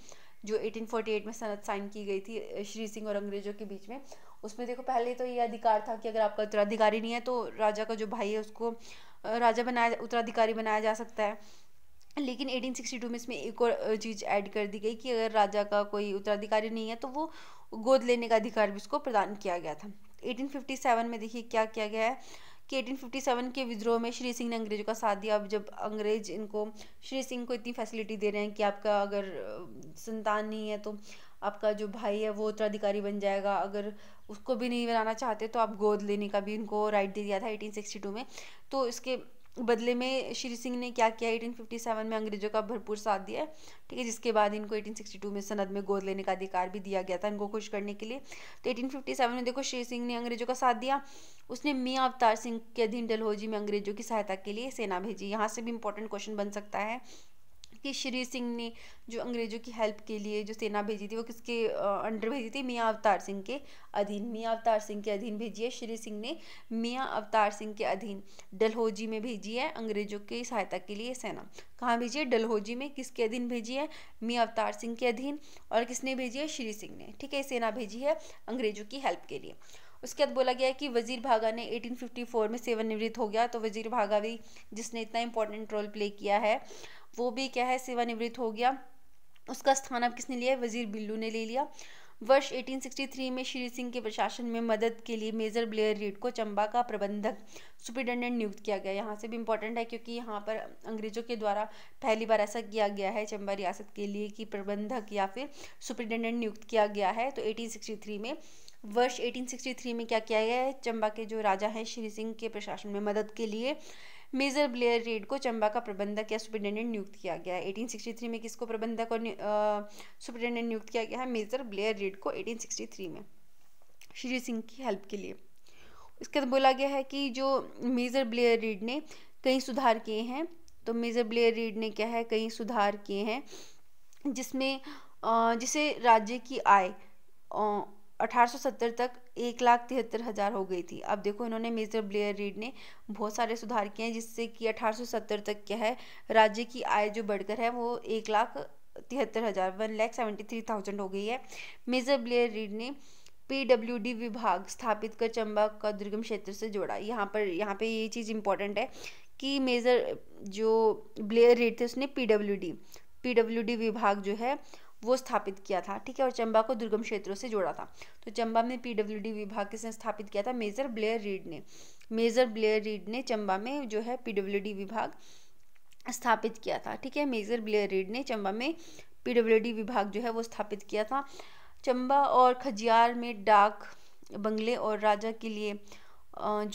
जो 1848 में सनद साइन की गई थी श्री सिंह और अंग्रेजों के बीच में उसमें देखो पहले तो ये अधिकार था कि अगर आपका उत्तराधिकारी नहीं है तो राजा का जो भाई है उसको राजा बनाया उत्तराधिकारी बनाया जा सकता है लेकिन 1862 में इसमें एक और चीज़ ऐड कर दी गई कि अगर राजा का कोई उत्तराधिकारी नहीं है तो वो गोद लेने का अधिकार भी उसको प्रदान किया गया था 1857 में देखिए क्या किया गया है कि 1857 के विद्रोह में श्री सिंह ने अंग्रेजों का साथ दिया अब जब अंग्रेज इनको श्री सिंह को इतनी फैसिलिटी दे रहे हैं कि आपका अगर संतान नहीं है तो आपका जो भाई है वो उत्तराधिकारी बन जाएगा अगर उसको भी नहीं बनाना चाहते तो आप गोद लेने का भी इनको राइट दे दिया था 1862 में तो इसके बदले में श्री सिंह ने क्या किया 1857 में अंग्रेज़ों का भरपूर साथ दिया ठीक है जिसके बाद इनको 1862 में सनद में गोद लेने का अधिकार भी दिया गया था इनको खुश करने के लिए तो 1857 में देखो श्री सिंह ने अंग्रेज़ों का साथ दिया उसने मियाँ अवतार सिंह के अधीन डलहौजी में अंग्रेज़ों की सहायता के लिए सेना भेजी यहाँ से भी इंपॉर्टेंट क्वेश्चन बन सकता है कि श्री सिंह ने जो अंग्रेज़ों की हेल्प के लिए जो सेना भेजी थी वो किसके अंडर भेजी थी मियाँ अवतार सिंह के अधीन मियाँ अवतार सिंह के अधीन भेजी है श्री सिंह ने मियाँ अवतार सिंह के अधीन डलहौजी में भेजी है अंग्रेज़ों की सहायता के लिए सेना कहाँ भेजी है डलहौजी में किसके अधीन भेजी है मियाँ अवतार सिंह के अधीन और किसने भेजी है श्री सिंह ने ठीक है सेना भेजी है अंग्रेज़ों की हेल्प के लिए उसके बाद बोला गया है कि वज़ीर भागा ने 1854 में सेवानिवृत्त हो गया तो वज़ीर भागा भी जिसने इतना इम्पोर्टेंट रोल प्ले किया है वो भी क्या है सेवानिवृत्त हो गया उसका स्थान अब किसने लिया वजीर बिल्लू ने ले लिया वर्ष 1863 में श्री सिंह के प्रशासन में मदद के लिए मेजर ब्लेयर रीड को चंबा का प्रबंधक सुपरिटेंडेंट नियुक्त किया गया यहाँ से भी इम्पोर्टेंट है क्योंकि यहाँ पर अंग्रेजों के द्वारा पहली बार ऐसा किया गया है चंबा रियासत के लिए कि प्रबंधक या फिर सुपरिटेंडेंट नियुक्त किया गया है तो 1863 में वर्ष 1863 में क्या किया गया है चंबा के जो राजा हैं श्री सिंह के प्रशासन में मदद के लिए मेजर ब्लेयर रीड को चंबा का प्रबंधक या सुप्रिटेंडेंट नियुक्त किया गया है थ्री में किसको प्रबंधक और सुप्रिटेंडेंट नियुक्त किया गया है मेजर ब्लेयर रीड को 1863 में श्री सिंह की हेल्प के लिए उसके बाद बोला गया है कि जो मेजर ब्लेयर रीड ने कई सुधार किए हैं तो मेजर ब्लेयर रीड ने क्या है कई सुधार किए हैं जिसमें जिसे राज्य की आय सत्तर तक एक लाख तिहत्तर हज़ार हो गई थी अब देखो इन्होंने मेजर ब्लेयर रीड ने बहुत सारे सुधार किए हैं जिससे कि अठारह सौ सत्तर तक क्या है राज्य की आय जो बढ़कर है वो एक लाख तिहत्तर हज़ार one lakh seventy three thousand हो गई है मेजर ब्लेयर रीड ने डी विभाग स्थापित कर चंबा का दुर्गम क्षेत्र से जोड़ा यहाँ पर यहाँ पे ये चीज़ इंपॉर्टेंट है कि मेजर जो ब्लेयर रेड थे उसने डी पी डब्ल्यू डी विभाग जो है वो स्थापित किया था ठीक है और चंबा को दुर्गम क्षेत्रों से जोड़ा था तो चंबा में पीडब्ल्यूडी विभाग किसने स्थापित किया था मेजर ब्लेयर रीड ने मेजर ब्लेयर रीड ने चंबा में जो है पीडब्ल्यूडी विभाग स्थापित किया था ठीक है मेजर ब्लेयर रीड ने चंबा में पीडब्ल्यूडी विभाग जो है वो स्थापित किया था चंबा और खजियार में डाक बंगले और राजा के लिए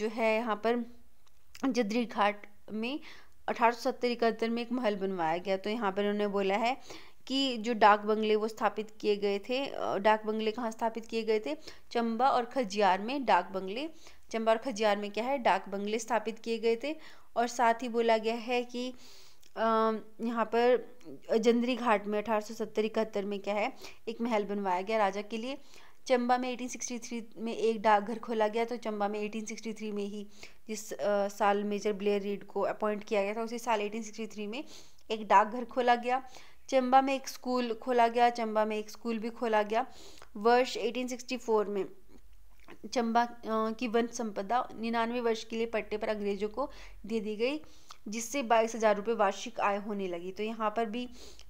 जो है यहाँ पर जदरी घाट में अठारह सौ इकहत्तर में एक महल बनवाया गया तो यहाँ पर उन्होंने बोला है कि जो डाक बंगले वो स्थापित किए गए थे डाक बंगले कहाँ स्थापित किए गए थे चंबा और खजियार में डाक बंगले चंबा और खजियार में क्या है डाक बंगले स्थापित किए गए थे और साथ ही बोला गया है कि यहाँ पर जंदरी घाट में अठारह सौ सत्तर इकहत्तर में क्या है एक महल बनवाया गया राजा के लिए चंबा में 1863 में एक डाकघर खोला गया तो चंबा में 1863 में ही जिस साल मेजर ब्लेयर रीड को अपॉइंट किया गया था उसी साल 1863 में एक डाकघर खोला गया चंबा में एक स्कूल खोला गया चंबा में एक स्कूल भी खोला गया वर्ष 1864 में चंबा की वन संपदा निन्यानवे वर्ष के लिए पट्टे पर अंग्रेजों को दे दी गई जिससे बाईस हज़ार रुपये वार्षिक आय होने लगी तो यहाँ पर भी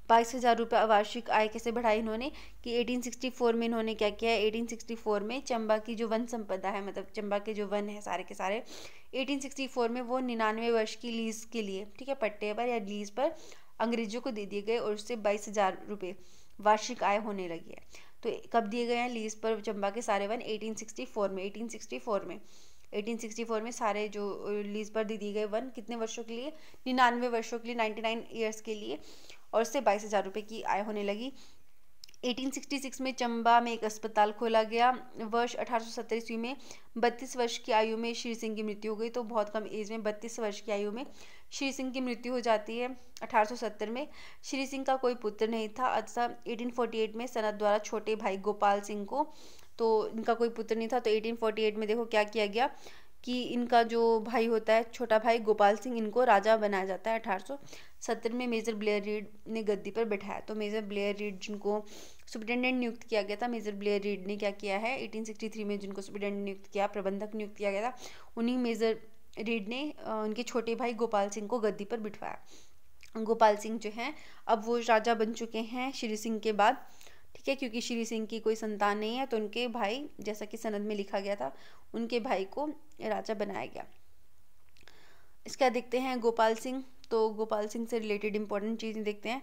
बाईस हज़ार रुपये वार्षिक आय कैसे बढ़ाई इन्होंने कि 1864 में इन्होंने क्या किया है 1864 में चंबा की जो वन संपदा है मतलब चंबा के जो वन है सारे के सारे 1864 में वो निन्यानवे वर्ष की लीज़ के लिए ठीक है पट्टे पर या लीज़ पर अंग्रेजों को दे दिए गए और उससे बाईस हज़ार रुपये वार्षिक आय होने लगी है तो कब दिए गए हैं लीज पर चंबा के सारे वन 1864 में 1864 में 1864 में सारे जो लीज पर दे दिए गए वन कितने वर्षों के लिए निन्यानवे वर्षों के लिए 99 ईयर्स के लिए और उससे बाईस हज़ार रुपये की आय होने लगी 1866 में चंबा में एक अस्पताल खोला गया वर्ष अठारह ईस्वी में 32 वर्ष की आयु में श्री सिंह की मृत्यु हो गई तो बहुत कम एज में 32 वर्ष की आयु में श्री सिंह की मृत्यु हो जाती है 1870 में श्री सिंह का कोई पुत्र नहीं था अच्छा 1848 में सनत द्वारा छोटे भाई गोपाल सिंह को तो इनका कोई पुत्र नहीं था तो 1848 में देखो क्या किया गया कि इनका जो भाई होता है छोटा भाई गोपाल सिंह इनको राजा बनाया जाता है 1870 में मेजर ब्लेयर रीड ने गद्दी पर बैठाया तो मेजर ब्लेयर रीड जिनको सुप्रिटेंडेंट नियुक्त किया गया था मेजर ब्लेयर रीड ने क्या किया है 1863 में जिनको सुप्रिटेंडेंट नियुक्त किया प्रबंधक नियुक्त किया गया था उन्हीं मेजर रीड ने उनके छोटे भाई गोपाल सिंह को गद्दी पर बिठवाया गोपाल सिंह जो हैं अब वो राजा बन चुके हैं श्री सिंह के बाद ठीक है क्योंकि श्री सिंह की कोई संतान नहीं है तो उनके भाई जैसा कि सनद में लिखा गया था उनके भाई को राजा बनाया गया इसका देखते हैं गोपाल सिंह तो गोपाल सिंह से रिलेटेड इंपॉर्टेंट चीज़ें देखते हैं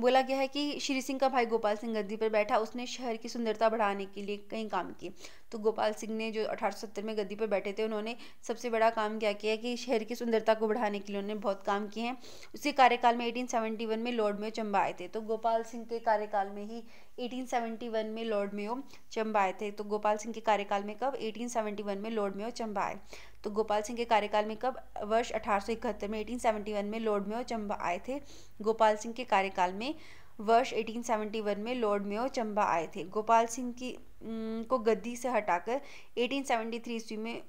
बोला गया है कि श्री सिंह का भाई गोपाल सिंह गद्दी पर बैठा उसने शहर की सुंदरता बढ़ाने के लिए कई काम किए तो गोपाल सिंह ने जो अठारह में गद्दी पर बैठे थे उन्होंने सबसे बड़ा काम क्या किया कि शहर की सुंदरता को बढ़ाने के लिए उन्होंने बहुत काम किए हैं उसी कार्यकाल में एटीन में लॉर्ड में चंबा आए थे तो गोपाल सिंह के कार्यकाल में ही 1871 में लॉर्ड मेयो चंबा आए थे तो गोपाल सिंह के कार्यकाल में कब 1871 में लॉर्ड मेयो चंबा आए तो गोपाल सिंह के कार्यकाल में कब वर्ष अठारह में 1871 में लॉर्ड मेयो चंबा आए थे गोपाल सिंह के कार्यकाल में वर्ष 1871 में लॉर्ड मेयो चंबा आए थे गोपाल सिंह की को गद्दी से हटाकर 1873 ईस्वी में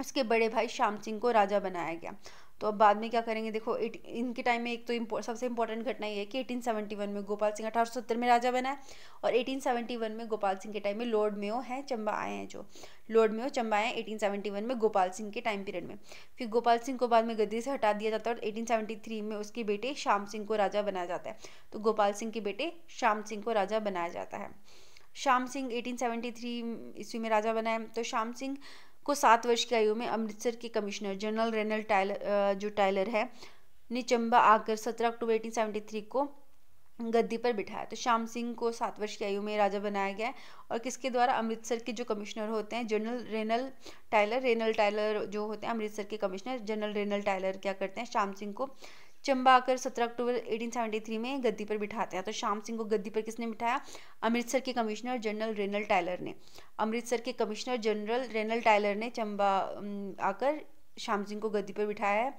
उसके बड़े भाई श्याम सिंह को राजा बनाया गया तो अब बाद में क्या करेंगे देखो एट इनके टाइम में एक तो इम्पो, सबसे इंपॉर्टेंट घटना ये है कि 1871 में गोपाल सिंह अठारह में राजा बना है और 1871 में गोपाल सिंह के टाइम में लॉर्ड मेयो हैं चंबा आए हैं जो लॉर्ड मेयो चंबा आए हैं 1871 में गोपाल सिंह के टाइम पीरियड में फिर गोपाल सिंह को बाद में गद्दी से हटा दिया जाता है और एटीन में उसके बेटे श्याम सिंह को राजा बनाया जाता है तो गोपाल सिंह के बेटे श्याम सिंह को राजा बनाया जाता है श्याम सिंह एटीन थ्री ईस्वी में राजा बनाए तो श्याम सिंह को सात वर्ष की आयु में अमृतसर के कमिश्नर जनरल रेनल टाइलर जो टाइलर है ने चंबा आकर सत्रह अक्टूबर थ्री को गद्दी पर बिठाया तो श्याम सिंह को सात वर्ष की आयु में राजा बनाया गया और किसके द्वारा अमृतसर के जो कमिश्नर होते हैं general Reynell Taylor Reynell Taylor जो होते हैं अमृतसर के कमिश्नर जनरल रेनल टाइलर क्या करते हैं श्याम सिंह को चंबा आकर 17 अक्टूबर 1873 में गद्दी पर बिठाते हैं तो श्याम सिंह को गद्दी पर किसने बिठाया अमृतसर के कमिश्नर जनरल रेनल टाइलर ने अमृतसर के कमिश्नर जनरल रेनल टाइलर ने चंबा आकर श्याम सिंह को गद्दी पर बिठाया है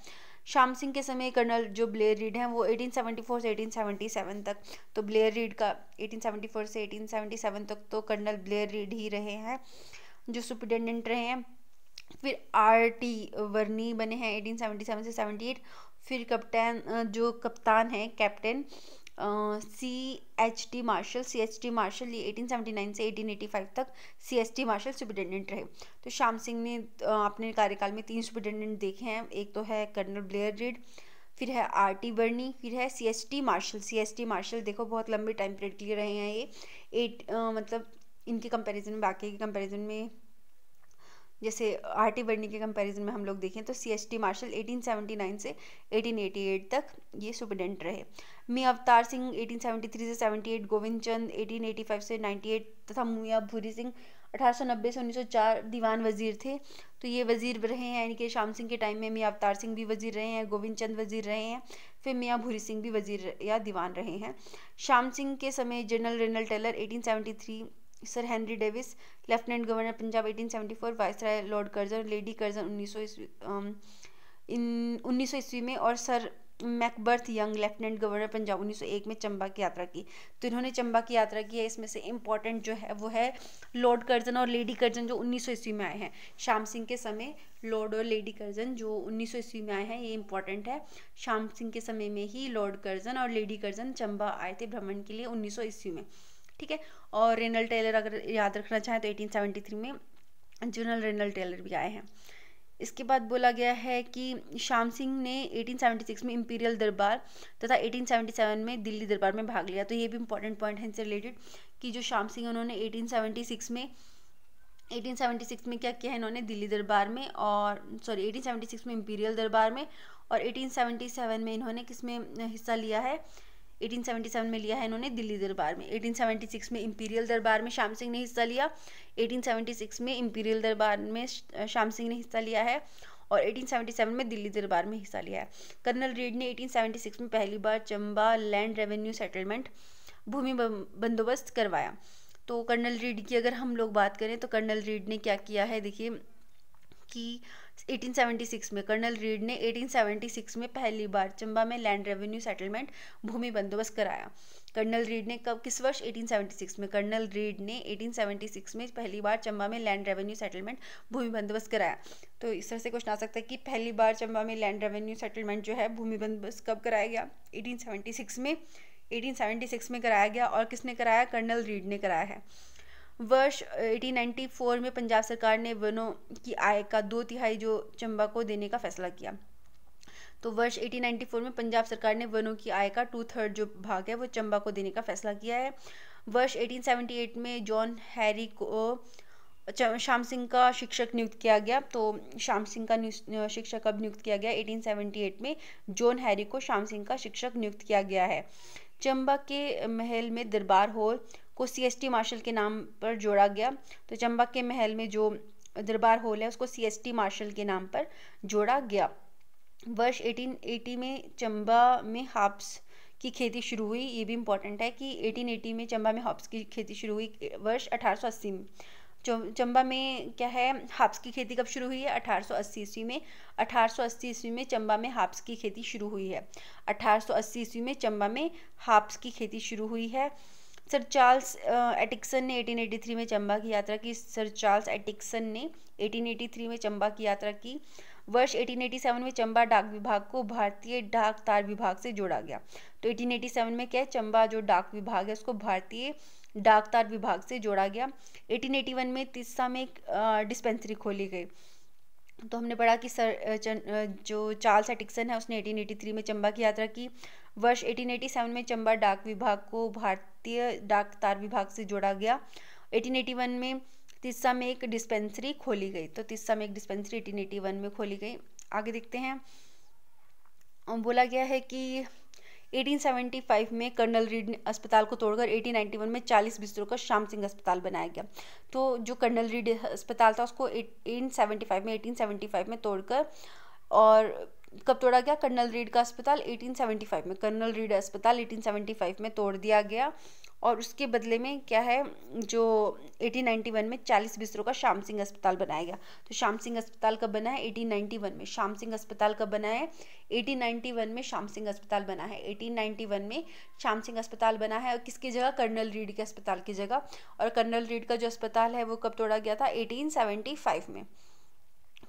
श्याम सिंह के समय कर्नल जो ब्लेयर रीड हैं वो 1874 से 1877 तक तो ब्लेयर रीड का 1874 से 1877 तक तो कर्नल ब्लेयर रीड ही रहे हैं जो सुप्रिटेंडेंट रहे हैं फिर आर टी वर्नी बने हैं 1877 से 78 फिर कप्टन जो कप्तान है captain C H T Marshall C H T Marshall ये 1879 से 1885 तक C H T Marshall superintendent रहे तो श्याम सिंह ने अपने कार्यकाल में तीन सुप्रिटेंडेंट देखे हैं एक तो है कर्नल ब्लेयर रिड फिर है आर टी वर्नी फिर है C S T Marshall C S T Marshall देखो बहुत लंबे टाइम पीरियड के लिए रहे हैं ये एट मतलब इनके कंपैरिजन में बाकी के कंपैरिजन में जैसे आर टी बर्नी के कंपैरिजन में हम लोग देखें तो सी टी मार्शल 1879 से 1888 तक ये सुप्रिटेंडेंट रहे मी अवतार सिंह 1873 से 78 गोविंद चंद 1885 से 98 तथा मुया भूरी सिंह 1890 से 1904 दीवान वजीर थे तो ये वजीर रहे हैं यानी कि श्याम सिंह के टाइम में मियाँ अवतार सिंह भी वजीर रहे हैं गोविंद चंद वजीर रहे हैं फिर मियाँ भूरी सिंह भी वजीर या दीवान रहे हैं श्याम सिंह के समय general Reynell Taylor 1873 sir Henry Davies lieutenant governor Punjab 1874 राय लॉर्ड कर्जन लेडी कर्जन उन्नीस सौ ईस्वी इन उन्नीस सौ ईस्वी में और sir Mackworth Young lieutenant governor Punjab 1901 में चंबा की यात्रा की तो इन्होंने चंबा की यात्रा की है इसमें से इम्पॉर्टेंट जो है वो है लॉर्ड कर्जन और लेडी कर्जन जो 1900 ईस्वी में आए हैं श्याम सिंह के समय लॉर्ड और लेडी कर्जन जो 1900 ईस्वी में आए हैं ये इंपॉर्टेंट है श्याम सिंह के समय में ही लॉर्ड कर्जन और लेडी कर्जन चंबा आए थे भ्रमण के लिए उन्नीस ईस्वी में ठीक है और रेनल टेलर अगर याद रखना चाहें तो 1873 में जनरल रेनल टेलर भी आए हैं इसके बाद बोला गया है कि श्याम सिंह ने 1876 में इम्पीरियल दरबार तथा 1877 में दिल्ली दरबार में भाग लिया तो ये भी इंपॉर्टेंट पॉइंट है इनसे रिलेटेड कि जो श्याम सिंह उन्होंने 1876 में 1876 में क्या किया है इन्होंने दिल्ली दरबार में और सॉरी 1876 में इम्पीरियल दरबार में और 1877 में इन्होंने किस में हिस्सा लिया है 1877 में लिया है इन्होंने दिल्ली दरबार में 1876 में इंपीरियल दरबार में श्याम सिंह ने हिस्सा लिया 1876 में इंपीरियल दरबार में श्याम सिंह ने हिस्सा लिया है और 1877 में दिल्ली दरबार में हिस्सा लिया है कर्नल रीड ने 1876 में पहली बार चंबा लैंड रेवेन्यू सेटलमेंट भूमि बंदोबस्त करवाया तो कर्नल रीड की अगर हम लोग बात करें तो कर्नल रीड ने क्या किया है देखिए कि 1876 में कर्नल रीड ने 1876 में पहली बार चंबा में लैंड रेवेन्यू सेटलमेंट भूमि बंदोबस्त कराया कर्नल रीड ने कब किस वर्ष 1876 में कर्नल रीड ने 1876 में पहली बार चंबा में लैंड रेवेन्यू सेटलमेंट भूमि बंदोबस्त कराया तो इस तरह से क्वेश्चन आ सकता है कि पहली बार चंबा में लैंड रेवेन्यू सेटलमेंट जो है भूमि बंदोबस्त कब कराया गया एटीन में एटीन में कराया गया और किसने कराया कर्नल रीड ने कराया है वर्ष 1894 में पंजाब सरकार ने वनों की आय का दो तिहाई जो चंबा को देने का फैसला किया तो वर्ष 1894 में पंजाब सरकार ने वनों की आय का टू थर्ड जो भाग है वो चंबा को देने का फैसला किया है वर्ष 1878 में जॉन हैरी को श्याम सिंह का शिक्षक नियुक्त किया गया तो श्याम सिंह का शिक्षक अब नियुक्त किया गया 1878 में जॉन हैरी को श्याम सिंह का शिक्षक नियुक्त किया गया है चंबा के महल में दरबार हॉल को सीएसटी मार्शल के नाम पर जोड़ा गया तो चंबा के महल में जो दरबार हॉल है उसको सीएसटी मार्शल के नाम पर जोड़ा गया वर्ष 1880 में चंबा में हाप्स की खेती शुरू हुई ये भी इम्पोर्टेंट है कि 1880 में चंबा में हाप्स की खेती शुरू हुई वर्ष 1880 में चंबा में क्या है हाप्स की खेती कब शुरू हुई है 1880 ईस्वी में 1880 ईस्वी में चंबा में हाप्स की खेती शुरू हुई है 1880 ईस्वी में चंबा में हाप्स की खेती शुरू हुई है सर चार्ल्स एटिक्सन ने 1883 में चंबा की यात्रा की सर चार्ल्स एटिक्सन ने 1883 में चंबा की यात्रा की वर्ष 1887 में चंबा डाक विभाग को भारतीय डाक तार विभाग से जोड़ा गया तो 1887 में क्या है चंबा जो डाक विभाग है उसको भारतीय डाक तार विभाग से जोड़ा गया 1881 में तिस्सा में एक डिस्पेंसरी खोली गई तो हमने पढ़ा कि सर जो चार्ल्स एटिक्सन है उसने 1883 में चंबा की यात्रा की वर्ष 1887 में चंबा डाक विभाग को भारतीय डाक तार विभाग से जोड़ा गया 1881 में तिस्सा में एक डिस्पेंसरी खोली गई तो तिस्सा में एक डिस्पेंसरी 1881 में खोली गई आगे देखते हैं बोला गया है कि 1875 में कर्नल रीड अस्पताल को तोड़कर 1891 में 40 बिस्तरों का श्याम सिंह अस्पताल बनाया गया तो जो कर्नल रीड अस्पताल था उसको 1875 में 1875 में तोड़कर और कब तोड़ा गया कर्नल रीड का अस्पताल 1875 में कर्नल रीड अस्पताल 1875 में तोड़ दिया गया और उसके बदले में क्या है जो 1891 में 40 बिस्तरों का श्याम सिंह अस्पताल बनाया गया तो श्याम सिंह अस्पताल कब बना है 1891 में श्याम सिंह अस्पताल कब बना है 1891 में श्याम सिंह अस्पताल बना है 1891 में श्याम सिंह अस्पताल बना है और किसकी जगह कर्नल रीड के अस्पताल की जगह और कर्नल रीड का जो अस्पताल है वो कब तोड़ा गया था एटीन में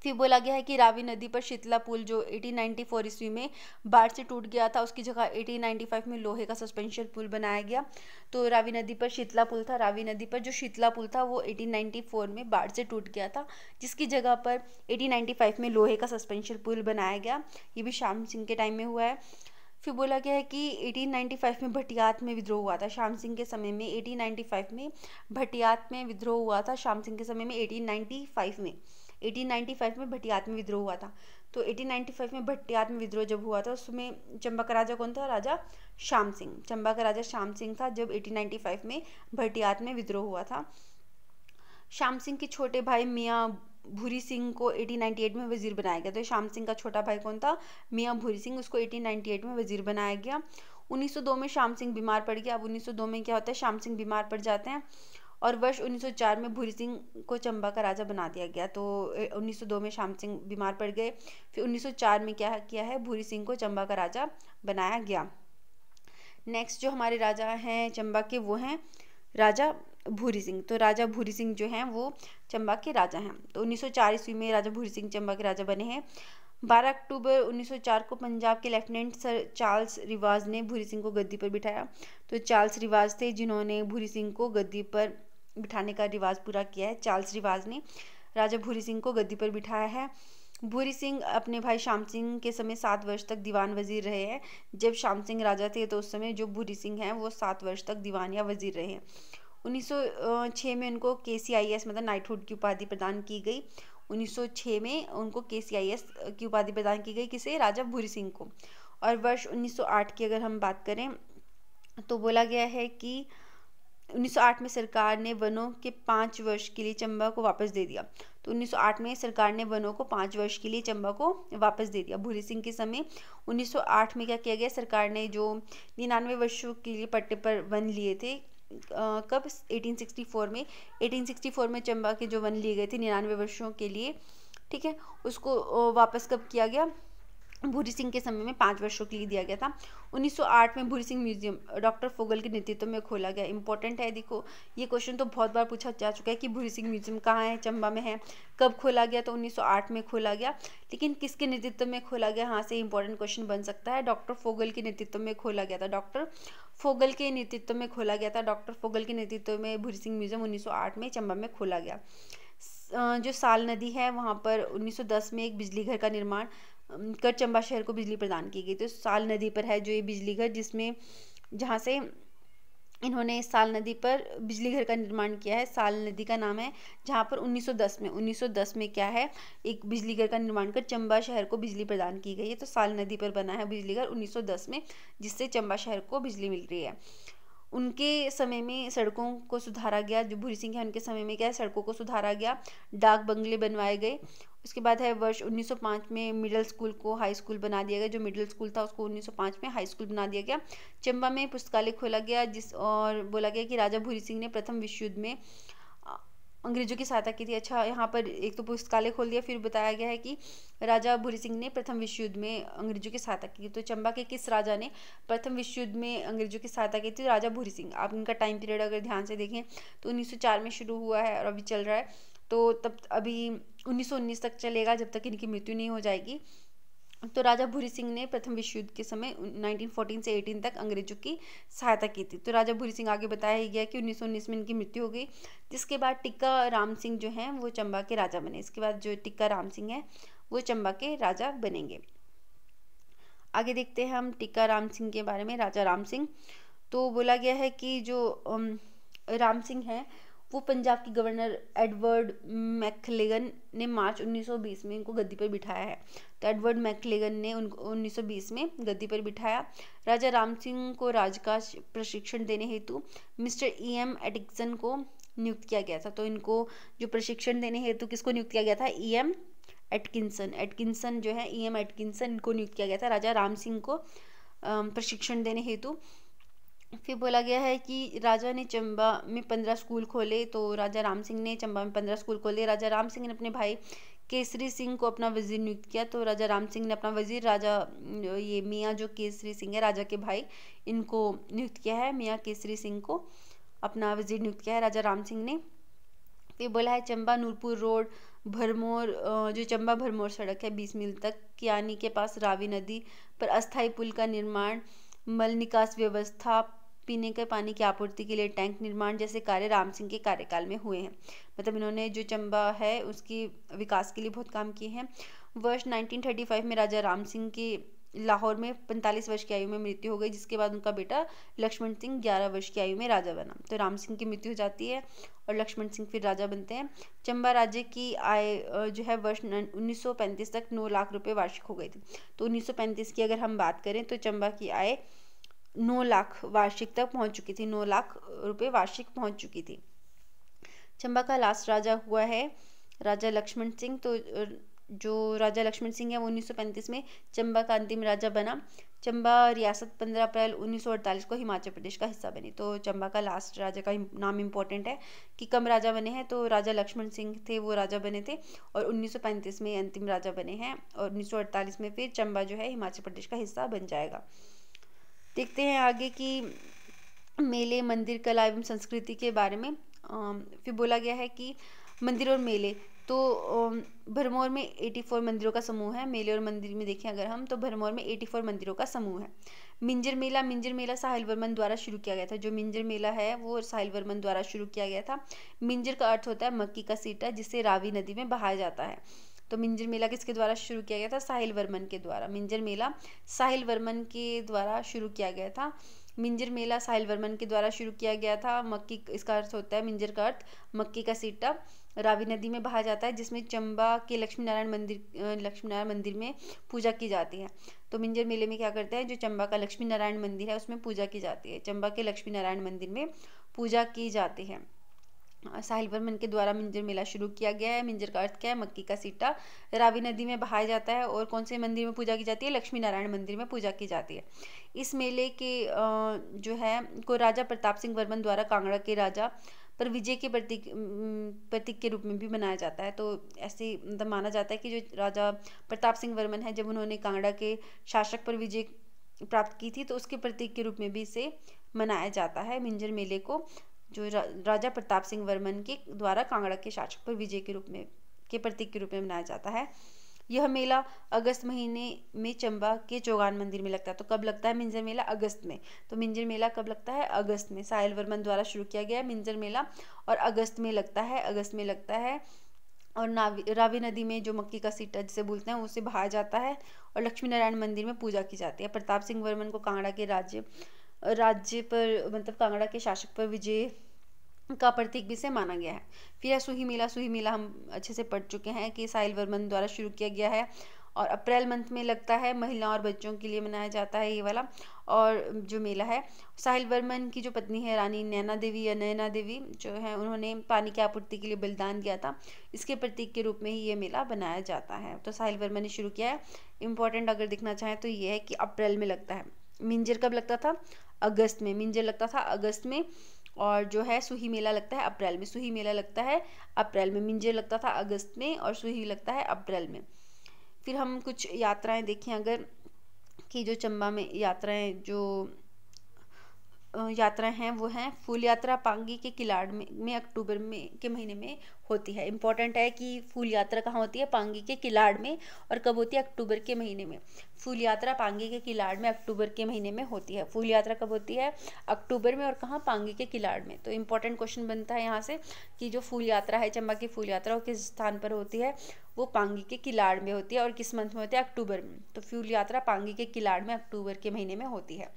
फिर बोला गया है कि रावी नदी पर शीतला पुल जो 1894 ईस्वी में बाढ़ से टूट गया था उसकी जगह 1895 में लोहे का सस्पेंशन पुल बनाया गया तो रावी नदी पर शीतला पुल था रावी नदी पर जो शीतला पुल था वो 1894 में बाढ़ से टूट गया था जिसकी जगह पर 1895 में लोहे का सस्पेंशन पुल बनाया गया ये भी श्याम सिंह के टाइम में हुआ है फिर बोला गया है कि 1895 में भटियात में विद्रोह हुआ था श्याम सिंह के समय में 1895 में भटियात में विद्रोह हुआ था श्याम सिंह के समय में 1895 में 1895 में भटिया विद्रोह हुआ था तो 1895 में भट्टिया विद्रोह जब हुआ था उसमें चंबा का राजा कौन था राजा श्याम सिंह चंबा का राजा श्याम सिंह था जब 1895 में भटिया विद्रोह हुआ था श्याम सिंह के छोटे भाई मियाँ भूरी सिंह को 1898 में वजीर बनाया गया तो श्याम सिंह का छोटा भाई कौन था मियाँ भूरी सिंह उसको 1898 में वजीर बनाया गया 1902 में श्याम सिंह बीमार पड़ गया अब 1902 में क्या होता है श्याम सिंह बीमार पड़ जाते हैं और वर्ष 1904 में भूरी सिंह को चंबा का राजा बना दिया गया तो 1902 में श्याम सिंह बीमार पड़ गए फिर 1904 में क्या किया है भूरी सिंह को चंबा का राजा बनाया गया नेक्स्ट जो हमारे राजा हैं चंबा के वो हैं राजा भूरी सिंह तो राजा भूरी सिंह जो हैं वो चंबा के राजा हैं तो उन्नीस ईस्वी में राजा भूरी सिंह चंबा के राजा बने हैं 12 अक्टूबर 1904 को पंजाब के लेफ्टिनेंट सर चार्ल्स रिवाज ने भूरी सिंह को गद्दी पर बिठाया तो चार्ल्स रिवाज थे जिन्होंने भूरी सिंह को गद्दी पर बिठाने का रिवाज पूरा किया है चार्ल्स रिवाज ने राजा भूरी सिंह को गद्दी पर बिठाया है भूरी सिंह अपने भाई श्याम सिंह के समय सात वर्ष तक दीवान वजीर रहे हैं जब श्याम सिंह राजा थे तो उस समय जो भूरी सिंह हैं वो सात वर्ष तक दीवान या वजीर रहे हैं उन्नीस में उनको के मतलब नाइटहुड की उपाधि प्रदान की गई 1906 में उनको के की उपाधि प्रदान की गई किसे राजा भूरी सिंह को और वर्ष 1908 की अगर हम बात करें तो बोला गया है कि 1908 में सरकार ने वनों के पाँच वर्ष के लिए चंबा को वापस दे दिया तो 1908 में सरकार ने वनों को पाँच वर्ष के लिए चंबा को वापस दे दिया भूरी सिंह के समय 1908 में क्या किया गया सरकार ने जो निन्यानवे वर्षों के लिए पट्टे पर वन लिए थे कब 1864 में 1864 में चंबा के जो वन लिए गए थे निन्यानवे वर्षों के लिए ठीक है उसको वापस कब किया गया भूरी सिंह के समय में पाँच वर्षों के लिए दिया गया था 1908 में भूरी सिंह म्यूजियम डॉक्टर फोगल के नेतृत्व में खोला गया इंपॉर्टेंट है देखो ये क्वेश्चन तो बहुत बार पूछा जा चुका है कि भूरी सिंह म्यूजियम कहाँ है चंबा में है कब खोला गया तो 1908 में खोला गया लेकिन किसके नेतृत्व में खोला गया हाँ से इंपॉर्टेंट क्वेश्चन बन सकता है डॉक्टर फोगल के नेतृत्व में खोला गया था डॉक्टर फोगल के नेतृत्व में खोला गया था डॉक्टर फोगल के नेतृत्व में भूरी सिंह म्यूजियम उन्नीस में चंबा में खोला गया जो साल नदी है वहाँ पर 1910 में एक बिजली घर का निर्माण कर चंबा शहर को बिजली प्रदान की गई तो साल नदी पर है जो ये बिजली घर जिसमें जहाँ से इन्होंने साल नदी पर बिजली घर का निर्माण किया है साल नदी का नाम है जहाँ पर 1910 में 1910 में क्या है एक बिजली घर का निर्माण कर चंबा शहर को बिजली प्रदान की गई है तो साल नदी पर बना है बिजली घर 1910 में जिससे चंबा शहर को बिजली मिल रही है उनके समय में सड़कों को सुधारा गया जो भूरी सिंह है उनके समय में क्या है सड़कों को सुधारा गया डाक बंगले बनवाए गए उसके बाद है वर्ष 1905 में मिडिल स्कूल को हाई स्कूल बना दिया गया जो मिडिल स्कूल था उसको 1905 में हाई स्कूल बना दिया गया चंबा में पुस्तकालय खोला गया जिस और बोला गया कि राजा भूरी सिंह ने प्रथम विश्व युद्ध में अंग्रेजों की सहायता की थी अच्छा यहाँ पर एक तो पुस्तकालय खोल दिया फिर बताया गया है कि राजा भूरी सिंह ने प्रथम विश्व युद्ध में अंग्रेजों की सहायता की तो चंबा के किस राजा ने प्रथम विश्व युद्ध में अंग्रेजों की सहायता की थी राजा भूरी सिंह आप इनका टाइम पीरियड अगर ध्यान से देखें तो उन्नीस में शुरू हुआ है और अभी चल रहा है तो तब अभी उन्नीस तक चलेगा जब तक इनकी मृत्यु नहीं हो जाएगी तो राजा भूरी सिंह ने प्रथम विश्व युद्ध के समय 1914 से 18 तक अंग्रेजों की सहायता की थी तो राजा भूरी सिंह आगे बताया ही गया कि 1919 में इनकी मृत्यु हो गई जिसके बाद टिक्का राम सिंह जो हैं वो चंबा के राजा बने इसके बाद जो टिक्का राम सिंह है वो चंबा के राजा बनेंगे आगे देखते हैं हम टिक्का राम सिंह के बारे में राजा राम सिंह तो बोला गया है कि जो राम सिंह हैं वो पंजाब की गवर्नर एडवर्ड मैकलेगन ने मार्च 1920 में इनको गद्दी पर बिठाया है तो एडवर्ड मैकलेगन ने उनको 1920 में गद्दी पर बिठाया राजा राम सिंह को राज का प्रशिक्षण देने हेतु mister E e M Atkinson को नियुक्त किया गया था तो इनको जो प्रशिक्षण देने हेतु किसको नियुक्त किया गया था E e M Atkinson Atkinson जो है ई e एम एटकिंसन इनको नियुक्त किया गया था राजा राम सिंह को प्रशिक्षण देने हेतु फिर बोला गया है कि राजा ने चंबा में पंद्रह स्कूल खोले तो राजा राम सिंह ने चंबा में पंद्रह स्कूल खोले राजा राम सिंह ने अपने भाई केसरी सिंह को अपना वजीर नियुक्त किया तो राजा राम सिंह ने अपना वजीर राजा ये मियाँ जो केसरी सिंह है राजा के भाई इनको नियुक्त किया है मियाँ केसरी सिंह को अपना वजीर नियुक्त किया है राजा राम सिंह ने फिर बोला है चंबा नूरपुर रोड भरमौर जो चंबा भरमौर सड़क है बीस मील तक कियानी के पास रावी नदी पर अस्थाई पुल का निर्माण मल निकास व्यवस्था पीने के पानी की आपूर्ति के लिए टैंक निर्माण जैसे कार्य राम सिंह के कार्यकाल में हुए हैं मतलब इन्होंने जो चंबा है उसकी विकास के लिए बहुत काम किए हैं वर्ष 1935 में राजा राम सिंह की लाहौर में पैंतालीस वर्ष की आयु में मृत्यु हो गई जिसके बाद उनका बेटा लक्ष्मण सिंह ग्यारह वर्ष की आयु में राजा बना तो राम सिंह की मृत्यु हो जाती है और लक्ष्मण सिंह फिर राजा बनते हैं चंबा राज्य की आय जो है वर्ष 1935 तक 9 लाख रुपए वार्षिक हो गई थी तो 1935 की अगर हम बात करें तो चंबा की आय नौ लाख वार्षिक तक पहुँच चुकी थी नौ लाख रुपये वार्षिक पहुँच चुकी थी चंबा का लास्ट राजा हुआ है राजा लक्ष्मण सिंह तो जो राजा लक्ष्मण सिंह है वो उन्नीस में चंबा का अंतिम राजा बना चंबा रियासत 15 अप्रैल 1948 को हिमाचल प्रदेश का हिस्सा बनी तो चंबा का लास्ट राजा का नाम इम्पोर्टेंट है कि कम राजा बने हैं तो राजा लक्ष्मण सिंह थे वो राजा बने थे और 1935 में अंतिम राजा बने हैं और 1948 में फिर चंबा जो है हिमाचल प्रदेश का हिस्सा बन जाएगा देखते हैं आगे कि मेले मंदिर कला एवं संस्कृति के बारे में फिर बोला गया है कि मंदिर और मेले तो भरमौर में 84 मंदिरों का समूह है मेले और मंदिर में देखें अगर हम तो भरमौर में 84 मंदिरों का समूह है मिंजर मेला मिंजर मेला साहिल वर्मन द्वारा शुरू किया गया था जो मिंजर मेला है वो साहिल वर्मन द्वारा शुरू किया गया था मिंजर का अर्थ होता है मक्की का सीटा जिसे रावी नदी में बहाया जाता है तो मिंजर मेला किसके द्वारा शुरू किया गया था साहिल वर्मन के द्वारा मिंजर मेला साहिल वर्मन के द्वारा शुरू किया गया था मिंजर मेला साहिल वर्मन के द्वारा शुरू किया गया था मक्की इसका अर्थ होता है मिंजर का अर्थ मक्की का सीटा रावी नदी में बहा जाता है जिसमें चंबा के लक्ष्मी नारायण मंदिर लक्ष्मी नारायण मंदिर में पूजा की जाती है तो मिंजर मेले में क्या करते हैं जो चंबा का लक्ष्मी नारायण मंदिर है उसमें पूजा की जाती है चंबा के लक्ष्मी नारायण मंदिर में पूजा की जाती है साहिल वर्मन के द्वारा मिंजर मेला शुरू किया गया है मिंजर का अर्थ क्या है मक्की का सीटा रावी नदी में बहाया जाता है और कौन से मंदिर में पूजा की जाती है लक्ष्मी नारायण मंदिर में पूजा की जाती है इस मेले के जो है को राजा प्रताप सिंह वर्मन द्वारा कांगड़ा के राजा पर विजय के प्रतीक प्रतीक के रूप में भी मनाया जाता है तो ऐसे मतलब माना जाता है कि जो राजा प्रताप सिंह वर्मन है जब उन्होंने कांगड़ा के शासक पर विजय प्राप्त की थी तो उसके प्रतीक के रूप में भी इसे मनाया जाता है मिंजर मेले को जो रा, राजा प्रताप सिंह वर्मन के द्वारा कांगड़ा के शासक पर विजय के रूप में के प्रतीक के रूप में मनाया जाता है यह मेला अगस्त महीने में चंबा के चौगान मंदिर में लगता है तो कब लगता है मिंजर मेला अगस्त में तो मिंजर मेला कब लगता है अगस्त में साहिल वर्मन द्वारा शुरू किया गया है मिंजर मेला और अगस्त में लगता है अगस्त में लगता है और नावी रावी नदी में जो मक्की का सीटा जिसे बोलते हैं उसे बहाया जाता है और लक्ष्मी नारायण मंदिर में पूजा की जाती है प्रताप सिंह वर्मन को कांगड़ा के राज्य राज्य पर मतलब कांगड़ा के शासक पर विजय का प्रतीक भी से माना गया है फिर है सुही मेला सुही मेला हम अच्छे से पढ़ चुके हैं कि साहिल वर्मन द्वारा शुरू किया गया है और अप्रैल मंथ में लगता है महिलाओं और बच्चों के लिए मनाया जाता है ये वाला और जो मेला है साहिल वर्मन की जो पत्नी है रानी नैना देवी या नैना देवी जो है उन्होंने पानी की आपूर्ति के लिए बलिदान दिया था इसके प्रतीक के रूप में ही ये मेला बनाया जाता है तो साहिल वर्मन ने शुरू किया है इंपॉर्टेंट अगर देखना चाहें तो ये है कि अप्रैल में लगता है मिंजर कब लगता था अगस्त में मिंजर लगता था अगस्त में और जो है सूही मेला लगता है अप्रैल में सूही मेला लगता है अप्रैल में मिंजर लगता था अगस्त में और सुही लगता है अप्रैल में फिर हम कुछ यात्राएं देखें अगर कि जो चंबा में यात्राएं जो यात्रा हैं वो हैं फूल यात्रा पांगी के किलाड़ में में अक्टूबर में के महीने में होती है इंपॉर्टेंट है कि फूल यात्रा कहाँ होती है पांगी के किलाड़ में और कब होती है अक्टूबर के महीने में फूल यात्रा पांगी के किलाड़ में अक्टूबर के महीने में होती है फूल यात्रा कब होती है अक्टूबर में और कहाँ पांगी के किलाड़ में तो इम्पोर्टेंट क्वेश्चन बनता है यहाँ से कि जो फूल यात्रा है चंबा की फूल यात्रा वो किस स्थान पर होती है वो पांगी के किलाड़ में होती है और किस मंथ में होती है अक्टूबर में तो फूल यात्रा पांगी के किलाड़ में अक्टूबर के महीने में होती है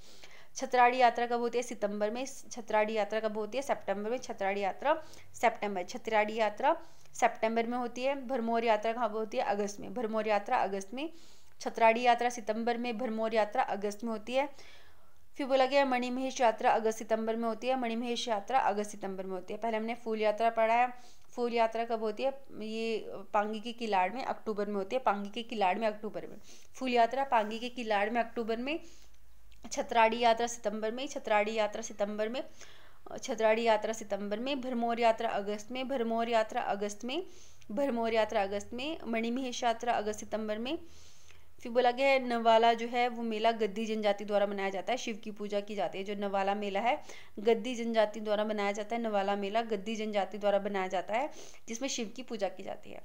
छतराड़ी यात्रा कब होती है सितंबर में छतराड़ी यात्रा कब होती है सितंबर में छतराड़ी यात्रा सितंबर छतराड़ी यात्रा सितंबर में होती है भरमौर यात्रा कहाँ होती है अगस्त में भरमौर यात्रा अगस्त में छतराड़ी यात्रा सितंबर में भरमौर यात्रा अगस्त में होती है फिर बोला गया मणिमहेश यात्रा अगस्त सितंबर में होती है मणिमहेश यात्रा अगस्त सितंबर में होती है पहले हमने फूल यात्रा पढ़ा है फूल यात्रा कब होती है ये पांगी के किलाड़ में अक्टूबर में होती है पांगी के किलाड़ में अक्टूबर में फूल यात्रा पांगी के किलाड़ में अक्टूबर में छतराड़ी यात्रा सितंबर में छतराड़ी यात्रा सितंबर में छतराड़ी यात्रा सितंबर में भरमौर यात्रा अगस्त में भरमौर यात्रा अगस्त में भरमौर यात्रा अगस्त में मणिमहेश यात्रा अगस्त सितंबर में फिर बोला गया है नवाला जो है वो मेला गद्दी जनजाति द्वारा मनाया जाता है शिव की पूजा की जाती है जो नवाला मेला है गद्दी जनजाति द्वारा मनाया जाता है नवाला मेला गद्दी जनजाति द्वारा मनाया जाता है जिसमें शिव की पूजा की जाती है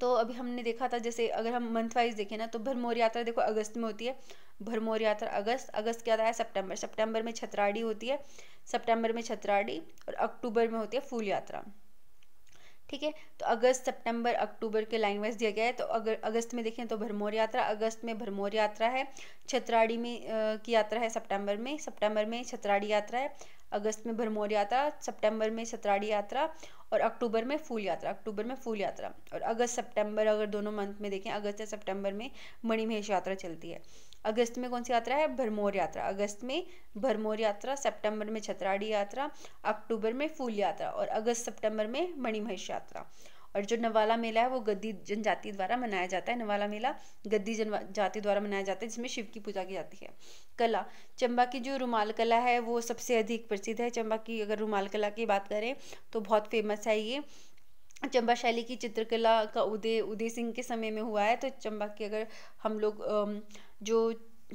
तो अभी हमने देखा था जैसे अगर हम मंथ वाइज देखें ना तो भरमौर यात्रा देखो अगस्त में होती है भरमौर यात्रा अगस्त अगस्त क्या आता है सितंबर सितंबर में छतराड़ी होती है सितंबर में छतराड़ी और अक्टूबर में होती है फूल यात्रा ठीक है तो अगस्त सितंबर अक्टूबर के लाइन वाइज दिया गया है तो अगर अगस्त में देखें तो भरमौर यात्रा अगस्त में भरमौर यात्रा है छतराड़ी में आ, की यात्रा है सितंबर में सितंबर में छतराड़ी यात्रा है अगस्त में भरमौर यात्रा सितंबर में छतराड़ी यात्रा और अक्टूबर में फूल यात्रा अक्टूबर में फूल यात्रा और अगस्त सितंबर अगर दोनों मंथ में देखें अगस्त या सितंबर में मणिमहेश यात्रा चलती है अगस्त में कौन सी यात्रा है भरमौर यात्रा अगस्त में भरमौर यात्रा सितंबर में छतराड़ी यात्रा अक्टूबर में फूल यात्रा और अगस्त सितंबर में मणिमहेश यात्रा और जो नवाला मेला है वो गद्दी जनजाति द्वारा मनाया जाता है नवाला मेला गद्दी जनजाति द्वारा मनाया जाता है जिसमें शिव की पूजा की जाती है कला चंबा की जो रुमाल कला है वो सबसे अधिक प्रसिद्ध है चंबा की अगर रुमाल कला की बात करें तो बहुत फेमस है ये चंबा शैली की चित्रकला का उदय उदय सिंह के समय में हुआ है तो चंबा की अगर हम लोग जो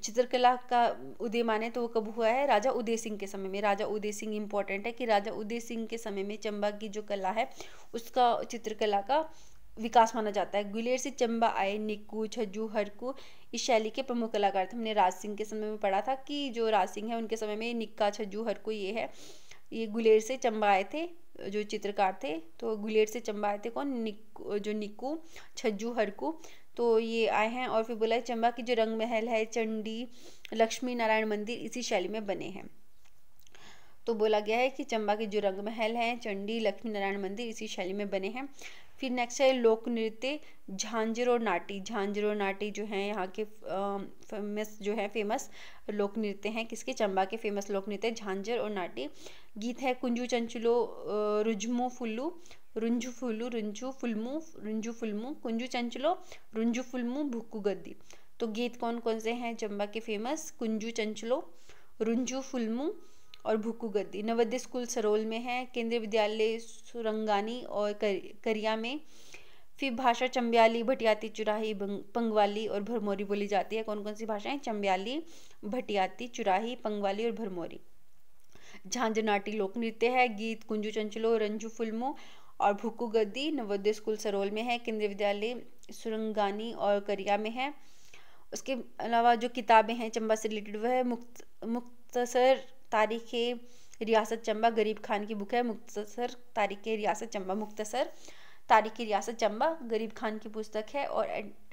चित्रकला का उदय माने तो वो कब हुआ है राजा उदय सिंह के समय में राजा उदय सिंह इम्पोर्टेंट है कि राजा उदय सिंह के समय में चंबा की जो कला है उसका चित्रकला का विकास माना जाता है गुलेर से चंबा आए निक्कू छज्जू हरकू इस शैली के प्रमुख कलाकार थे हमने राज सिंह के समय में पढ़ा था कि जो राज सिंह है उनके समय में निक्का छज्जू हरकू ये है ये गुलेर से चंबा आए थे जो चित्रकार थे तो गुलेर से चंबा आए थे कौन निक जो निक्कू छज्जू हरकू तो ये आए हैं और फिर बोला है चंबा की जो रंग महल है चंडी लक्ष्मी नारायण मंदिर इसी शैली में बने हैं तो बोला गया है कि चंबा के जो रंग महल हैं चंडी लक्ष्मी नारायण मंदिर इसी शैली में बने हैं फिर नेक्स्ट है लोक नृत्य झांझर और नाटी झांझर और नाटी जो हैं यहाँ के फेमस जो है फेमस लोक नृत्य हैं किसके चंबा के फेमस लोक नृत्य झांझर और नाटी गीत है कुंजू चंचुलो रुझमो फुल्लू रुंझुफुलु रुंझु फुलमु रुंझु फुलमु कुंजू चंचलो रुंझु फुलमु भुक्कू गद्दी तो गीत कौन कौन से हैं चंबा के फेमस कुंजू चंचलो रुंझू फुलमू और भुक्कू गद्दी नवोदय स्कूल सरोल में है केंद्रीय विद्यालय सुरंगानी और करिया में फिर भाषा चंब्याली भटियाती चुराही पंगवाली और भरमौरी बोली जाती है कौन कौन सी भाषाएं चंब्याली भटियाती चुराही पंगवाली और भरमौरी झांझनाटी लोक नृत्य है गीत कुंजू चंचलो रंजू फुलमो और भुक्कू गद्दी नवोदय स्कूल सरोल में है केंद्रीय विद्यालय सुरंगानी और करिया में है उसके अलावा जो किताबें हैं चंबा से रिलेटेड वह है मुक्त मुख्तसर तारीख़ रियासत चंबा गरीब खान की बुक है मुख्तसर तारीख़ रियासत चंबा मुख्तसर तारीख़ रियासत चंबा गरीब खान की पुस्तक है और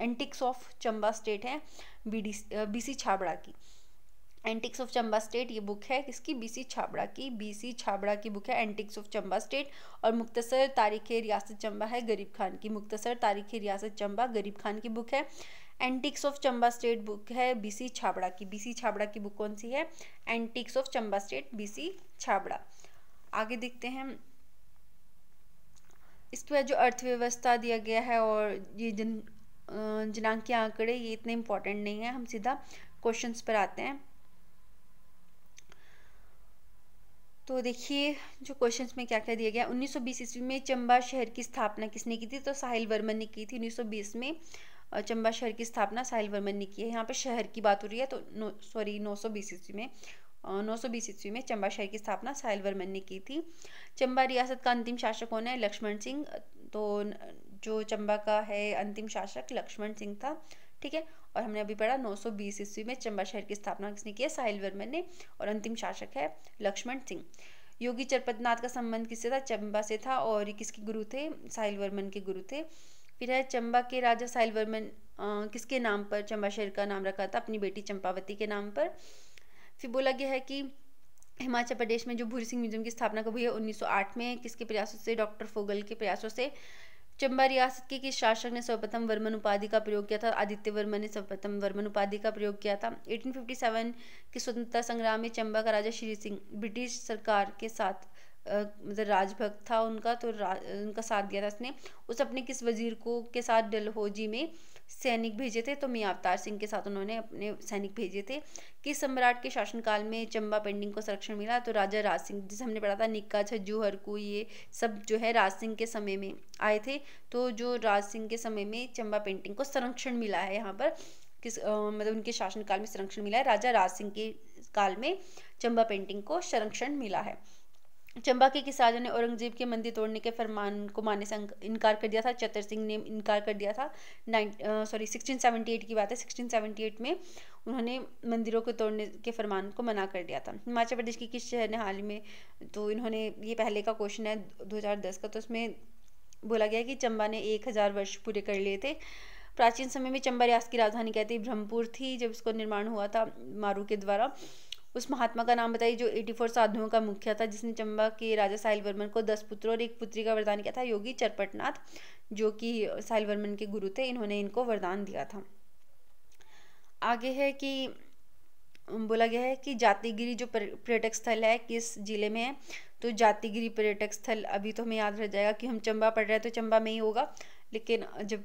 एंटिक्स ऑफ चंबा स्टेट है B D B C Chhabra की एंटिक्स ऑफ चंबा स्टेट ये बुक है किसकी बीसी छाबड़ा की बीसी छाबड़ा की बुक है एंटिक्स ऑफ चंबा स्टेट और मुख्तसर तारीख़ रियासत चंबा है गरीब खान की मुख्तसर तारीख़ रियासत चंबा गरीब खान की बुक है antiquities of Chamba state book है बीसी छाबड़ा की बीसी छाबड़ा की बुक कौन सी है antiquities of Chamba state BC Chhabra आगे देखते हैं इसके बाद जो अर्थव्यवस्था दिया गया है और ये जन जनांग के आंकड़े ये इतने इंपॉर्टेंट नहीं है हम सीधा क्वेश्चंस पर आते हैं तो देखिए जो क्वेश्चंस में क्या क्या दिया गया 1920 ईस्वी में चंबा शहर की स्थापना किसने की थी तो साहिल वर्मन ने की थी 1920 में चंबा शहर की स्थापना साहिल वर्मन ने की है यहाँ पर शहर की बात हो रही है तो सॉरी नौ सौ बीस ईस्वी में नौ सौ बीस ईस्वी में चंबा शहर की स्थापना साहिल वर्मन ने की थी चंबा रियासत का अंतिम शासक कौन है लक्ष्मण सिंह तो जो चंबा का है अंतिम शासक लक्ष्मण सिंह था ठीक है और हमने अभी पढ़ा 920 ईस्वी में चंबा शहर की स्थापना किसने की है साहिल वर्मन ने और अंतिम शासक है लक्ष्मण सिंह योगी चरपतनाथ का संबंध किससे था चंबा से था और ये किसके गुरु थे साहिल वर्मन के गुरु थे फिर है चंबा के राजा साहिल वर्मन किसके नाम पर चंबा शहर का नाम रखा था अपनी बेटी चंपावती के नाम पर फिर बोला गया है कि हिमाचल प्रदेश में जो भूरी सिंह म्यूजियम की स्थापना कब हुई है 1908 में किसके प्रयासों से डॉक्टर फोगल के प्रयासों से चंबा रियासत के किस शासक ने सर्वप्रथम वर्मन उपाधि का प्रयोग किया था आदित्य वर्मन ने सर्वप्रथम वर्मन उपाधि का प्रयोग किया था 1857 के स्वतंत्रता संग्राम में चंबा का राजा श्री सिंह ब्रिटिश सरकार के साथ मतलब राजभक्त था उनका तो उनका साथ दिया था उसने उस अपने किस वजीर को के साथ डलहोजी में सैनिक भेजे थे तो मियाँ अवतार सिंह के साथ उन्होंने अपने सैनिक भेजे थे कि सम्राट के शासनकाल में चंबा पेंडिंग को संरक्षण मिला तो राजा राज सिंह जिसे हमने पढ़ा था निक्का छज्जू हरकू ये सब जो है राज सिंह के समय में आए थे तो जो राज सिंह के समय में चंबा पेंटिंग को संरक्षण मिला है यहाँ पर किस मतलब उनके शासनकाल में संरक्षण मिला है राजा राज सिंह के काल में चंबा पेंटिंग को संरक्षण मिला है चंबा के किसानों ने औरंगजेब के मंदिर तोड़ने के फरमान को मानने से इनकार कर दिया था चतर सिंह ने इनकार कर दिया था नाइन सॉरी एट की बात है सिक्सटीन सेवेंटी एट में उन्होंने मंदिरों को तोड़ने के फरमान को मना कर दिया था हिमाचल प्रदेश के किस शहर ने हाल ही में तो इन्होंने ये पहले का क्वेश्चन है दस का तो उसमें बोला गया कि चंबा ने एक हज़ार वर्ष पूरे कर लिए थे प्राचीन समय में चंबा रियास की राजधानी कहती ब्रह्मपुर थी जब इसको निर्माण हुआ था मारू के द्वारा उस महात्मा का नाम बताइए जो 84 साधुओं का मुखिया था जिसने चंबा के राजा साहिल वर्मन को दस पुत्र और एक पुत्री का वरदान किया था योगी चरपटनाथ जो कि साहिल वर्मन के गुरु थे इन्होंने इनको वरदान दिया था आगे है कि बोला गया है कि जातिगिरी जो पर्यटक स्थल है किस ज़िले में है तो जातिगिरी पर्यटक स्थल अभी तो हमें याद रह जाएगा कि हम चंबा पढ़ रहे हैं तो चंबा में ही होगा लेकिन जब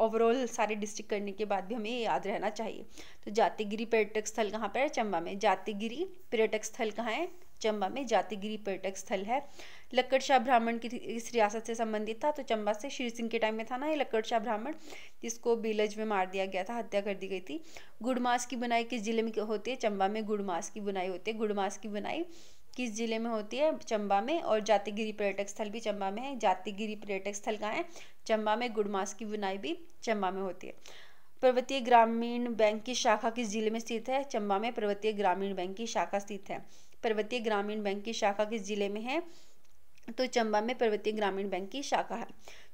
ओवरऑल सारे डिस्ट्रिक्ट करने के बाद भी हमें याद रहना चाहिए तो जातिगिरी पर्यटक स्थल कहाँ पर है चंबा में जातिगिरी पर्यटक स्थल कहाँ है चंबा में जातिगिरी पर्यटक स्थल है लक्कड़शाह ब्राह्मण की इस रियासत से संबंधित था तो चंबा से श्री सिंह के टाइम में था ना ये लक्कड़शाह ब्राह्मण जिसको बेलज में मार दिया गया था हत्या कर दी गई थी गुड़मास की बुनाई किस जिले में होती है चंबा में गुड़मास की बुनाई होती है गुड़मास की बुनाई किस ज़िले में होती है चंबा में और जातिगिरी पर्यटक स्थल भी चंबा में है जातिगिरी पर्यटक स्थल कहाँ है चंबा में गुड़मास की बुनाई भी चंबा में होती है पर्वतीय ग्रामीण बैंक की शाखा किस जिले में स्थित है चंबा में पर्वतीय ग्रामीण बैंक की शाखा स्थित है पर्वतीय ग्रामीण बैंक की शाखा किस जिले में है तो चंबा में पर्वतीय ग्रामीण बैंक की शाखा है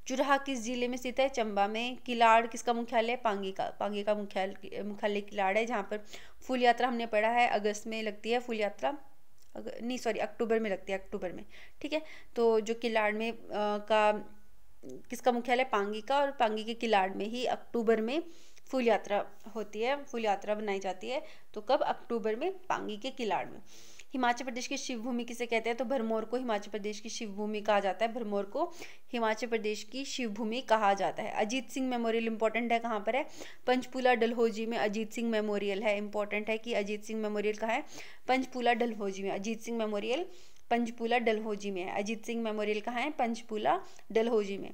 चुराहा किस जिले में स्थित है चंबा में किलाड़ किसका मुख्यालय है पांगी का पांगी का मुख्यालय मुख्यालय किलाड़ है जहाँ पर फूल यात्रा हमने पढ़ा है अगस्त में लगती है फूल यात्रा नहीं सॉरी अक्टूबर में लगती है अक्टूबर में ठीक है तो जो किलाड़ में आ, का किसका मुख्यालय पांगी का और पांगी के किलाड़ में ही अक्टूबर में फूल यात्रा होती है फूल यात्रा बनाई जाती है तो कब अक्टूबर में पांगी के किलाड़ में हिमाचल प्रदेश की शिव भूमि किसे कहते हैं तो भरमौर को हिमाचल प्रदेश की शिव भूमि कहा जाता है भरमौर को हिमाचल प्रदेश की शिव भूमि कहा जाता है अजीत सिंह मेमोरियल इंपॉर्टेंट है कहाँ पर है पंचपुला डलहौजी में अजीत सिंह मेमोरियल है इंपॉर्टेंट है कि अजीत सिंह मेमोरियल कहाँ है पंचपुला डलहौजी में अजीत सिंह मेमोरियल पंचपुला डलहौजी में है अजीत सिंह मेमोरियल कहाँ है पंचपुला डलहौजी में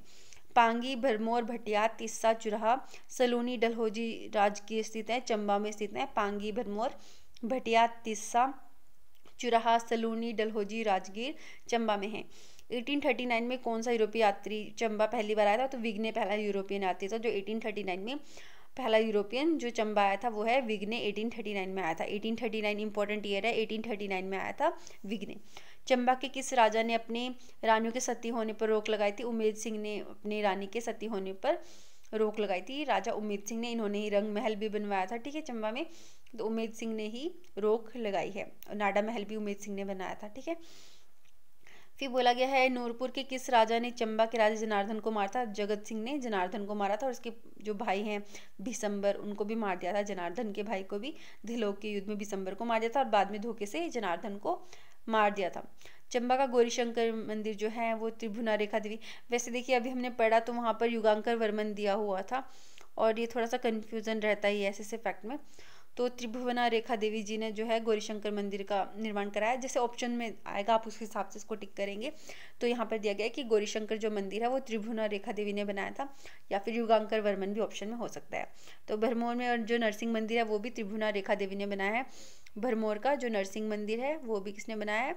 पांगी भरमौर भटिया तिस्सा चुराहा सलोनी डलहौजी राजकीय स्थित है चंबा में स्थित है पांगी भरमौर भटिया तिस्सा चुराहा सलोनी डलहौजी राजगीर चंबा में है 1839 में कौन सा यूरोपीय यात्री चंबा पहली बार आया था तो विग्ने पहला यूरोपियन यात्री था जो 1839 में पहला यूरोपियन जो चंबा आया था वो है विग्ने 1839 में आया था 1839 इंपॉर्टेंट ईयर है एटीन में आया था विग्ने चंबा के किस राजा ने अपने रानियों के सती होने पर रोक लगाई थी उमेद सिंह ने अपनी रानी के सती होने पर रोक लगाई थी राजा उम्मीद सिंह ने इन्होंने ही रंग महल भी बनवाया था ठीक है चंबा में तो उम्मीद सिंह ने ही रोक लगाई है और नाडा महल भी उम्मीद सिंह ने बनाया था ठीक है फिर बोला गया है नूरपुर के किस राजा ने चंबा के राजा जनार्दन को मारा था जगत सिंह ने जनार्दन को मारा था और उसके जो भाई हैं भिसंबर उनको भी मार दिया था जनार्दन के भाई को भी धिलोक के युद्ध में भिसंबर को मार दिया था और बाद में धोखे से जनार्दन को मार दिया था चंबा का गौरीशंकर मंदिर जो है वो त्रिभुना रेखा देवी वैसे देखिए अभी हमने पढ़ा तो वहाँ पर युगांकर वर्मन दिया हुआ था और ये थोड़ा सा कन्फ्यूज़न रहता ही ऐसे से फैक्ट में तो त्रिभुवना रेखा देवी जी ने जो है गौरीशंकर मंदिर का निर्माण कराया जैसे ऑप्शन में आएगा आप उस हिसाब से इसको टिक करेंगे तो यहाँ पर दिया गया है कि गौरीशंकर जो मंदिर है वो त्रिभुवना रेखा देवी ने बनाया था या फिर युगांकर वर्मन भी ऑप्शन में हो सकता है तो भरमौर में जो नरसिंह मंदिर है वो भी त्रिभुवना रेखा देवी ने बनाया है भरमौर का जो नरसिंह मंदिर है वो भी किसने बनाया है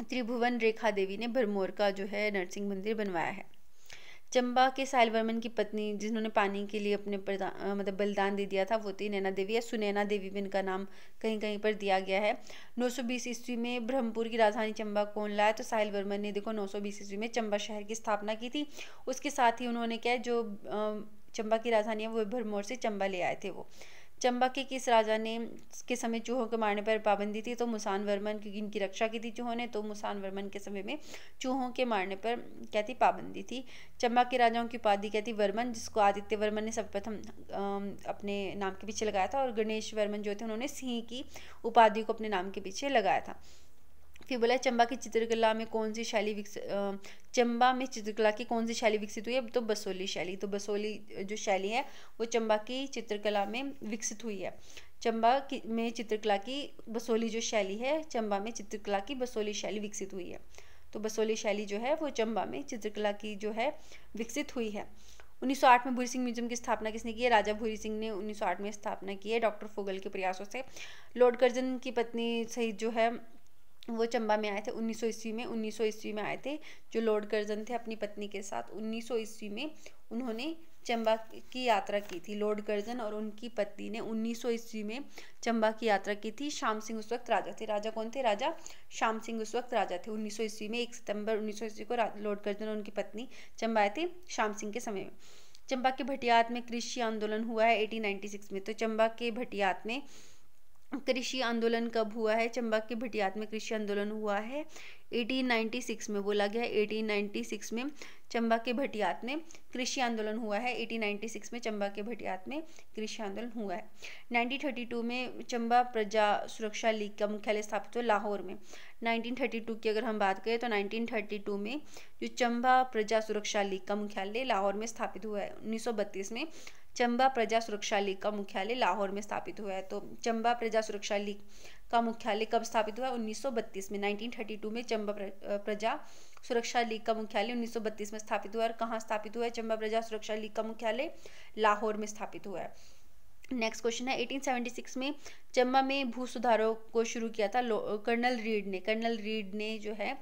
त्रिभुवन रेखा देवी ने भरमौर का जो है नरसिंह मंदिर बनवाया है चंबा के साहिल वर्मन की पत्नी जिन्होंने पानी के लिए अपने मतलब बलिदान दे दिया था वो थी नैना देवी या सुनैना देवी भी इनका नाम कहीं कहीं पर दिया गया है 920 ईस्वी में ब्रह्मपुर की राजधानी चंबा कौन लाया तो साहिल वर्मन ने देखो 920 ईस्वी में चंबा शहर की स्थापना की थी उसके साथ ही उन्होंने क्या जो चंबा की राजधानी है वो भरमौर से चंबा ले आए थे वो चंबा के किस राजा ने के समय चूहों के मारने पर पाबंदी थी तो मुसान वर्मन क्योंकि इनकी रक्षा की थी चूहों ने तो मुसान वर्मन के समय में चूहों के मारने पर क्या थी पाबंदी थी चंबा के राजाओं की उपाधि क्या थी वर्मन जिसको आदित्य वर्मन ने सर्वप्रथम अपने नाम के पीछे लगाया था और गणेश वर्मन जो थे उन्होंने सिंह की उपाधि को अपने नाम के पीछे लगाया था फिर बोला चंबा की चित्रकला में कौन सी शैली विकसित चंबा में चित्रकला की कौन सी शैली विकसित हुई है तो बसोली शैली तो बसोली जो शैली है वो चंबा की चित्रकला में विकसित हुई है चंबा की में चित्रकला की बसोली जो शैली है चंबा में चित्रकला की बसोली शैली विकसित हुई है तो बसोली शैली जो है वो चंबा में चित्रकला की जो है विकसित हुई है 1908 में भूरी सिंह म्यूजियम की स्थापना किसने की है राजा भूरी सिंह ने 1908 में स्थापना की है डॉक्टर फोगल के प्रयासों से लॉर्ड कर्जन की पत्नी सहित जो है वो चंबा में आए थे 1900 ईस्वी में 1900 ईस्वी में आए थे जो लॉर्ड कर्जन थे अपनी पत्नी के साथ 1900 ईस्वी में उन्होंने चंबा की यात्रा की थी लॉर्ड कर्जन और उनकी पत्नी ने 1900 ईस्वी में चंबा की यात्रा की थी श्याम सिंह उस वक्त राजा थे राजा कौन थे राजा श्याम सिंह उस वक्त राजा थे 1900 ईस्वी में 1 सितंबर 1900 ईस्वी को लॉर्ड कर्जन और उनकी पत्नी चंबा आए थे श्याम सिंह के समय में चंबा के भटियात में कृषि आंदोलन हुआ है सिक्स में तो चंबा के भटियात में कृषि आंदोलन कब हुआ है चंबा के भटियात में कृषि आंदोलन हुआ है 1896 में बोला गया 1896 में चंबा के भटियात में कृषि आंदोलन हुआ है 1896 में चंबा के भटियात में कृषि आंदोलन हुआ है 1932 में चंबा प्रजा सुरक्षा लीग का मुख्यालय स्थापित हुआ लाहौर में 1932 की अगर हम बात करें तो 1932 में जो चंबा प्रजा सुरक्षा लीग का मुख्यालय लाहौर में स्थापित हुआ है उन्नीस में चंबा प्रजा सुरक्षा लीग का मुख्यालय लाहौर में स्थापित हुआ है तो चंबा प्रजा सुरक्षा लीग का मुख्यालय कब स्थापित हुआ 1932 में 1932 में चंबा प्रजा सुरक्षा लीग का मुख्यालय 1932 में स्थापित हुआ और कहाँ स्थापित हुआ है चंबा प्रजा सुरक्षा लीग का मुख्यालय लाहौर में स्थापित हुआ है नेक्स्ट क्वेश्चन है 1876 में चंबा में भू सुधारों को शुरू किया था कर्नल रीड ने कर्नल रीड ने जो है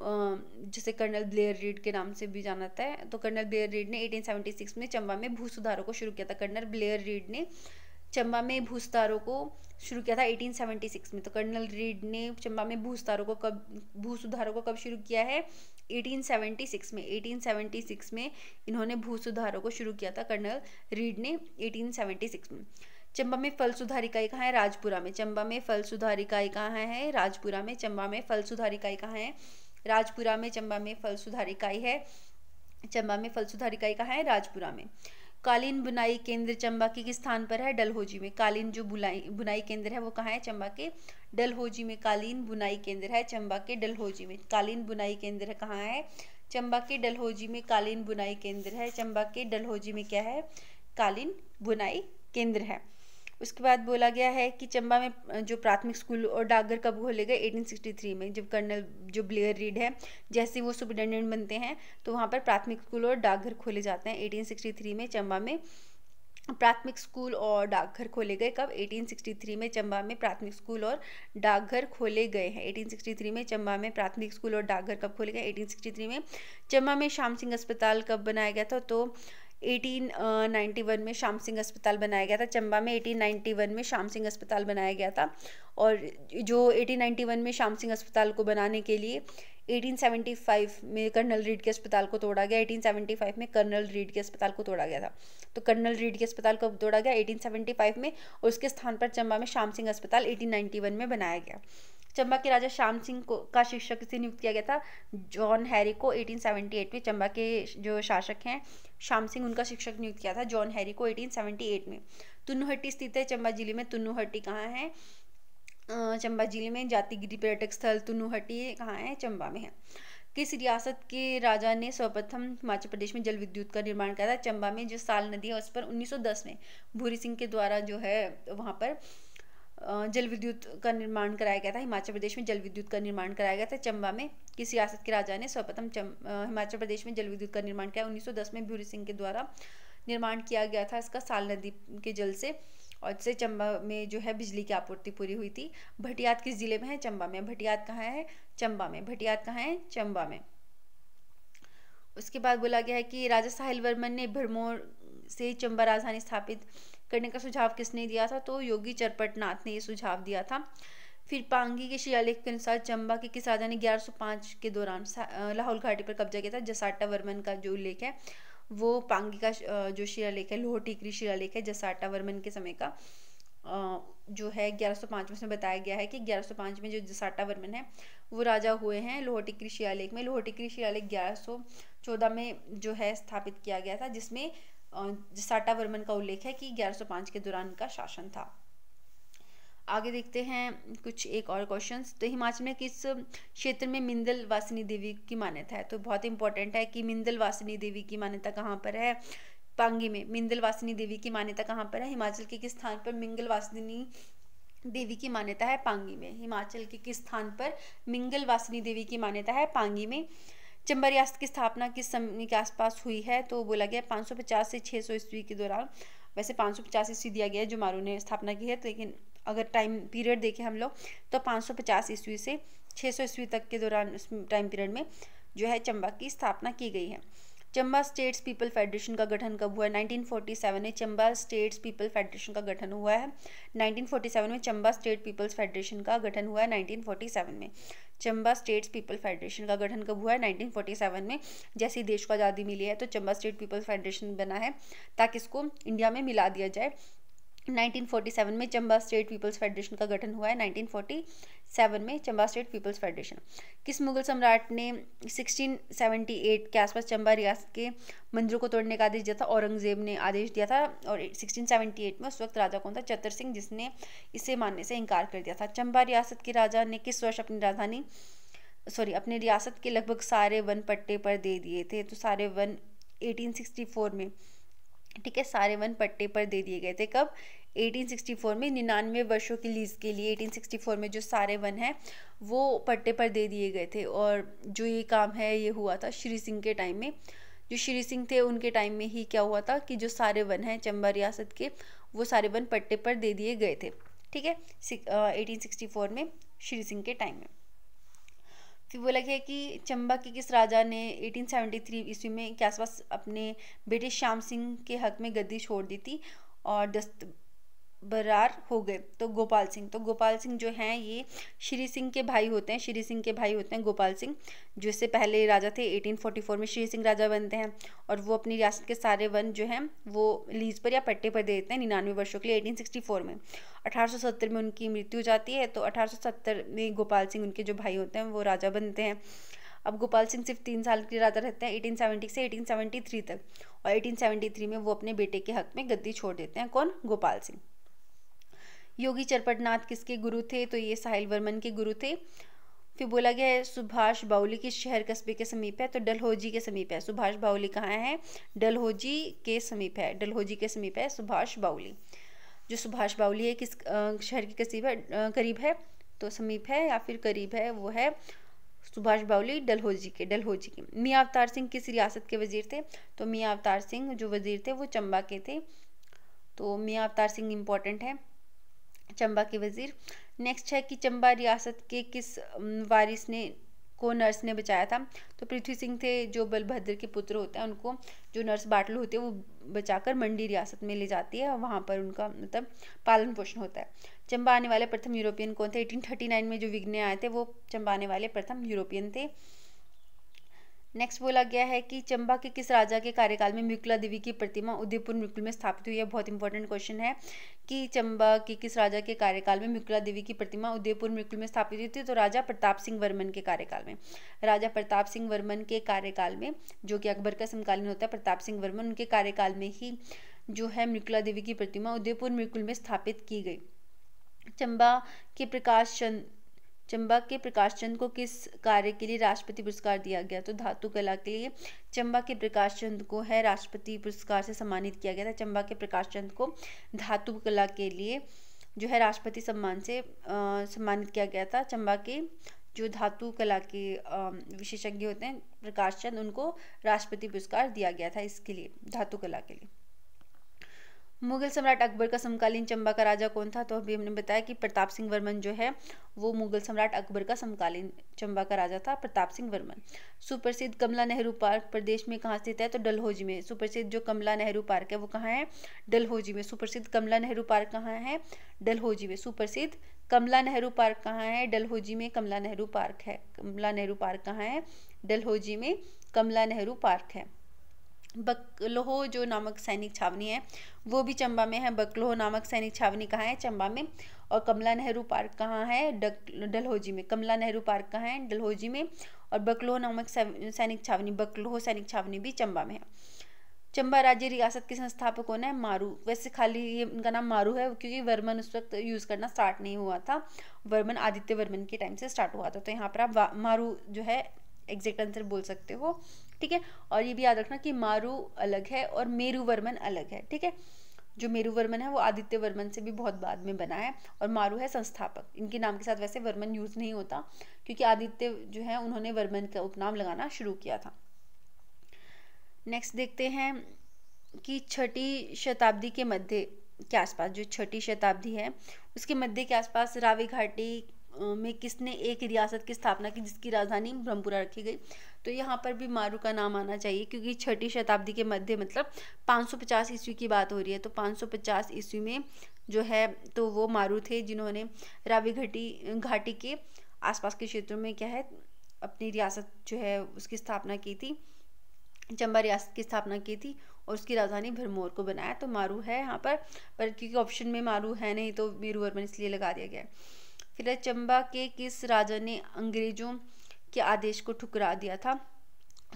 जिसे कर्नल ब्लेयर रीड के नाम से भी जाना जाता है तो कर्नल ब्लेयर रीड ने 1876 में चंबा में भू सुधारों को शुरू किया था कर्नल ब्लेयर रीड ने चंबा में भू सुधारों को शुरू किया था 1876 में तो कर्नल रीड ने चंबा में भू सुधारों को कब भू सुधारों को कब शुरू किया है 1876 में 1876 में इन्होंने भू सुधारों को शुरू किया था कर्नल रीड ने 1876 में चंबा में फल सुधार इकाई कहाँ है राजपुरा में चंबा में फल सुधार इकाई कहाँ है राजपुरा में चंबा में फल सुधार इकाई कहाँ है राजपुरा में चंबा में फल सुधार इकाई है चंबा में फल सुधार इकाई कहाँ है राजपुरा में कालीन बुनाई केंद्र चंबा के किस स्थान पर है डलहौजी में कालीन जो बुनाई बुनाई केंद्र है वो कहाँ है चंबा के डलहौजी में कालीन बुनाई केंद्र है चंबा के डलहौजी में कालीन बुनाई केंद्र कहाँ है चंबा के डलहौजी में कालीन बुनाई केंद्र है चंबा के डलहौजी में क्या है कालीन बुनाई केंद्र है उसके बाद बोला गया है कि चंबा में जो प्राथमिक स्कूल और डाकघर कब खोले गए 1863 में जब कर्नल जो ब्लेयर रीड है जैसे वो सुप्रिटेंडेंट बनते हैं तो वहाँ पर प्राथमिक स्कूल और डाकघर खोले जाते हैं 1863 में चंबा में प्राथमिक स्कूल और डाकघर खोले गए कब 1863 में चंबा में प्राथमिक स्कूल और डाकघर खोले गए हैं 1863 में चंबा में प्राथमिक स्कूल और डाकघर कब खोले गए 1863 में चंबा में श्याम सिंह अस्पताल कब बनाया गया था तो 1891 में श्याम सिंह अस्पताल बनाया गया था चंबा में 1891 में श्याम सिंह अस्पताल बनाया गया था और जो 1891 में श्याम सिंह अस्पताल को बनाने के लिए 1875 में कर्नल रीड के अस्पताल को तोड़ा गया 1875 में कर्नल रीड के अस्पताल को तोड़ा गया था तो कर्नल रीड के अस्पताल को तोड़ा गया 1875 में और उसके स्थान पर चंबा में श्याम सिंह अस्पताल 1891 में बनाया गया चंबा के राजा श्याम सिंह को का शिक्षक से नियुक्त किया गया था जॉन हैरी को 1878 में चंबा के जो शासक हैं श्याम सिंह उनका शिक्षक नियुक्त किया था जॉन हैरी को 1878 में तुन्नुहट्टी स्थित है चंबा जिले में तुन्नुहट्टी कहाँ है चंबा जिले में जातिगिरी पर्यटक स्थल तुन्नुहट्टी कहाँ है चंबा में है किस रियासत के राजा ने सर्वप्रथम हिमाचल प्रदेश में जल विद्युत का निर्माण किया था चंबा में जो साल नदी है उस पर 1910 में भूरी सिंह के द्वारा जो है वहाँ पर जल विद्युत का निर्माण कराया गया था हिमाचल प्रदेश में जल विद्युत का निर्माण कराया गया था चंबा में किस रियासत के राजा ने सर्वप्रथम हिमाचल प्रदेश में जल विद्युत का निर्माण किया 1910 में भूरी सिंह के द्वारा निर्माण किया गया था इसका साल नदी के जल से और इससे चंबा में जो है बिजली की आपूर्ति पूरी हुई थी भटियात किस जिले में है चंबा में भटियात कहाँ है चंबा में भटियात कहाँ है चंबा में उसके बाद बोला गया है कि राजा साहिल वर्मन ने भरमौर से चंबा राजधानी स्थापित करने का सुझाव किसने दिया था तो योगी चरपटनाथ ने ये सुझाव दिया था फिर पांगी के शिलालेख के अनुसार चंबा के किस राजा ने 1105 के दौरान लाहौल घाटी पर कब्जा किया था जसाटा वर्मन का जो उल्लेख है वो पांगी का जो शिलालेख है लोहो टीकरी शिलालेख है जसाटा वर्मन के समय का जो है 1105 में उसमें बताया गया है कि 1105 में जो जसाटा वर्मन है वो राजा हुए हैं लोहो टिकरी शिलालेख में लोहो टिकरी शिलालेख ग्यारह में जो है स्थापित किया गया था जिसमें जसाटा वर्मन का उल्लेख है कि 1105 के दौरान इनका शासन था आगे देखते हैं कुछ एक और क्वेश्चन तो हिमाचल में किस क्षेत्र में मिंदल वासिनी देवी की मान्यता है तो बहुत इंपॉर्टेंट है कि मिंदल वासिनी देवी की मान्यता कहाँ पर है पांगी में मिंदल वासिनी देवी की मान्यता कहाँ पर है हिमाचल के किस स्थान पर मिंगल वासिनी देवी की मान्यता है पांगी में हिमाचल के किस स्थान पर मिंगल वासिनी देवी की मान्यता है पांगी में चंबा रियासत की स्थापना किस समय के आसपास हुई है तो बोला गया 550 से 600 ईस्वी के दौरान वैसे 550 ईस्वी दिया गया है जो मारू ने स्थापना की है तो लेकिन अगर टाइम पीरियड देखें हम लोग तो 550 ईस्वी से 600 ईस्वी तक के दौरान उस टाइम पीरियड में जो है चंबा की स्थापना की गई है चंबा स्टेट्स पीपल फेडरेशन का गठन कब हुआ है सेवन में चंबा स्टेट्स पीपल फेडरेशन का गठन हुआ है 1947 में चंबा स्टेट पीपल्स फेडरेशन का गठन हुआ है 1947 में चंबा स्टेट्स पीपल फेडरेशन का गठन कब हुआ है 1947 में जैसे ही देश को आज़ादी मिली है तो चंबा स्टेट पीपल्स फेडरेशन बना है ताकि इसको इंडिया में मिला दिया जाए 1947 में चंबा स्टेट पीपल्स फेडरेशन का गठन हुआ है 1947 में चंबा स्टेट पीपल्स फेडरेशन किस मुगल सम्राट ने 1678 के आसपास चंबा रियासत के मंदिरों को तोड़ने का आदेश दिया था औरंगजेब ने आदेश दिया था और 1678 में उस वक्त राजा कौन था चतर सिंह जिसने इसे मानने से इनकार कर दिया था चंबा रियासत के राजा ने किस वर्ष अपनी राजधानी सॉरी अपने रियासत के लगभग सारे वन पट्टे पर दे दिए थे तो सारे वन एटीन में ठीक है सारे वन पट्टे पर दे दिए गए थे कब 1864 में निन्यानवे वर्षों की लीज़ के लिए 1864 में जो सारे वन हैं वो पट्टे पर दे दिए गए थे और जो ये काम है ये हुआ था श्री सिंह के टाइम में जो श्री सिंह थे उनके टाइम में ही क्या हुआ था कि जो सारे वन हैं चंबा रियासत के वो सारे वन पट्टे पर दे दिए गए थे ठीक है एटीन uh, में श्री सिंह के टाइम में फिर बोला गया कि चंबा के किस राजा ने 1873 ईस्वी में के आसपास अपने बेटे श्याम सिंह के हक में गद्दी छोड़ दी थी और दस्त बरार हो गए तो गोपाल सिंह तो गोपाल सिंह जो हैं ये श्री सिंह के भाई होते हैं श्री सिंह के भाई होते हैं गोपाल सिंह जो इससे पहले राजा थे 1844 में श्री सिंह राजा बनते हैं और वो अपनी रियासत के सारे वन जो हैं वो लीज पर या पट्टे पर दे देते हैं निन्यानवे वर्षों के लिए 1864 में 1870 में उनकी मृत्यु हो जाती है तो 1870 में गोपाल सिंह उनके जो भाई होते हैं वो राजा बनते हैं अब गोपाल सिंह सिर्फ तीन साल के लिए राजा रहते हैं 1870 से 1873 तक और 1873 में वो अपने बेटे के हक में गद्दी छोड़ देते हैं कौन गोपाल सिंह योगी चरपटनाथ किसके गुरु थे तो ये साहिल वर्मन के गुरु थे फिर बोला गया है सुभाष बाउली किस शहर कस्बे के समीप है तो डलहौजी के समीप है सुभाष बाउली कहाँ है डलहौजी के समीप है डलहौजी के समीप है सुभाष बाउली जो सुभाष बाउली है किस शहर के कसीब है करीब है तो समीप है या फिर करीब है वो है सुभाष बाउली डलहौजी के डलहौजी के मियाँ अवतार सिंह किस रियासत के वजीर थे तो मियाँ अवतार सिंह जो वजीर थे वो चंबा के थे तो मियाँ अवतार सिंह इम्पोर्टेंट है चंबा के वज़ीर नेक्स्ट है कि चंबा रियासत के किस वारिस ने को नर्स ने बचाया था तो पृथ्वी सिंह थे जो बलभद्र के पुत्र होते हैं उनको जो नर्स बाटल होते हैं वो बचाकर मंडी रियासत में ले जाती है और वहाँ पर उनका मतलब पालन पोषण होता है चंबा आने वाले प्रथम यूरोपियन कौन थे 1839 में जो विघ्न आए थे वो चंबा आने वाले प्रथम यूरोपियन थे नेक्स्ट बोला गया है कि चंबा के किस राजा के कार्यकाल में म्यूकला देवी की प्रतिमा उदयपुर मिकुल में स्थापित हुई है बहुत इंपॉर्टेंट क्वेश्चन है कि चंबा के किस राजा के कार्यकाल में म्यूकला देवी की प्रतिमा उदयपुर मिकुल में स्थापित हुई थी तो राजा प्रताप सिंह वर्मन के कार्यकाल में राजा प्रताप सिंह वर्मन के कार्यकाल में जो कि अकबर का समकालीन होता है प्रताप सिंह वर्मन उनके कार्यकाल में ही जो है म्यूकला देवी की प्रतिमा उदयपुर मिकुल में स्थापित की गई चंबा के प्रकाश चंद चंबा के प्रकाश चंद को किस कार्य के लिए राष्ट्रपति पुरस्कार दिया गया तो धातु कला के लिए चंबा के प्रकाश चंद को है राष्ट्रपति पुरस्कार से सम्मानित किया गया था चंबा के प्रकाश चंद को धातु कला के लिए जो है राष्ट्रपति सम्मान से सम्मानित किया गया था चंबा के जो धातु कला के विशेषज्ञ होते हैं प्रकाश चंद उनको राष्ट्रपति पुरस्कार दिया गया था इसके लिए धातु कला के लिए मुगल सम्राट अकबर का समकालीन चंबा का राजा कौन था तो अभी हमने बताया कि प्रताप सिंह वर्मन जो है वो मुगल सम्राट अकबर का समकालीन चंबा का राजा था प्रताप सिंह वर्मन सुप्रसिद्ध कमला नेहरू पार्क प्रदेश में कहाँ स्थित है तो डलहौजी में सुप्रसिद्ध जो कमला नेहरू पार्क है वो कहाँ है डलहौजी में सुप्रसिद्ध कमला नेहरू पार्क कहाँ है डलहौजी में सुप्रसिद्ध कमला नेहरू पार्क कहाँ है डलहौजी में कमला नेहरू पार्क है कमला नेहरू पार्क कहाँ है डलहौजी में कमला नेहरू पार्क है बकलोह जो नामक सैनिक छावनी है वो भी चंबा में है बकलोह नामक सैनिक छावनी कहाँ है चंबा में और कमला नेहरू पार्क कहाँ है डलहौजी में कमला नेहरू पार्क कहाँ है डलहौजी में और बकलोह नामक सैनिक छावनी बकलोह सैनिक छावनी भी चंबा में है चंबा राज्य रियासत के संस्थापक कौन है मारू वैसे खाली ये उनका नाम मारू है क्योंकि वर्मन उस वक्त यूज़ करना स्टार्ट नहीं हुआ था वर्मन आदित्य वर्मन के टाइम से स्टार्ट हुआ था तो यहाँ पर आप मारू जो है एग्जैक्ट आंसर बोल सकते हो ठीक है और ये भी याद रखना कि मारू अलग है और मेरु वर्मन अलग है ठीक है जो मेरु वर्मन है वो आदित्य वर्मन से भी बहुत बाद में बना है और मारू है संस्थापक इनके नाम के साथ वैसे वर्मन यूज़ नहीं होता क्योंकि आदित्य जो है उन्होंने वर्मन का उपनाम लगाना शुरू किया था नेक्स्ट देखते हैं कि छठी शताब्दी के मध्य के आसपास जो छठी शताब्दी है उसके मध्य के आसपास रावी घाटी में किसने एक रियासत की स्थापना की जिसकी राजधानी ब्रह्मपुरा रखी गई तो यहाँ पर भी मारू का नाम आना चाहिए क्योंकि छठी शताब्दी के मध्य मतलब 550 ईस्वी की बात हो रही है तो 550 ईस्वी में जो है तो वो मारू थे जिन्होंने रावी घाटी घाटी के आसपास के क्षेत्रों में क्या है अपनी रियासत जो है उसकी स्थापना की थी चंबा रियासत की स्थापना की थी और उसकी राजधानी भरमौर को बनाया तो मारू है यहाँ पर पर क्योंकि ऑप्शन में मारू है नहीं तो मेरू वर्मन इसलिए लगा दिया गया फिर चंबा के किस राजा ने अंग्रेजों के आदेश को ठुकरा दिया था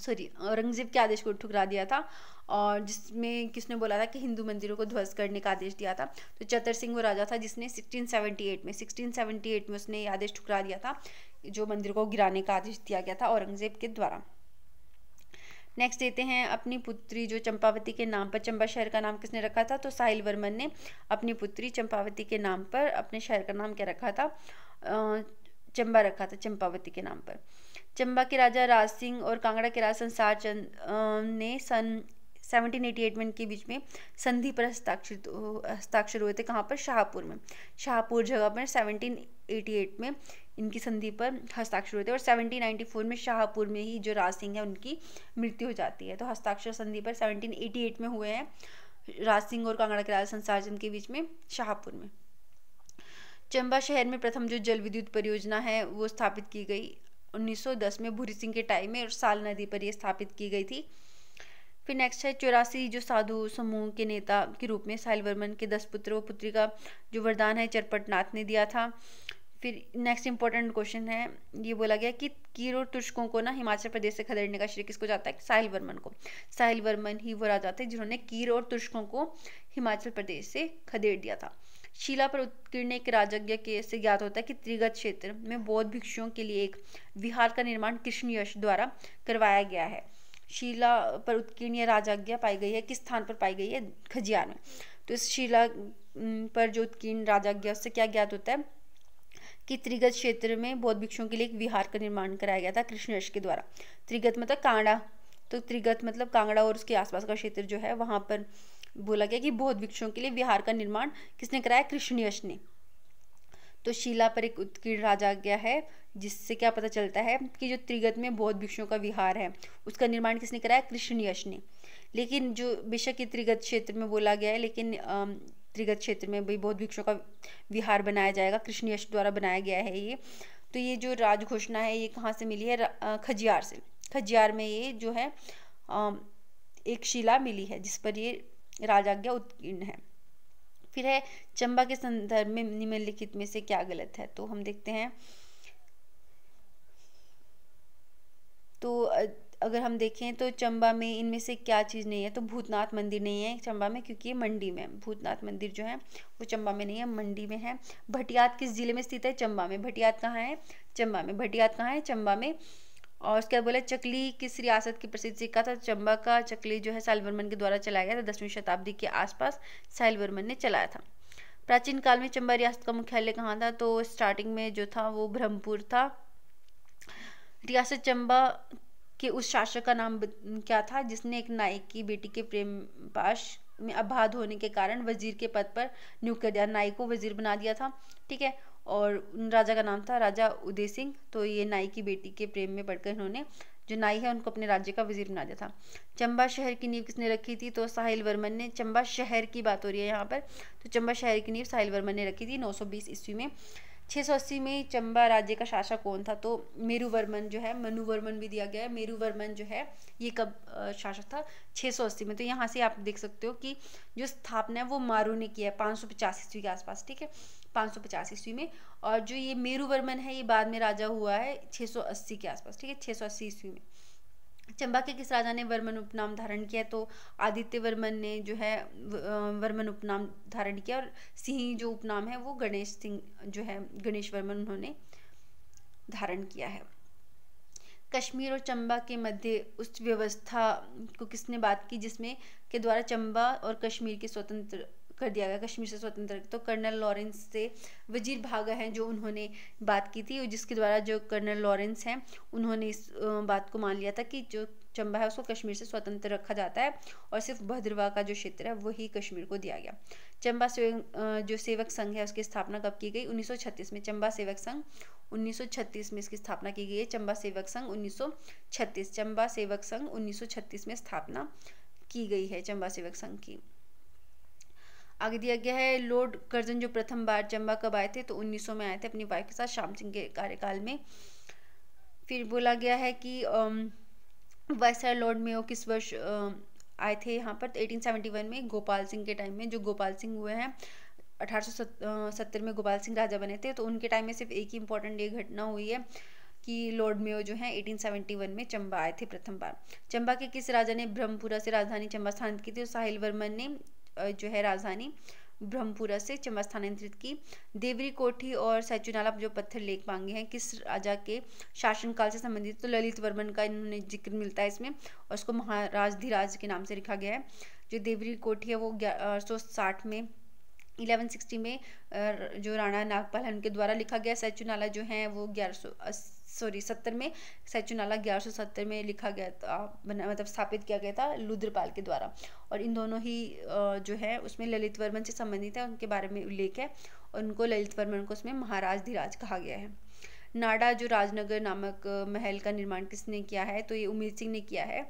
सॉरी औरंगजेब के आदेश को ठुकरा दिया था और जिसमें किसने बोला था कि हिंदू मंदिरों को ध्वस्त करने का आदेश दिया था तो चतर सिंह वो राजा था जिसने 1678 में 1678 में उसने आदेश ठुकरा दिया था जो मंदिर को गिराने का आदेश दिया गया था औरंगजेब के द्वारा नेक्स्ट देते हैं अपनी पुत्री जो चंपावती के नाम पर चंबा शहर का नाम किसने रखा था तो साहिल वर्मन ने अपनी पुत्री चंपावती के नाम पर अपने शहर का नाम क्या रखा था चंबा रखा था चंपावती के नाम पर चंबा के राजा राज सिंह और कांगड़ा के राजा संसार चंद ने सन 1788 में इनके बीच में संधि पर हस्ताक्षर हस्ताक्षर हुए थे कहाँ पर शाहपुर में शाहपुर जगह पर 1788 में इनकी संधि पर हस्ताक्षर हुए थे और 1794 में शाहपुर में ही जो राज सिंह है उनकी मृत्यु हो जाती है तो हस्ताक्षर संधि पर 1788 में हुए हैं राज सिंह और कांगड़ा के राजा संसार चंद के बीच में शाहपुर में चंबा शहर में प्रथम जो जल विद्युत परियोजना है वो स्थापित की गई 1910 में भूरी सिंह के टाइम में और साल नदी पर यह स्थापित की गई थी फिर नेक्स्ट है चौरासी जो साधु समूह के नेता के रूप में साहिल वर्मन के दस पुत्र व पुत्री का जो वरदान है चरपटनाथ ने दिया था फिर नेक्स्ट इंपॉर्टेंट क्वेश्चन है ये बोला गया कि कीर और तुर्कों को ना हिमाचल प्रदेश से खदेड़ने का श्रेय किसको जाता है साहिल वर्मन को साहिल वर्मन ही वो राजा थे जिन्होंने कीर और तुर्कों को हिमाचल प्रदेश से खदेड़ दिया था शिला पर उत्कीर्ण एक राजज्ञ के से ज्ञात होता है कि त्रिगत क्षेत्र में बौद्ध भिक्षुओं के लिए एक विहार का निर्माण कृष्ण यश द्वारा करवाया गया है शिला पर उत्कीर्ण यह राजाज्ञा पाई गई है किस स्थान पर पाई गई है खजियार में तो इस शिला पर जो उत्कीर्ण राजाज्ञा उससे क्या ज्ञात होता है कि त्रिगत क्षेत्र में बौद्ध भिक्षुओं के लिए एक विहार का निर्माण कराया गया था कृष्ण यश के द्वारा त्रिगत मतलब कांगड़ा तो त्रिगत मतलब कांगड़ा और उसके आसपास का क्षेत्र जो है वहाँ पर बोला गया कि बौद्ध भिक्षुओं के लिए विहार का निर्माण किसने कराया यश ने तो शिला पर एक उत्कीर्ण राजा गया है जिससे क्या पता चलता है कि जो त्रिगत में बौद्ध भिक्षुओं का विहार है उसका निर्माण किसने कराया कृष्ण यश ने लेकिन जो बेशक ये त्रिगत क्षेत्र में बोला गया है लेकिन त्रिगत क्षेत्र में भी बौद्ध भिक्षुओं का विहार बनाया जाएगा कृष्ण यश द्वारा बनाया गया है ये तो ये जो राजघोषणा है ये कहाँ से मिली है खजियार से खजियार में ये जो है एक शिला मिली है जिस पर ये राजाज्ञा उत्कीर्ण है फिर है चंबा के संदर्भ में निम्नलिखित में से क्या गलत है तो हम देखते हैं तो अगर हम देखें तो चंबा में इनमें से क्या चीज़ नहीं है तो भूतनाथ मंदिर नहीं है चंबा में क्योंकि ये मंडी में भूतनाथ मंदिर जो है वो चंबा में नहीं है मंडी में है भटियात किस ज़िले में स्थित है चंबा में भटियात कहाँ है चंबा में भटियात कहाँ है चंबा में और उसके बाद बोला चकली किस रियासत की प्रसिद्ध सिक्का था चंबा का चकली जो है साहिल वर्मन के द्वारा चलाया गया था दसवीं शताब्दी के आसपास साहिल वर्मन ने चलाया था प्राचीन काल में चंबा रियासत का मुख्यालय कहाँ था तो स्टार्टिंग में जो था वो ब्रह्मपुर था रियासत चंबा के उस शासक का नाम क्या था जिसने एक नायक की बेटी के प्रेम पाश में अबाध होने के कारण वजीर के पद पर नियुक्त कर दिया नायक को वजीर बना दिया था ठीक है और उन राजा का नाम था राजा उदय सिंह तो ये नाई की बेटी के प्रेम में पड़कर इन्होंने जो नाई है उनको अपने राज्य का वजीर बना दिया था चंबा शहर की नींव किसने रखी थी तो साहिल वर्मन ने चंबा शहर की बात हो रही है यहाँ पर तो चंबा शहर की नींव साहिल वर्मन ने रखी थी 920 ईस्वी में 680 में चंबा राज्य का शासक कौन था तो मेरुवर्मन जो है मनुवर्मन भी दिया गया है मेरुवर्मन जो है ये कब शासक था 680 में तो यहाँ से आप देख सकते हो कि जो स्थापना है वो मारू ने किया है पाँच ईस्वी के आसपास ठीक है पाँच सौ पचास ईस्वी में और जो ये मेरुवर्मन है ये बाद में राजा हुआ है छः सौ अस्सी के आसपास ठीक है छः सौ अस्सी ईस्वी में चंबा के किस राजा ने वर्मन उपनाम धारण किया तो आदित्य वर्मन ने जो है वर्मन उपनाम धारण किया और सिंह जो उपनाम है वो गणेश सिंह जो है गणेश वर्मन उन्होंने धारण किया है कश्मीर और चंबा के मध्य उस व्यवस्था को किसने बात की जिसमें के द्वारा चंबा और कश्मीर की स्वतंत्र कर दिया गया कश्मीर से स्वतंत्र तो कर्नल लॉरेंस से वजीर भागा हैं जो उन्होंने बात की थी जिसके द्वारा जो कर्नल लॉरेंस हैं उन्होंने इस बात को मान लिया था कि जो चंबा है उसको कश्मीर से स्वतंत्र रखा जाता है और सिर्फ भद्रवाह का जो क्षेत्र है वही कश्मीर को दिया गया चंबा सेवक जो सेवक संघ है उसकी स्थापना कब की गई 1936 में चंबा सेवक संघ 1936 में इसकी स्थापना की गई है चंबा सेवक संघ 1936 चंबा सेवक संघ 1936 में स्थापना की गई है चंबा सेवक संघ की आगे दिया गया है लॉर्ड कर्जन जो प्रथम बार चंबा कब आए थे तो 1900 में आए थे अपनी वाइफ के साथ श्याम सिंह के कार्यकाल में फिर बोला गया है कि वाइसराय लॉर्ड मेयो किस वर्ष आए थे यहाँ पर तो 1871 में गोपाल सिंह के टाइम में जो गोपाल सिंह हुए हैं सत्तर में गोपाल सिंह राजा बने थे तो उनके टाइम में सिर्फ एक ही इम्पोर्टेंट ये घटना हुई है कि लॉर्ड मेयो जो है 1871 में चंबा आए थे प्रथम बार चंबा के किस राजा ने ब्रह्मपुरा से राजधानी चंबा स्थान की थी और तो साहिल वर्मन ने जो है राजधानी ब्रह्मपुरा से चंबा स्थानांतरित की देवरी कोठी और सैचुनाला जो पत्थर लेख मांगे हैं किस राजा के शासनकाल से संबंधित तो ललित वर्मन का इन्होंने जिक्र मिलता है इसमें और इसको महाराजधिराज के नाम से लिखा गया है जो देवरी कोठी है वो ग्यारह में 1160 में जो राणा नागपाल है उनके द्वारा लिखा गया सैचुनाला जो है वो ग्यारह सॉरी सत्तर में सैचुनाला ग्यारह सौ सत्तर में लिखा गया था बना मतलब स्थापित किया गया था लुद्रपाल के द्वारा और इन दोनों ही जो है उसमें ललित वर्मन से संबंधित है उनके बारे में उल्लेख है और उनको ललित वर्मन को उसमें महाराज धीराज कहा गया है नाडा जो राजनगर नामक महल का निर्माण किसने किया है तो ये उमेद सिंह ने किया है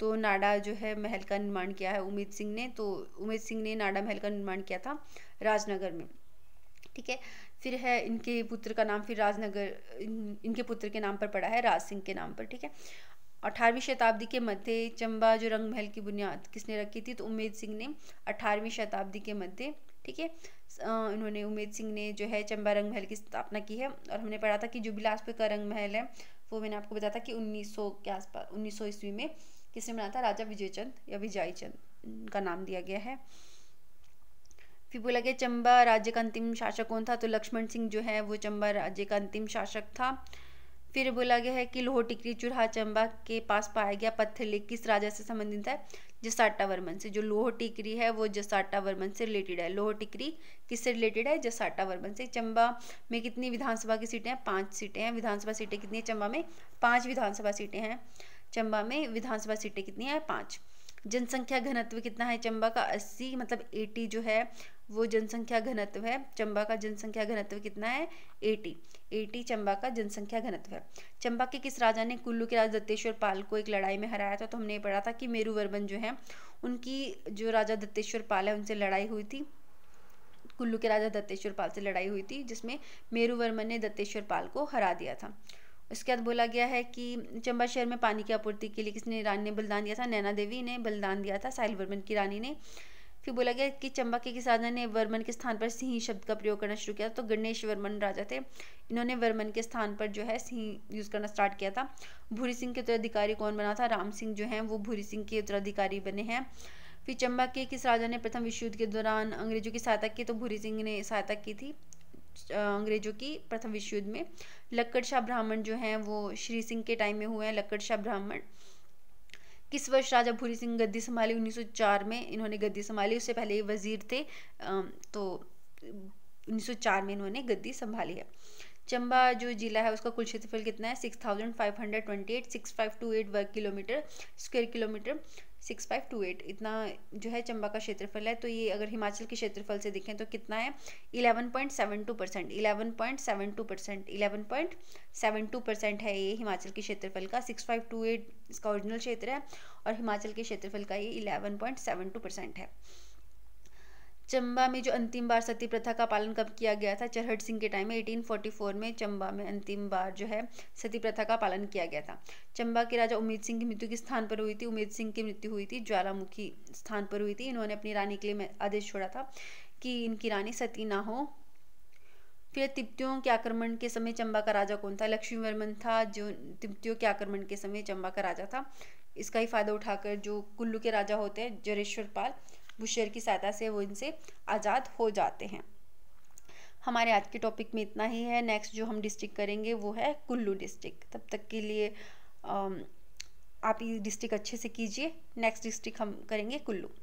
तो नाडा जो है महल का निर्माण किया है उमेद सिंह ने तो उमेद सिंह ने नाडा महल का निर्माण किया था राजनगर में ठीक है फिर है इनके पुत्र का नाम फिर राजनगर इन, इनके पुत्र के नाम पर पड़ा है राज सिंह के नाम पर ठीक है अठारहवीं शताब्दी के मध्य चंबा जो रंग महल की बुनियाद किसने रखी थी तो उमेद सिंह ने अठारहवीं शताब्दी के मध्य ठीक है इन्होंने उमेद सिंह ने जो है चंबा रंग महल की स्थापना की है और हमने पढ़ा था कि जो बिलासपुर का रंग महल है वो मैंने आपको बताया था कि 1900 के आसपास 1900 ईस्वी में किसने बनाया था राजा विजयचंद या विजयचंद का नाम दिया गया है फिर बोला गया चंबा राज्य का अंतिम शासक कौन था तो लक्ष्मण सिंह जो है वो चंबा राज्य का अंतिम शासक था फिर बोला गया है कि लोहो टिकरी चूरहा चंबा के पास पाया गया पत्थर लेक किस राजा से संबंधित है जसाटा वर्मन से जो लोहो टिकरी है वो जसाटा वर्मन से रिलेटेड है लोहो टिकरी किससे रिलेटेड है जसाटा वर्मन से चंबा में कितनी विधानसभा की सीटें हैं पाँच सीटें हैं विधानसभा सीटें कितनी है चंबा में पाँच विधानसभा सीटें हैं चंबा में विधानसभा सीटें कितनी है पाँच जनसंख्या घनत्व कितना है चंबा का अस्सी मतलब एटी जो है वो जनसंख्या घनत्व है चंबा का जनसंख्या घनत्व कितना है एटी एटी चंबा का जनसंख्या घनत्व है चंबा के किस राजा ने कुल्लू के राजा दत्तेश्वर पाल को एक लड़ाई में हराया था तो हमने पढ़ा था कि मेरू वर्मन जो है उनकी जो राजा दत्तेश्वर पाल है उनसे लड़ाई हुई थी कुल्लू के राजा दत्तेश्वर पाल से लड़ाई हुई थी जिसमें मेरू वर्मन ने दत्तेश्वर पाल को हरा दिया था उसके बाद बोला गया है कि चंबा शहर में पानी की आपूर्ति के लिए किसने रानी ने बलिदान दिया था नैना देवी ने बलिदान दिया था साहिल वर्मन की रानी ने फिर बोला गया कि चंबा के किसानों ने वर्मन के स्थान पर सिंह शब्द का प्रयोग करना शुरू किया तो गणेश वर्मन राजा थे इन्होंने वर्मन के स्थान पर जो है सिंह यूज़ करना स्टार्ट किया था भूरी सिंह के उत्तराधिकारी कौन बना था राम सिंह जो है वो भूरी सिंह के उत्तराधिकारी बने हैं फिर चंबा के किस राजा ने प्रथम विश्व युद्ध के दौरान अंग्रेजों की सहायता की तो भूरी सिंह ने सहायता की थी अंग्रेजों की प्रथम विश्व युद्ध में लक्कड़ शाह ब्राह्मण जो है वो श्री सिंह के टाइम में हुए हैं लक्कड़ शाह ब्राह्मण किस वर्ष राजा भूरी सिंह गद्दी संभाली 1904 में इन्होंने गद्दी संभाली उससे पहले ये वजीर थे तो 1904 में इन्होंने गद्दी संभाली है चंबा जो जिला है उसका कुल क्षेत्रफल कितना है six thousand five hundred twenty eight six five two eight वर्ग kilometre square kilometre six five two eight इतना जो है चंबा का क्षेत्रफल है तो ये अगर हिमाचल के क्षेत्रफल से देखें तो कितना है eleven point seven two percent eleven point seven two percent eleven point seven two percent है ये हिमाचल के क्षेत्रफल का सिक्स फाइव टू एट इसका ओरिजिनल क्षेत्र है और हिमाचल के क्षेत्रफल का ये eleven point seven two percent है चंबा में जो अंतिम बार सती प्रथा का पालन कब किया गया था चरहट सिंह के टाइम में 1844 में चंबा में अंतिम बार जो है सती प्रथा का पालन किया गया था चंबा के राजा उम्मीद सिंह की मृत्यु किस स्थान पर हुई थी उम्मीद सिंह की मृत्यु हुई थी ज्वालामुखी स्थान पर हुई थी इन्होंने अपनी रानी के लिए आदेश छोड़ा था कि इनकी रानी सती ना हो फिर तिप्तियों के आक्रमण के समय चंबा का राजा कौन था लक्ष्मी वर्मन था जो तिप्तियों के आक्रमण के समय चंबा का राजा था इसका ही फायदा उठाकर जो कुल्लू के राजा होते हैं जरेश्वर पाल बुशेर की सहायता से वो इनसे आज़ाद हो जाते हैं हमारे आज के टॉपिक में इतना ही है नेक्स्ट जो हम डिस्ट्रिक्ट करेंगे वो है कुल्लू डिस्ट्रिक्ट तब तक के लिए आप ये डिस्ट्रिक्ट अच्छे से कीजिए नेक्स्ट डिस्ट्रिक्ट हम करेंगे कुल्लू